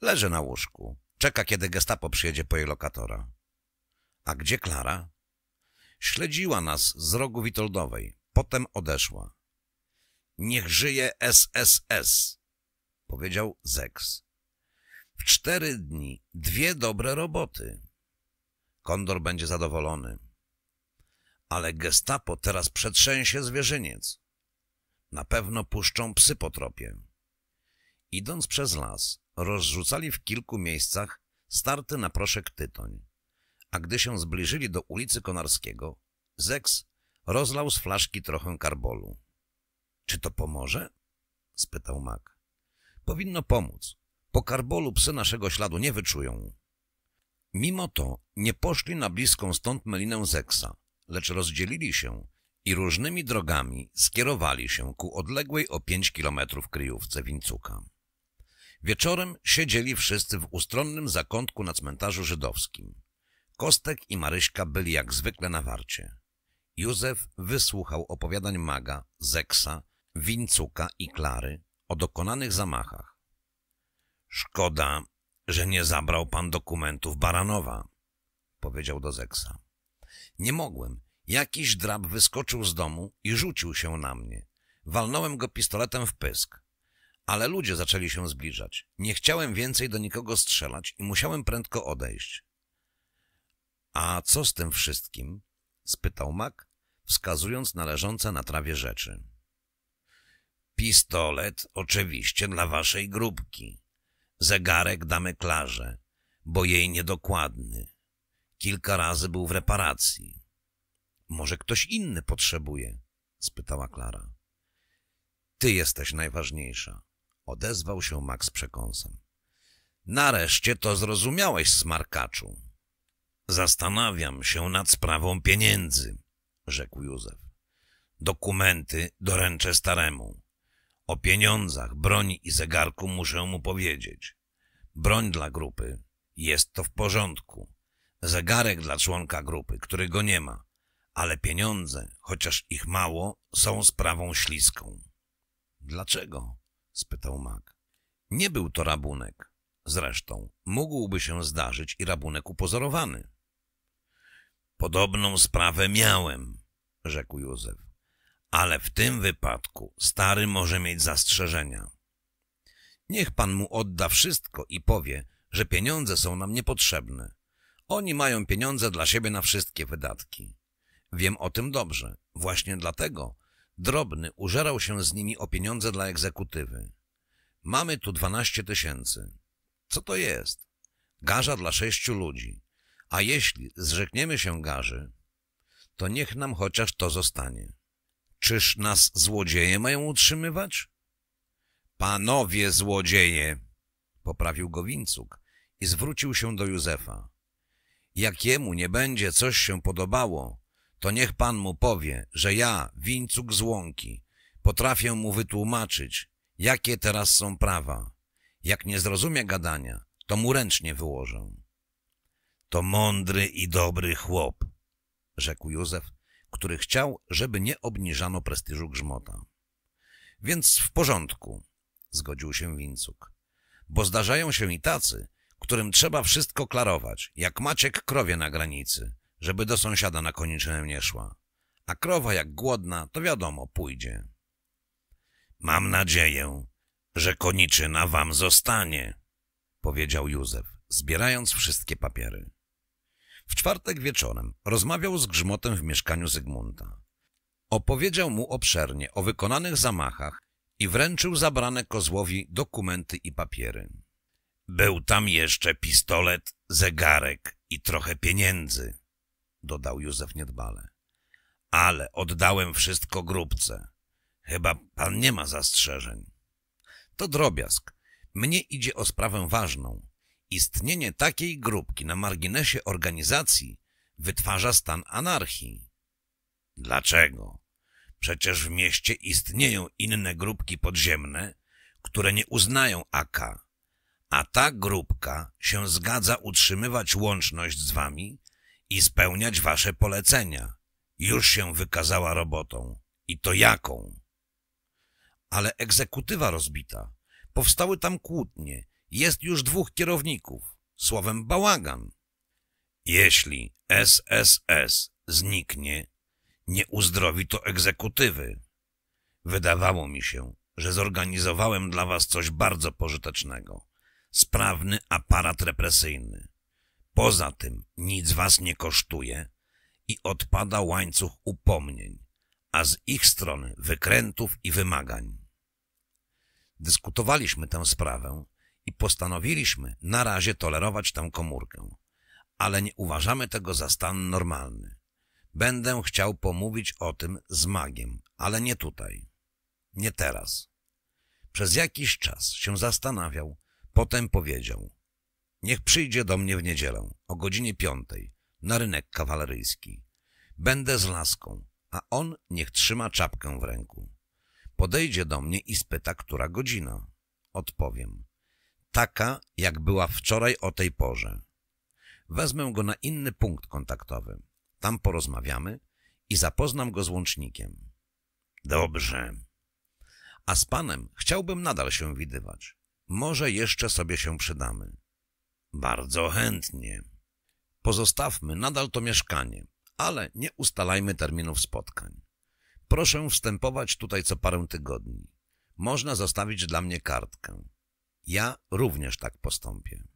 Leży na łóżku. Czeka, kiedy gestapo przyjedzie po jej lokatora. A gdzie Klara? Śledziła nas z rogu Witoldowej. Potem odeszła. Niech żyje SSS, powiedział Zeks. W cztery dni dwie dobre roboty. Kondor będzie zadowolony ale gestapo teraz przetrzęsie zwierzyniec. Na pewno puszczą psy po tropie. Idąc przez las, rozrzucali w kilku miejscach starty na proszek tytoń. A gdy się zbliżyli do ulicy Konarskiego, Zeks rozlał z flaszki trochę karbolu. — Czy to pomoże? — spytał Mak. — Powinno pomóc. Po karbolu psy naszego śladu nie wyczują. Mimo to nie poszli na bliską stąd melinę Zeksa, lecz rozdzielili się i różnymi drogami skierowali się ku odległej o pięć kilometrów kryjówce Wincuka. Wieczorem siedzieli wszyscy w ustronnym zakątku na cmentarzu żydowskim. Kostek i Maryśka byli jak zwykle na warcie. Józef wysłuchał opowiadań Maga, Zeksa, Wincuka i Klary o dokonanych zamachach. Szkoda, że nie zabrał pan dokumentów Baranowa, powiedział do Zeksa. Nie mogłem. Jakiś drab wyskoczył z domu i rzucił się na mnie. Walnąłem go pistoletem w pysk. Ale ludzie zaczęli się zbliżać. Nie chciałem więcej do nikogo strzelać i musiałem prędko odejść. A co z tym wszystkim? spytał Mak, wskazując na leżące na trawie rzeczy. Pistolet oczywiście dla waszej grupki. Zegarek damy Klarze, bo jej niedokładny. Kilka razy był w reparacji. Może ktoś inny potrzebuje? spytała Klara. Ty jesteś najważniejsza, odezwał się Max przekąsem. Nareszcie to zrozumiałeś, smarkaczu. Zastanawiam się nad sprawą pieniędzy, rzekł Józef. Dokumenty doręczę staremu. O pieniądzach, broni i zegarku muszę mu powiedzieć. Broń dla grupy. Jest to w porządku zegarek dla członka grupy, który go nie ma, ale pieniądze, chociaż ich mało, są sprawą śliską. Dlaczego? spytał Mac. Nie był to rabunek. Zresztą mógłby się zdarzyć i rabunek upozorowany. Podobną sprawę miałem, rzekł Józef. Ale w tym wypadku stary może mieć zastrzeżenia. Niech pan mu odda wszystko i powie, że pieniądze są nam niepotrzebne oni mają pieniądze dla siebie na wszystkie wydatki. Wiem o tym dobrze. Właśnie dlatego drobny użerał się z nimi o pieniądze dla egzekutywy. Mamy tu dwanaście tysięcy. Co to jest? Garza dla sześciu ludzi. A jeśli zrzekniemy się garzy, to niech nam chociaż to zostanie. Czyż nas złodzieje mają utrzymywać? Panowie złodzieje! Poprawił go Wincuk i zwrócił się do Józefa. Jak jemu nie będzie coś się podobało, to niech pan mu powie, że ja, wińcuk z łąki, potrafię mu wytłumaczyć, jakie teraz są prawa. Jak nie zrozumie gadania, to mu ręcznie wyłożę. To mądry i dobry chłop, rzekł Józef, który chciał, żeby nie obniżano prestiżu grzmota. Więc w porządku, zgodził się Wincuk, bo zdarzają się i tacy, którym trzeba wszystko klarować, jak Maciek krowie na granicy, żeby do sąsiada na koniczynę nie szła. A krowa jak głodna, to wiadomo, pójdzie. Mam nadzieję, że koniczyna wam zostanie, powiedział Józef, zbierając wszystkie papiery. W czwartek wieczorem rozmawiał z Grzmotem w mieszkaniu Zygmunta. Opowiedział mu obszernie o wykonanych zamachach i wręczył zabrane kozłowi dokumenty i papiery. Był tam jeszcze pistolet, zegarek i trochę pieniędzy, dodał Józef niedbale. Ale oddałem wszystko grupce. Chyba pan nie ma zastrzeżeń. To drobiazg. Mnie idzie o sprawę ważną. Istnienie takiej grupki na marginesie organizacji wytwarza stan anarchii. Dlaczego? Przecież w mieście istnieją inne grupki podziemne, które nie uznają AK a ta grupka się zgadza utrzymywać łączność z wami i spełniać wasze polecenia. Już się wykazała robotą. I to jaką? Ale egzekutywa rozbita. Powstały tam kłótnie. Jest już dwóch kierowników. Słowem bałagan. Jeśli SSS zniknie, nie uzdrowi to egzekutywy. Wydawało mi się, że zorganizowałem dla was coś bardzo pożytecznego sprawny aparat represyjny. Poza tym nic was nie kosztuje i odpada łańcuch upomnień, a z ich strony wykrętów i wymagań. Dyskutowaliśmy tę sprawę i postanowiliśmy na razie tolerować tę komórkę, ale nie uważamy tego za stan normalny. Będę chciał pomówić o tym z magiem, ale nie tutaj. Nie teraz. Przez jakiś czas się zastanawiał, Potem powiedział, niech przyjdzie do mnie w niedzielę o godzinie piątej na rynek kawaleryjski. Będę z laską, a on niech trzyma czapkę w ręku. Podejdzie do mnie i spyta, która godzina. Odpowiem. Taka, jak była wczoraj o tej porze. Wezmę go na inny punkt kontaktowy. Tam porozmawiamy i zapoznam go z łącznikiem. Dobrze. A z panem chciałbym nadal się widywać. Może jeszcze sobie się przydamy. Bardzo chętnie. Pozostawmy nadal to mieszkanie, ale nie ustalajmy terminów spotkań. Proszę wstępować tutaj co parę tygodni. Można zostawić dla mnie kartkę. Ja również tak postąpię.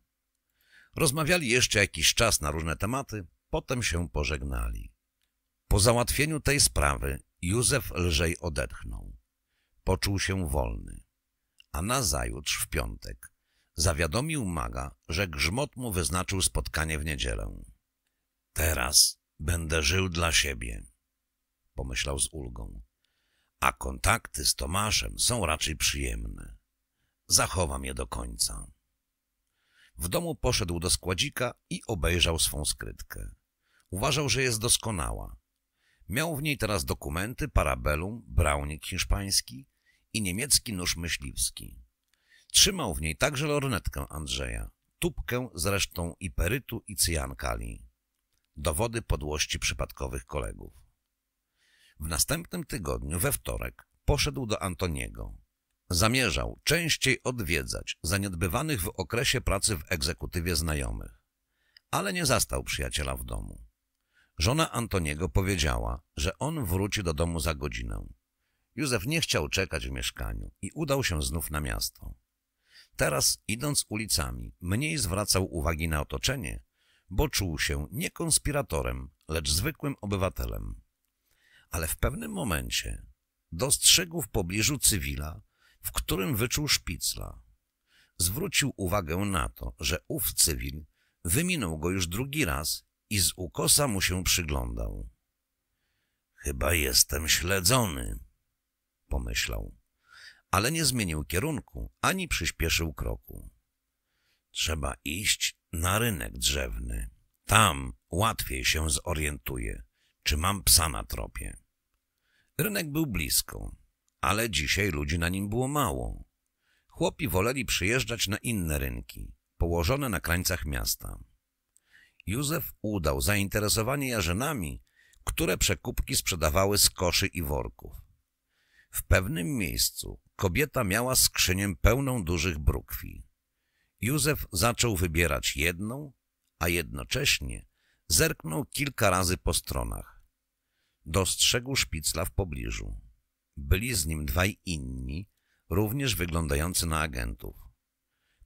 Rozmawiali jeszcze jakiś czas na różne tematy, potem się pożegnali. Po załatwieniu tej sprawy Józef lżej odetchnął. Poczuł się wolny a nazajutrz w piątek zawiadomił maga, że grzmot mu wyznaczył spotkanie w niedzielę. Teraz będę żył dla siebie, pomyślał z ulgą, a kontakty z Tomaszem są raczej przyjemne. Zachowam je do końca. W domu poszedł do składzika i obejrzał swą skrytkę. Uważał, że jest doskonała. Miał w niej teraz dokumenty, parabelum, braunik hiszpański, i niemiecki nóż myśliwski. Trzymał w niej także lornetkę Andrzeja, tubkę zresztą i perytu i cyjankali. Dowody podłości przypadkowych kolegów. W następnym tygodniu, we wtorek, poszedł do Antoniego. Zamierzał częściej odwiedzać zaniedbywanych w okresie pracy w egzekutywie znajomych, ale nie zastał przyjaciela w domu. Żona Antoniego powiedziała, że on wróci do domu za godzinę. Józef nie chciał czekać w mieszkaniu i udał się znów na miasto. Teraz, idąc ulicami, mniej zwracał uwagi na otoczenie, bo czuł się nie konspiratorem, lecz zwykłym obywatelem. Ale w pewnym momencie dostrzegł w pobliżu cywila, w którym wyczuł szpicla. Zwrócił uwagę na to, że ów cywil wyminął go już drugi raz i z ukosa mu się przyglądał. Chyba jestem śledzony, pomyślał. Ale nie zmienił kierunku, ani przyspieszył kroku. Trzeba iść na rynek drzewny. Tam łatwiej się zorientuję, czy mam psa na tropie. Rynek był blisko, ale dzisiaj ludzi na nim było mało. Chłopi woleli przyjeżdżać na inne rynki, położone na krańcach miasta. Józef udał zainteresowanie jarzynami, które przekupki sprzedawały z koszy i worków. W pewnym miejscu kobieta miała skrzynię pełną dużych brukwi. Józef zaczął wybierać jedną, a jednocześnie zerknął kilka razy po stronach. Dostrzegł szpicla w pobliżu. Byli z nim dwaj inni, również wyglądający na agentów.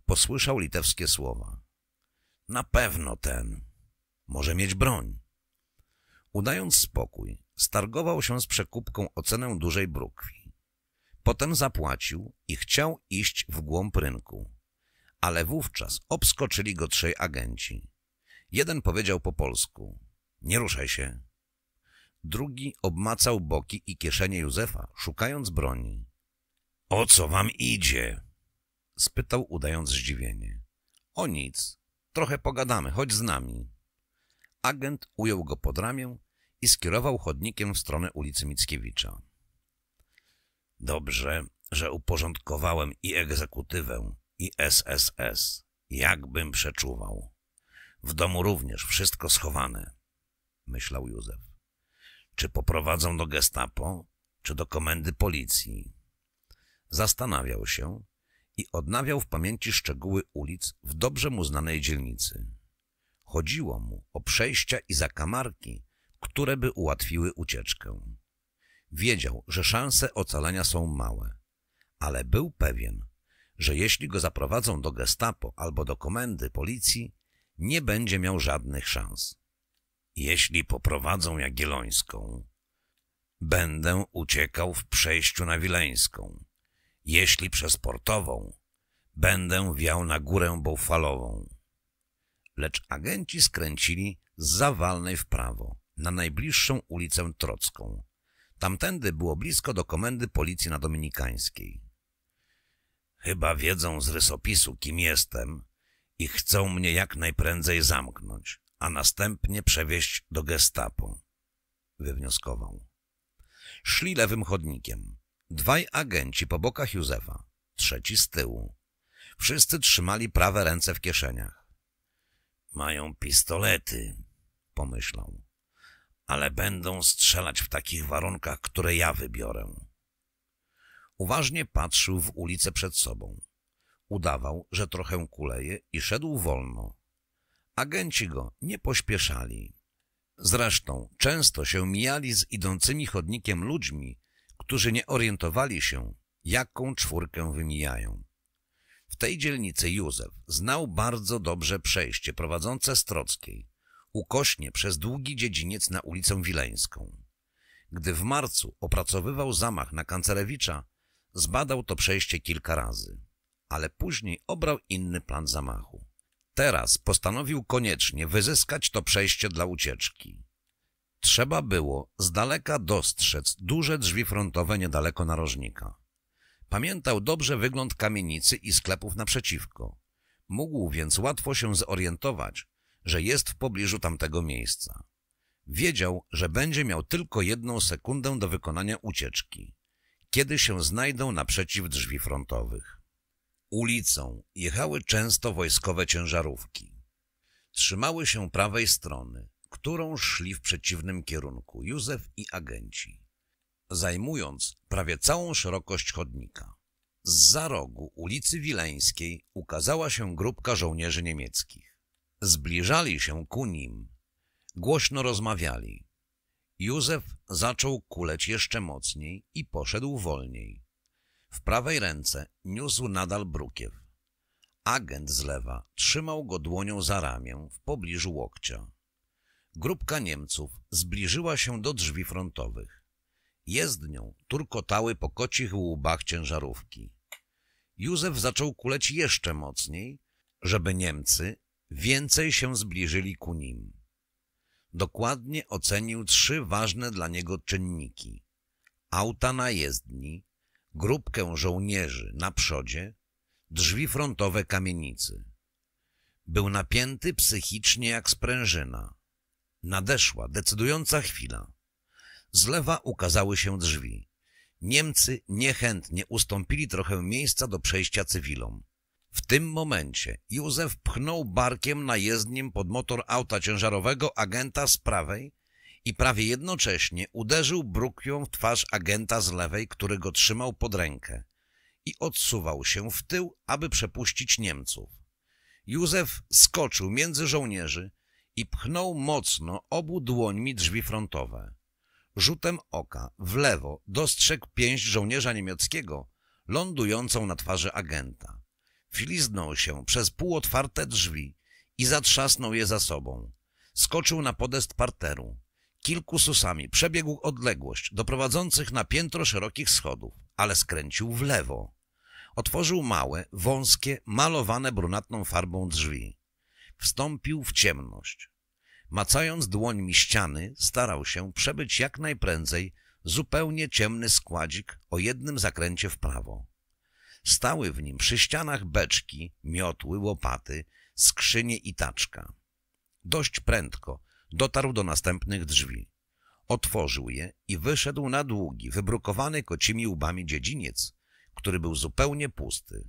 Posłyszał litewskie słowa. Na pewno ten. Może mieć broń. Udając spokój, stargował się z przekupką o cenę dużej brukwi. Potem zapłacił i chciał iść w głąb rynku. Ale wówczas obskoczyli go trzej agenci. Jeden powiedział po polsku – nie ruszaj się. Drugi obmacał boki i kieszenie Józefa, szukając broni. – O co wam idzie? – spytał, udając zdziwienie. – O nic. Trochę pogadamy, chodź z nami – Agent ujął go pod ramię i skierował chodnikiem w stronę ulicy Mickiewicza. Dobrze, że uporządkowałem i egzekutywę, i SSS. Jakbym przeczuwał. W domu również wszystko schowane, myślał Józef. Czy poprowadzą do gestapo, czy do komendy policji? Zastanawiał się i odnawiał w pamięci szczegóły ulic w dobrze mu znanej dzielnicy. Chodziło mu o przejścia i zakamarki, które by ułatwiły ucieczkę. Wiedział, że szanse ocalenia są małe, ale był pewien, że jeśli go zaprowadzą do gestapo albo do komendy policji, nie będzie miał żadnych szans. Jeśli poprowadzą Jagiellońską, będę uciekał w przejściu na Wileńską. Jeśli przez Portową, będę wiał na górę Bufalową lecz agenci skręcili z zawalnej w prawo, na najbliższą ulicę Trocką. Tamtędy było blisko do komendy policji na Dominikańskiej. Chyba wiedzą z rysopisu, kim jestem i chcą mnie jak najprędzej zamknąć, a następnie przewieźć do gestapo, wywnioskował. Szli lewym chodnikiem. Dwaj agenci po bokach Józefa, trzeci z tyłu. Wszyscy trzymali prawe ręce w kieszeniach. Mają pistolety, pomyślał, ale będą strzelać w takich warunkach, które ja wybiorę. Uważnie patrzył w ulicę przed sobą. Udawał, że trochę kuleje i szedł wolno. Agenci go nie pośpieszali. Zresztą często się mijali z idącymi chodnikiem ludźmi, którzy nie orientowali się, jaką czwórkę wymijają. W tej dzielnicy Józef znał bardzo dobrze przejście prowadzące z Trockiej, ukośnie przez długi dziedziniec na ulicę Wileńską. Gdy w marcu opracowywał zamach na Kancerewicza, zbadał to przejście kilka razy, ale później obrał inny plan zamachu. Teraz postanowił koniecznie wyzyskać to przejście dla ucieczki. Trzeba było z daleka dostrzec duże drzwi frontowe niedaleko narożnika. Pamiętał dobrze wygląd kamienicy i sklepów naprzeciwko. Mógł więc łatwo się zorientować, że jest w pobliżu tamtego miejsca. Wiedział, że będzie miał tylko jedną sekundę do wykonania ucieczki, kiedy się znajdą naprzeciw drzwi frontowych. Ulicą jechały często wojskowe ciężarówki. Trzymały się prawej strony, którą szli w przeciwnym kierunku Józef i agenci zajmując prawie całą szerokość chodnika. Z za rogu ulicy Wileńskiej ukazała się grupka żołnierzy niemieckich. Zbliżali się ku nim. Głośno rozmawiali. Józef zaczął kuleć jeszcze mocniej i poszedł wolniej. W prawej ręce niósł nadal brukiew. Agent z lewa trzymał go dłonią za ramię w pobliżu łokcia. Grupka Niemców zbliżyła się do drzwi frontowych. Jezdnią turkotały po kocich łubach ciężarówki. Józef zaczął kuleć jeszcze mocniej, żeby Niemcy więcej się zbliżyli ku nim. Dokładnie ocenił trzy ważne dla niego czynniki. Auta na jezdni, grupkę żołnierzy na przodzie, drzwi frontowe kamienicy. Był napięty psychicznie jak sprężyna. Nadeszła decydująca chwila. Z lewa ukazały się drzwi. Niemcy niechętnie ustąpili trochę miejsca do przejścia cywilom. W tym momencie Józef pchnął barkiem na jezdnim pod motor auta ciężarowego agenta z prawej i prawie jednocześnie uderzył brukią w twarz agenta z lewej, który go trzymał pod rękę i odsuwał się w tył, aby przepuścić Niemców. Józef skoczył między żołnierzy i pchnął mocno obu dłońmi drzwi frontowe. Rzutem oka w lewo dostrzegł pięść żołnierza niemieckiego lądującą na twarzy agenta. Filiznął się przez półotwarte drzwi i zatrzasnął je za sobą. Skoczył na podest parteru. Kilku susami przebiegł odległość do prowadzących na piętro szerokich schodów, ale skręcił w lewo. Otworzył małe, wąskie, malowane brunatną farbą drzwi. Wstąpił w ciemność. Macając dłońmi ściany, starał się przebyć jak najprędzej zupełnie ciemny składzik o jednym zakręcie w prawo. Stały w nim przy ścianach beczki, miotły, łopaty, skrzynie i taczka. Dość prędko dotarł do następnych drzwi. Otworzył je i wyszedł na długi, wybrukowany kocimi łbami dziedziniec, który był zupełnie pusty.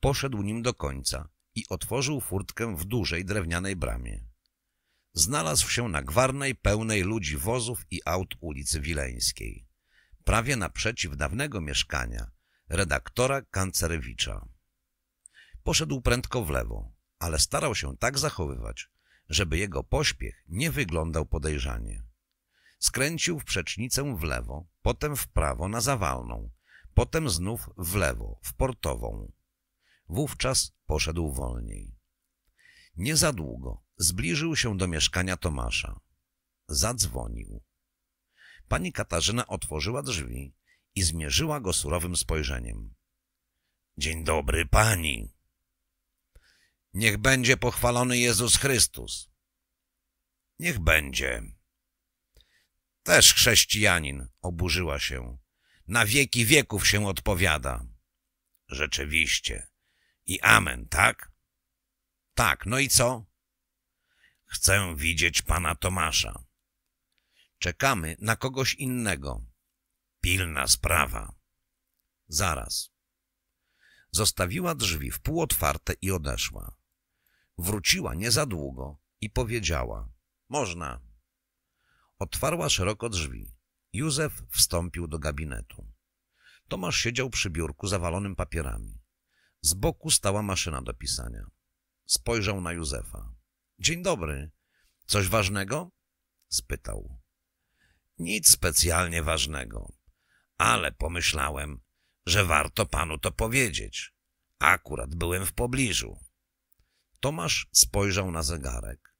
Poszedł nim do końca i otworzył furtkę w dużej drewnianej bramie znalazł się na gwarnej, pełnej ludzi wozów i aut ulicy Wileńskiej, prawie naprzeciw dawnego mieszkania redaktora Kancerewicza. Poszedł prędko w lewo, ale starał się tak zachowywać, żeby jego pośpiech nie wyglądał podejrzanie. Skręcił w przecznicę w lewo, potem w prawo na zawalną, potem znów w lewo, w portową. Wówczas poszedł wolniej. Nie za długo, Zbliżył się do mieszkania Tomasza. Zadzwonił. Pani Katarzyna otworzyła drzwi i zmierzyła go surowym spojrzeniem. Dzień dobry, pani. Niech będzie pochwalony Jezus Chrystus. Niech będzie. Też chrześcijanin, oburzyła się. Na wieki wieków się odpowiada. Rzeczywiście. I amen, tak? Tak, no i co? Chcę widzieć pana Tomasza. Czekamy na kogoś innego. Pilna sprawa. Zaraz. Zostawiła drzwi pół otwarte i odeszła. Wróciła nie za długo i powiedziała. Można. Otwarła szeroko drzwi. Józef wstąpił do gabinetu. Tomasz siedział przy biurku zawalonym papierami. Z boku stała maszyna do pisania. Spojrzał na Józefa. Dzień dobry. Coś ważnego? spytał. Nic specjalnie ważnego, ale pomyślałem, że warto panu to powiedzieć. Akurat byłem w pobliżu. Tomasz spojrzał na zegarek.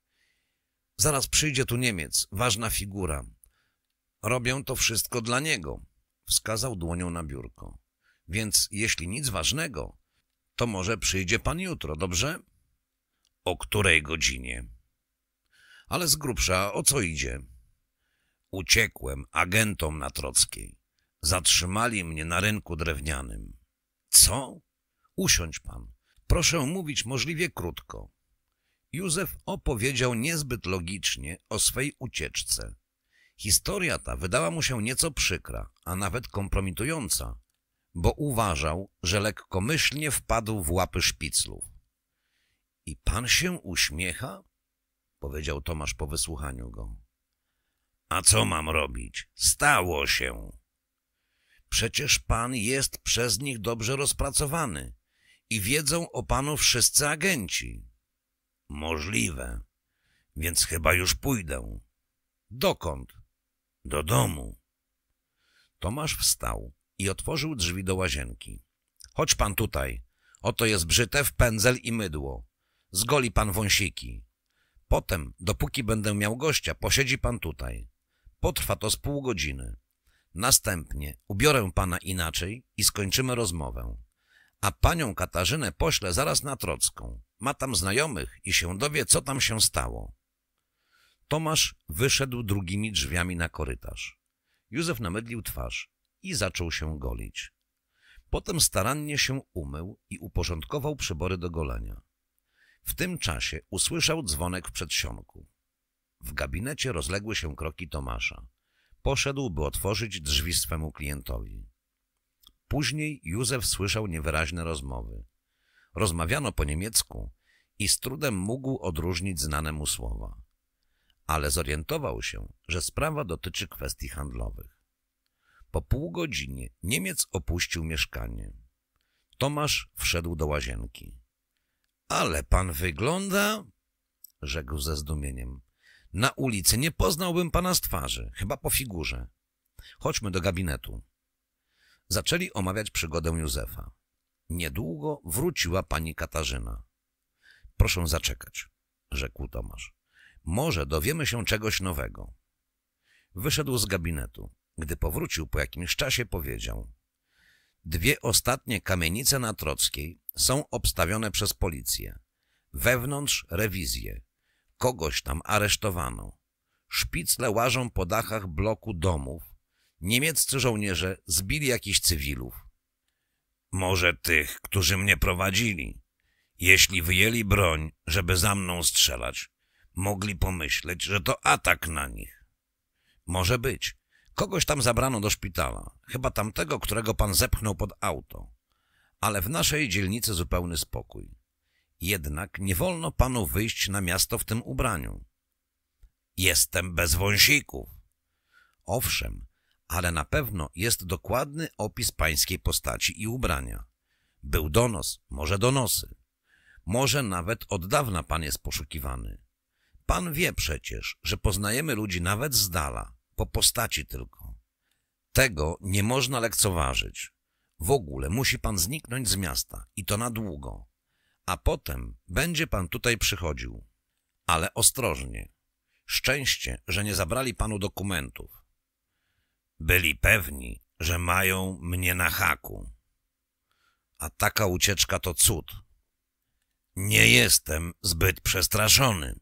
Zaraz przyjdzie tu Niemiec, ważna figura. Robię to wszystko dla niego, wskazał dłonią na biurko. Więc jeśli nic ważnego, to może przyjdzie pan jutro, dobrze? O której godzinie? Ale z grubsza o co idzie? Uciekłem agentom na Trockiej. Zatrzymali mnie na rynku drewnianym. Co? Usiądź pan. Proszę mówić możliwie krótko. Józef opowiedział niezbyt logicznie o swej ucieczce. Historia ta wydała mu się nieco przykra, a nawet kompromitująca, bo uważał, że lekkomyślnie wpadł w łapy szpiclów. I pan się uśmiecha? Powiedział Tomasz po wysłuchaniu go. A co mam robić? Stało się. Przecież pan jest przez nich dobrze rozpracowany i wiedzą o panu wszyscy agenci. Możliwe. Więc chyba już pójdę. Dokąd? Do domu. Tomasz wstał i otworzył drzwi do łazienki. Chodź pan tutaj. Oto jest brzytew, pędzel i mydło. Zgoli pan wąsiki. Potem, dopóki będę miał gościa, posiedzi pan tutaj. Potrwa to z pół godziny. Następnie ubiorę pana inaczej i skończymy rozmowę. A panią Katarzynę poślę zaraz na Trocką. Ma tam znajomych i się dowie, co tam się stało. Tomasz wyszedł drugimi drzwiami na korytarz. Józef namydlił twarz i zaczął się golić. Potem starannie się umył i uporządkował przybory do golenia. W tym czasie usłyszał dzwonek w przedsionku. W gabinecie rozległy się kroki Tomasza. Poszedł, by otworzyć drzwi swemu klientowi. Później Józef słyszał niewyraźne rozmowy. Rozmawiano po niemiecku i z trudem mógł odróżnić znane mu słowa. Ale zorientował się, że sprawa dotyczy kwestii handlowych. Po pół godzinie Niemiec opuścił mieszkanie. Tomasz wszedł do łazienki. Ale pan wygląda, rzekł ze zdumieniem. Na ulicy nie poznałbym pana z twarzy, chyba po figurze. Chodźmy do gabinetu. Zaczęli omawiać przygodę Józefa. Niedługo wróciła pani Katarzyna. Proszę zaczekać, rzekł Tomasz. Może dowiemy się czegoś nowego. Wyszedł z gabinetu. Gdy powrócił po jakimś czasie, powiedział. Dwie ostatnie kamienice na Trockiej są obstawione przez policję. Wewnątrz rewizje. Kogoś tam aresztowano. Szpicle łażą po dachach bloku domów. Niemieccy żołnierze zbili jakichś cywilów. Może tych, którzy mnie prowadzili. Jeśli wyjęli broń, żeby za mną strzelać, mogli pomyśleć, że to atak na nich. Może być. Kogoś tam zabrano do szpitala. Chyba tamtego, którego pan zepchnął pod auto. Ale w naszej dzielnicy zupełny spokój. Jednak nie wolno panu wyjść na miasto w tym ubraniu. Jestem bez wąsików. Owszem, ale na pewno jest dokładny opis pańskiej postaci i ubrania. Był donos, może donosy. Może nawet od dawna pan jest poszukiwany. Pan wie przecież, że poznajemy ludzi nawet z dala, po postaci tylko. Tego nie można lekceważyć. W ogóle musi pan zniknąć z miasta i to na długo. A potem będzie pan tutaj przychodził. Ale ostrożnie. Szczęście, że nie zabrali panu dokumentów. Byli pewni, że mają mnie na haku. A taka ucieczka to cud. Nie jestem zbyt przestraszony,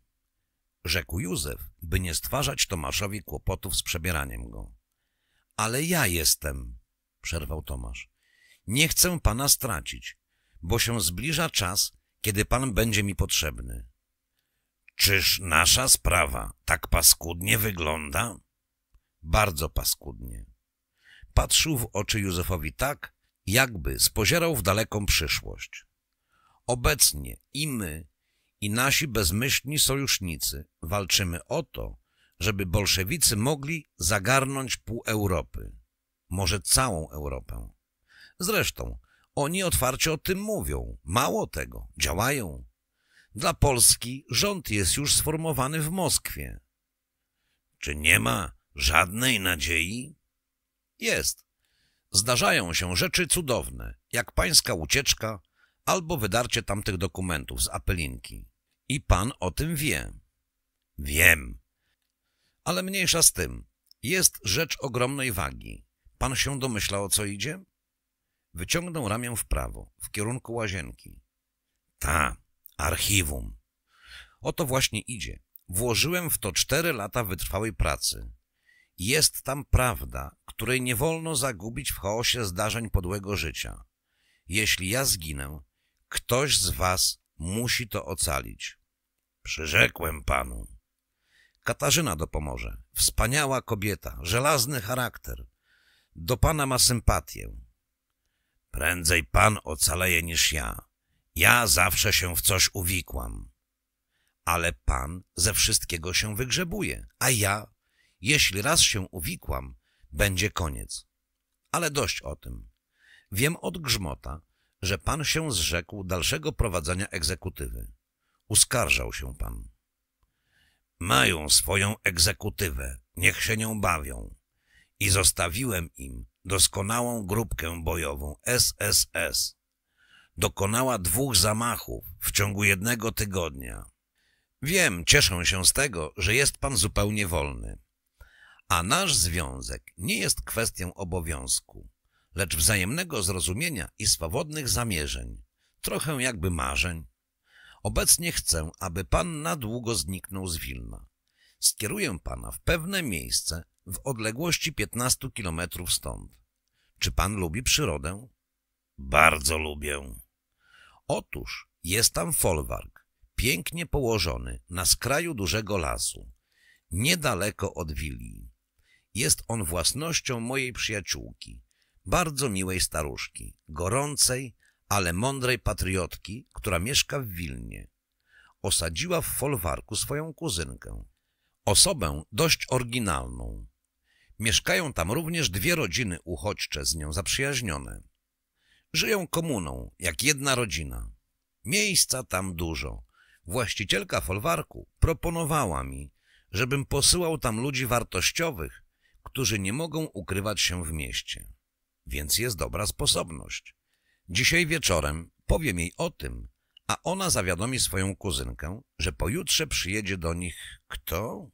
rzekł Józef, by nie stwarzać Tomaszowi kłopotów z przebieraniem go. Ale ja jestem, przerwał Tomasz. Nie chcę pana stracić, bo się zbliża czas, kiedy pan będzie mi potrzebny. Czyż nasza sprawa tak paskudnie wygląda? Bardzo paskudnie. Patrzył w oczy Józefowi tak, jakby spozierał w daleką przyszłość. Obecnie i my, i nasi bezmyślni sojusznicy walczymy o to, żeby bolszewicy mogli zagarnąć pół Europy, może całą Europę. Zresztą, oni otwarcie o tym mówią. Mało tego, działają. Dla Polski rząd jest już sformowany w Moskwie. Czy nie ma żadnej nadziei? Jest. Zdarzają się rzeczy cudowne, jak pańska ucieczka albo wydarcie tamtych dokumentów z apelinki. I pan o tym wie. Wiem. Ale mniejsza z tym. Jest rzecz ogromnej wagi. Pan się domyśla, o co idzie? Wyciągnął ramię w prawo, w kierunku łazienki. Ta, archiwum. Oto właśnie idzie. Włożyłem w to cztery lata wytrwałej pracy. Jest tam prawda, której nie wolno zagubić w chaosie zdarzeń podłego życia. Jeśli ja zginę, ktoś z was musi to ocalić. Przyrzekłem panu. Katarzyna dopomoże. Wspaniała kobieta, żelazny charakter. Do pana ma sympatię. Prędzej pan ocaleje niż ja. Ja zawsze się w coś uwikłam. Ale pan ze wszystkiego się wygrzebuje, a ja, jeśli raz się uwikłam, będzie koniec. Ale dość o tym. Wiem od grzmota, że pan się zrzekł dalszego prowadzenia egzekutywy. Uskarżał się pan. Mają swoją egzekutywę, niech się nią bawią. I zostawiłem im doskonałą grupkę bojową SSS. Dokonała dwóch zamachów w ciągu jednego tygodnia. Wiem, cieszę się z tego, że jest pan zupełnie wolny. A nasz związek nie jest kwestią obowiązku, lecz wzajemnego zrozumienia i swobodnych zamierzeń, trochę jakby marzeń. Obecnie chcę, aby pan na długo zniknął z Wilna. Skieruję pana w pewne miejsce, w odległości 15 kilometrów stąd. Czy pan lubi przyrodę? Bardzo lubię. Otóż jest tam folwark, pięknie położony, na skraju dużego lasu, niedaleko od willi. Jest on własnością mojej przyjaciółki, bardzo miłej staruszki, gorącej, ale mądrej patriotki, która mieszka w Wilnie. Osadziła w folwarku swoją kuzynkę, osobę dość oryginalną, Mieszkają tam również dwie rodziny uchodźcze z nią zaprzyjaźnione. Żyją komuną, jak jedna rodzina. Miejsca tam dużo. Właścicielka folwarku proponowała mi, żebym posyłał tam ludzi wartościowych, którzy nie mogą ukrywać się w mieście. Więc jest dobra sposobność. Dzisiaj wieczorem powiem jej o tym, a ona zawiadomi swoją kuzynkę, że pojutrze przyjedzie do nich kto?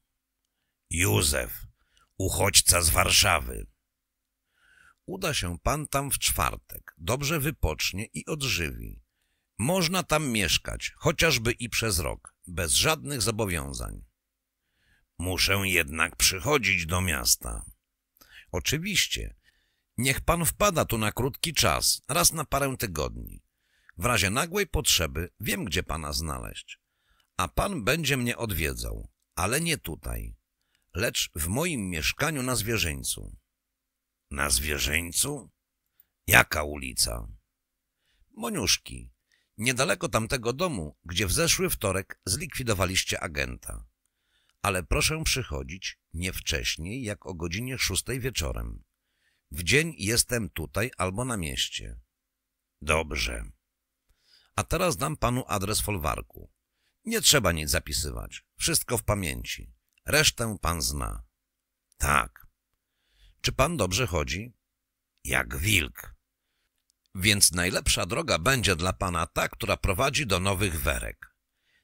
Józef, uchodźca z Warszawy. Uda się pan tam w czwartek, dobrze wypocznie i odżywi. Można tam mieszkać, chociażby i przez rok, bez żadnych zobowiązań. Muszę jednak przychodzić do miasta. Oczywiście. Niech pan wpada tu na krótki czas, raz na parę tygodni. W razie nagłej potrzeby wiem, gdzie pana znaleźć. A pan będzie mnie odwiedzał, ale nie tutaj lecz w moim mieszkaniu na zwierzyńcu. Na zwierzyńcu? Jaka ulica? Moniuszki, niedaleko tamtego domu, gdzie w zeszły wtorek zlikwidowaliście agenta. Ale proszę przychodzić nie wcześniej, jak o godzinie szóstej wieczorem. W dzień jestem tutaj albo na mieście. Dobrze. A teraz dam panu adres folwarku. Nie trzeba nic zapisywać. Wszystko w pamięci. Resztę pan zna. Tak. Czy pan dobrze chodzi? Jak wilk. Więc najlepsza droga będzie dla pana ta, która prowadzi do nowych werek.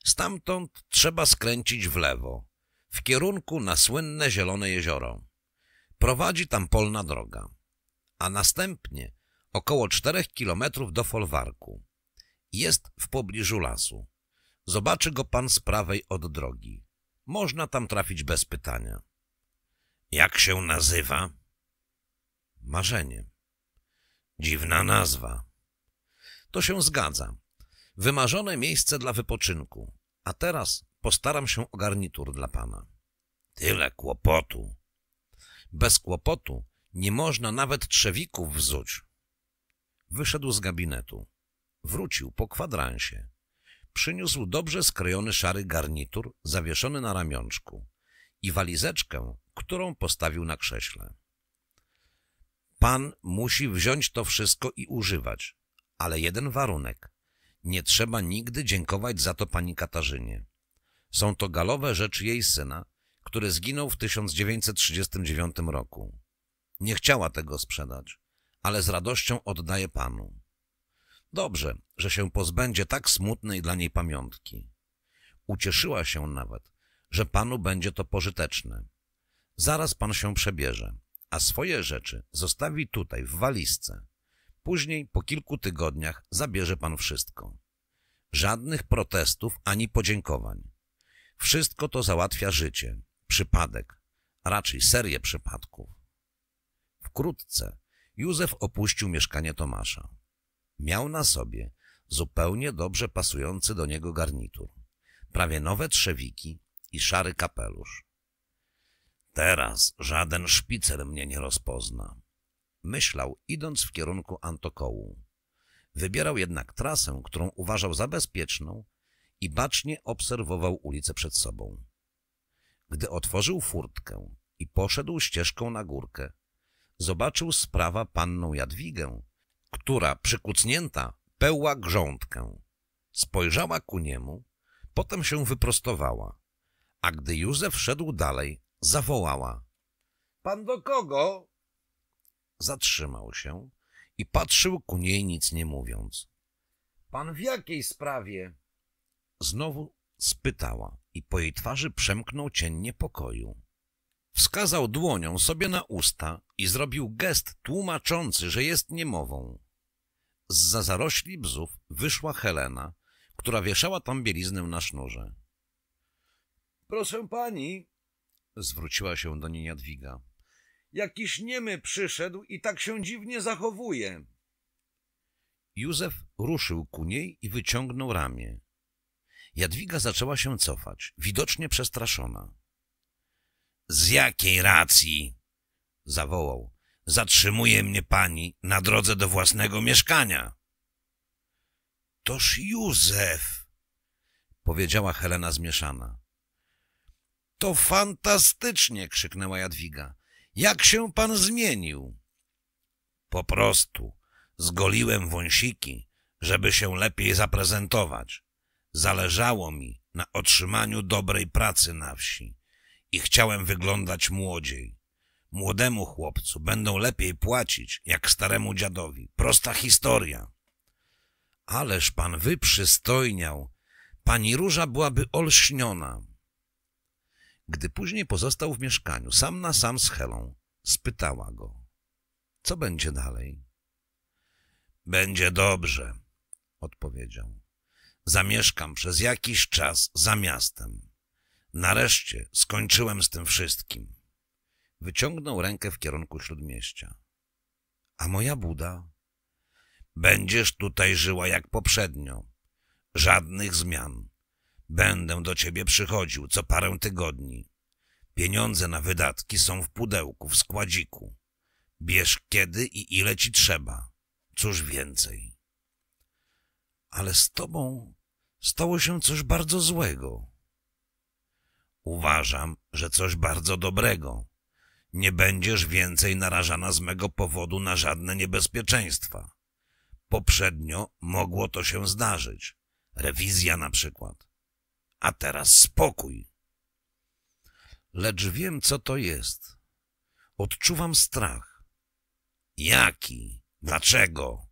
Stamtąd trzeba skręcić w lewo, w kierunku na słynne Zielone Jezioro. Prowadzi tam polna droga. A następnie około czterech kilometrów do folwarku. Jest w pobliżu lasu. Zobaczy go pan z prawej od drogi. Można tam trafić bez pytania. Jak się nazywa? Marzenie. Dziwna nazwa. To się zgadza. Wymarzone miejsce dla wypoczynku. A teraz postaram się o garnitur dla pana. Tyle kłopotu. Bez kłopotu nie można nawet trzewików wzuć. Wyszedł z gabinetu. Wrócił po kwadransie przyniósł dobrze skrojony szary garnitur zawieszony na ramionczku i walizeczkę, którą postawił na krześle. Pan musi wziąć to wszystko i używać, ale jeden warunek. Nie trzeba nigdy dziękować za to pani Katarzynie. Są to galowe rzeczy jej syna, który zginął w 1939 roku. Nie chciała tego sprzedać, ale z radością oddaje panu. Dobrze, że się pozbędzie tak smutnej dla niej pamiątki. Ucieszyła się nawet, że panu będzie to pożyteczne. Zaraz pan się przebierze, a swoje rzeczy zostawi tutaj w walizce. Później, po kilku tygodniach, zabierze pan wszystko. Żadnych protestów ani podziękowań. Wszystko to załatwia życie, przypadek, a raczej serię przypadków. Wkrótce Józef opuścił mieszkanie Tomasza. Miał na sobie zupełnie dobrze pasujący do niego garnitur, prawie nowe trzewiki i szary kapelusz. Teraz żaden szpicer mnie nie rozpozna. Myślał, idąc w kierunku Antokołu. Wybierał jednak trasę, którą uważał za bezpieczną i bacznie obserwował ulicę przed sobą. Gdy otworzył furtkę i poszedł ścieżką na górkę, zobaczył sprawa panną Jadwigę, która przykucnięta pełła grządkę. Spojrzała ku niemu, potem się wyprostowała, a gdy Józef szedł dalej, zawołała. — Pan do kogo? Zatrzymał się i patrzył ku niej nic nie mówiąc. — Pan w jakiej sprawie? Znowu spytała i po jej twarzy przemknął cień niepokoju. Wskazał dłonią sobie na usta i zrobił gest tłumaczący, że jest niemową. Z za zarośli bzów wyszła Helena, która wieszała tam bieliznę na sznurze. — Proszę pani — zwróciła się do niej Jadwiga — jakiś niemy przyszedł i tak się dziwnie zachowuje. Józef ruszył ku niej i wyciągnął ramię. Jadwiga zaczęła się cofać, widocznie przestraszona. Z jakiej racji? zawołał. Zatrzymuje mnie pani na drodze do własnego mieszkania. Toż Józef, powiedziała Helena zmieszana. To fantastycznie, krzyknęła Jadwiga. Jak się pan zmienił? Po prostu zgoliłem wąsiki, żeby się lepiej zaprezentować. Zależało mi na otrzymaniu dobrej pracy na wsi i chciałem wyglądać młodziej. Młodemu chłopcu będą lepiej płacić, jak staremu dziadowi. Prosta historia. Ależ pan wyprzystojniał. Pani Róża byłaby olśniona. Gdy później pozostał w mieszkaniu, sam na sam z Helą, spytała go. Co będzie dalej? Będzie dobrze, odpowiedział. Zamieszkam przez jakiś czas za miastem. Nareszcie skończyłem z tym wszystkim. Wyciągnął rękę w kierunku śródmieścia. A moja Buda? Będziesz tutaj żyła jak poprzednio. Żadnych zmian. Będę do ciebie przychodził co parę tygodni. Pieniądze na wydatki są w pudełku, w składziku. Bierz kiedy i ile ci trzeba. Cóż więcej. Ale z tobą stało się coś bardzo złego. Uważam, że coś bardzo dobrego. Nie będziesz więcej narażana z mego powodu na żadne niebezpieczeństwa. Poprzednio mogło to się zdarzyć. Rewizja na przykład. A teraz spokój. Lecz wiem, co to jest. Odczuwam strach. Jaki? Dlaczego?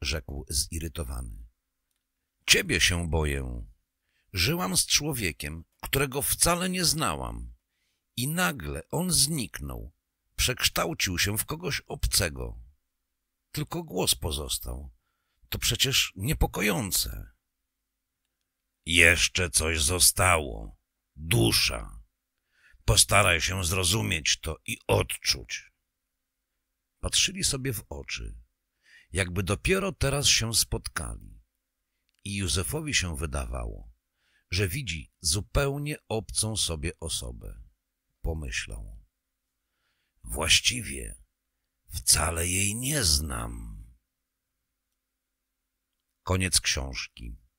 Rzekł zirytowany. Ciebie się boję, Żyłam z człowiekiem, którego wcale nie znałam. I nagle on zniknął, przekształcił się w kogoś obcego. Tylko głos pozostał. To przecież niepokojące. Jeszcze coś zostało. Dusza. Postaraj się zrozumieć to i odczuć. Patrzyli sobie w oczy, jakby dopiero teraz się spotkali. I Józefowi się wydawało, że widzi zupełnie obcą sobie osobę. Pomyślał. Właściwie wcale jej nie znam. Koniec książki.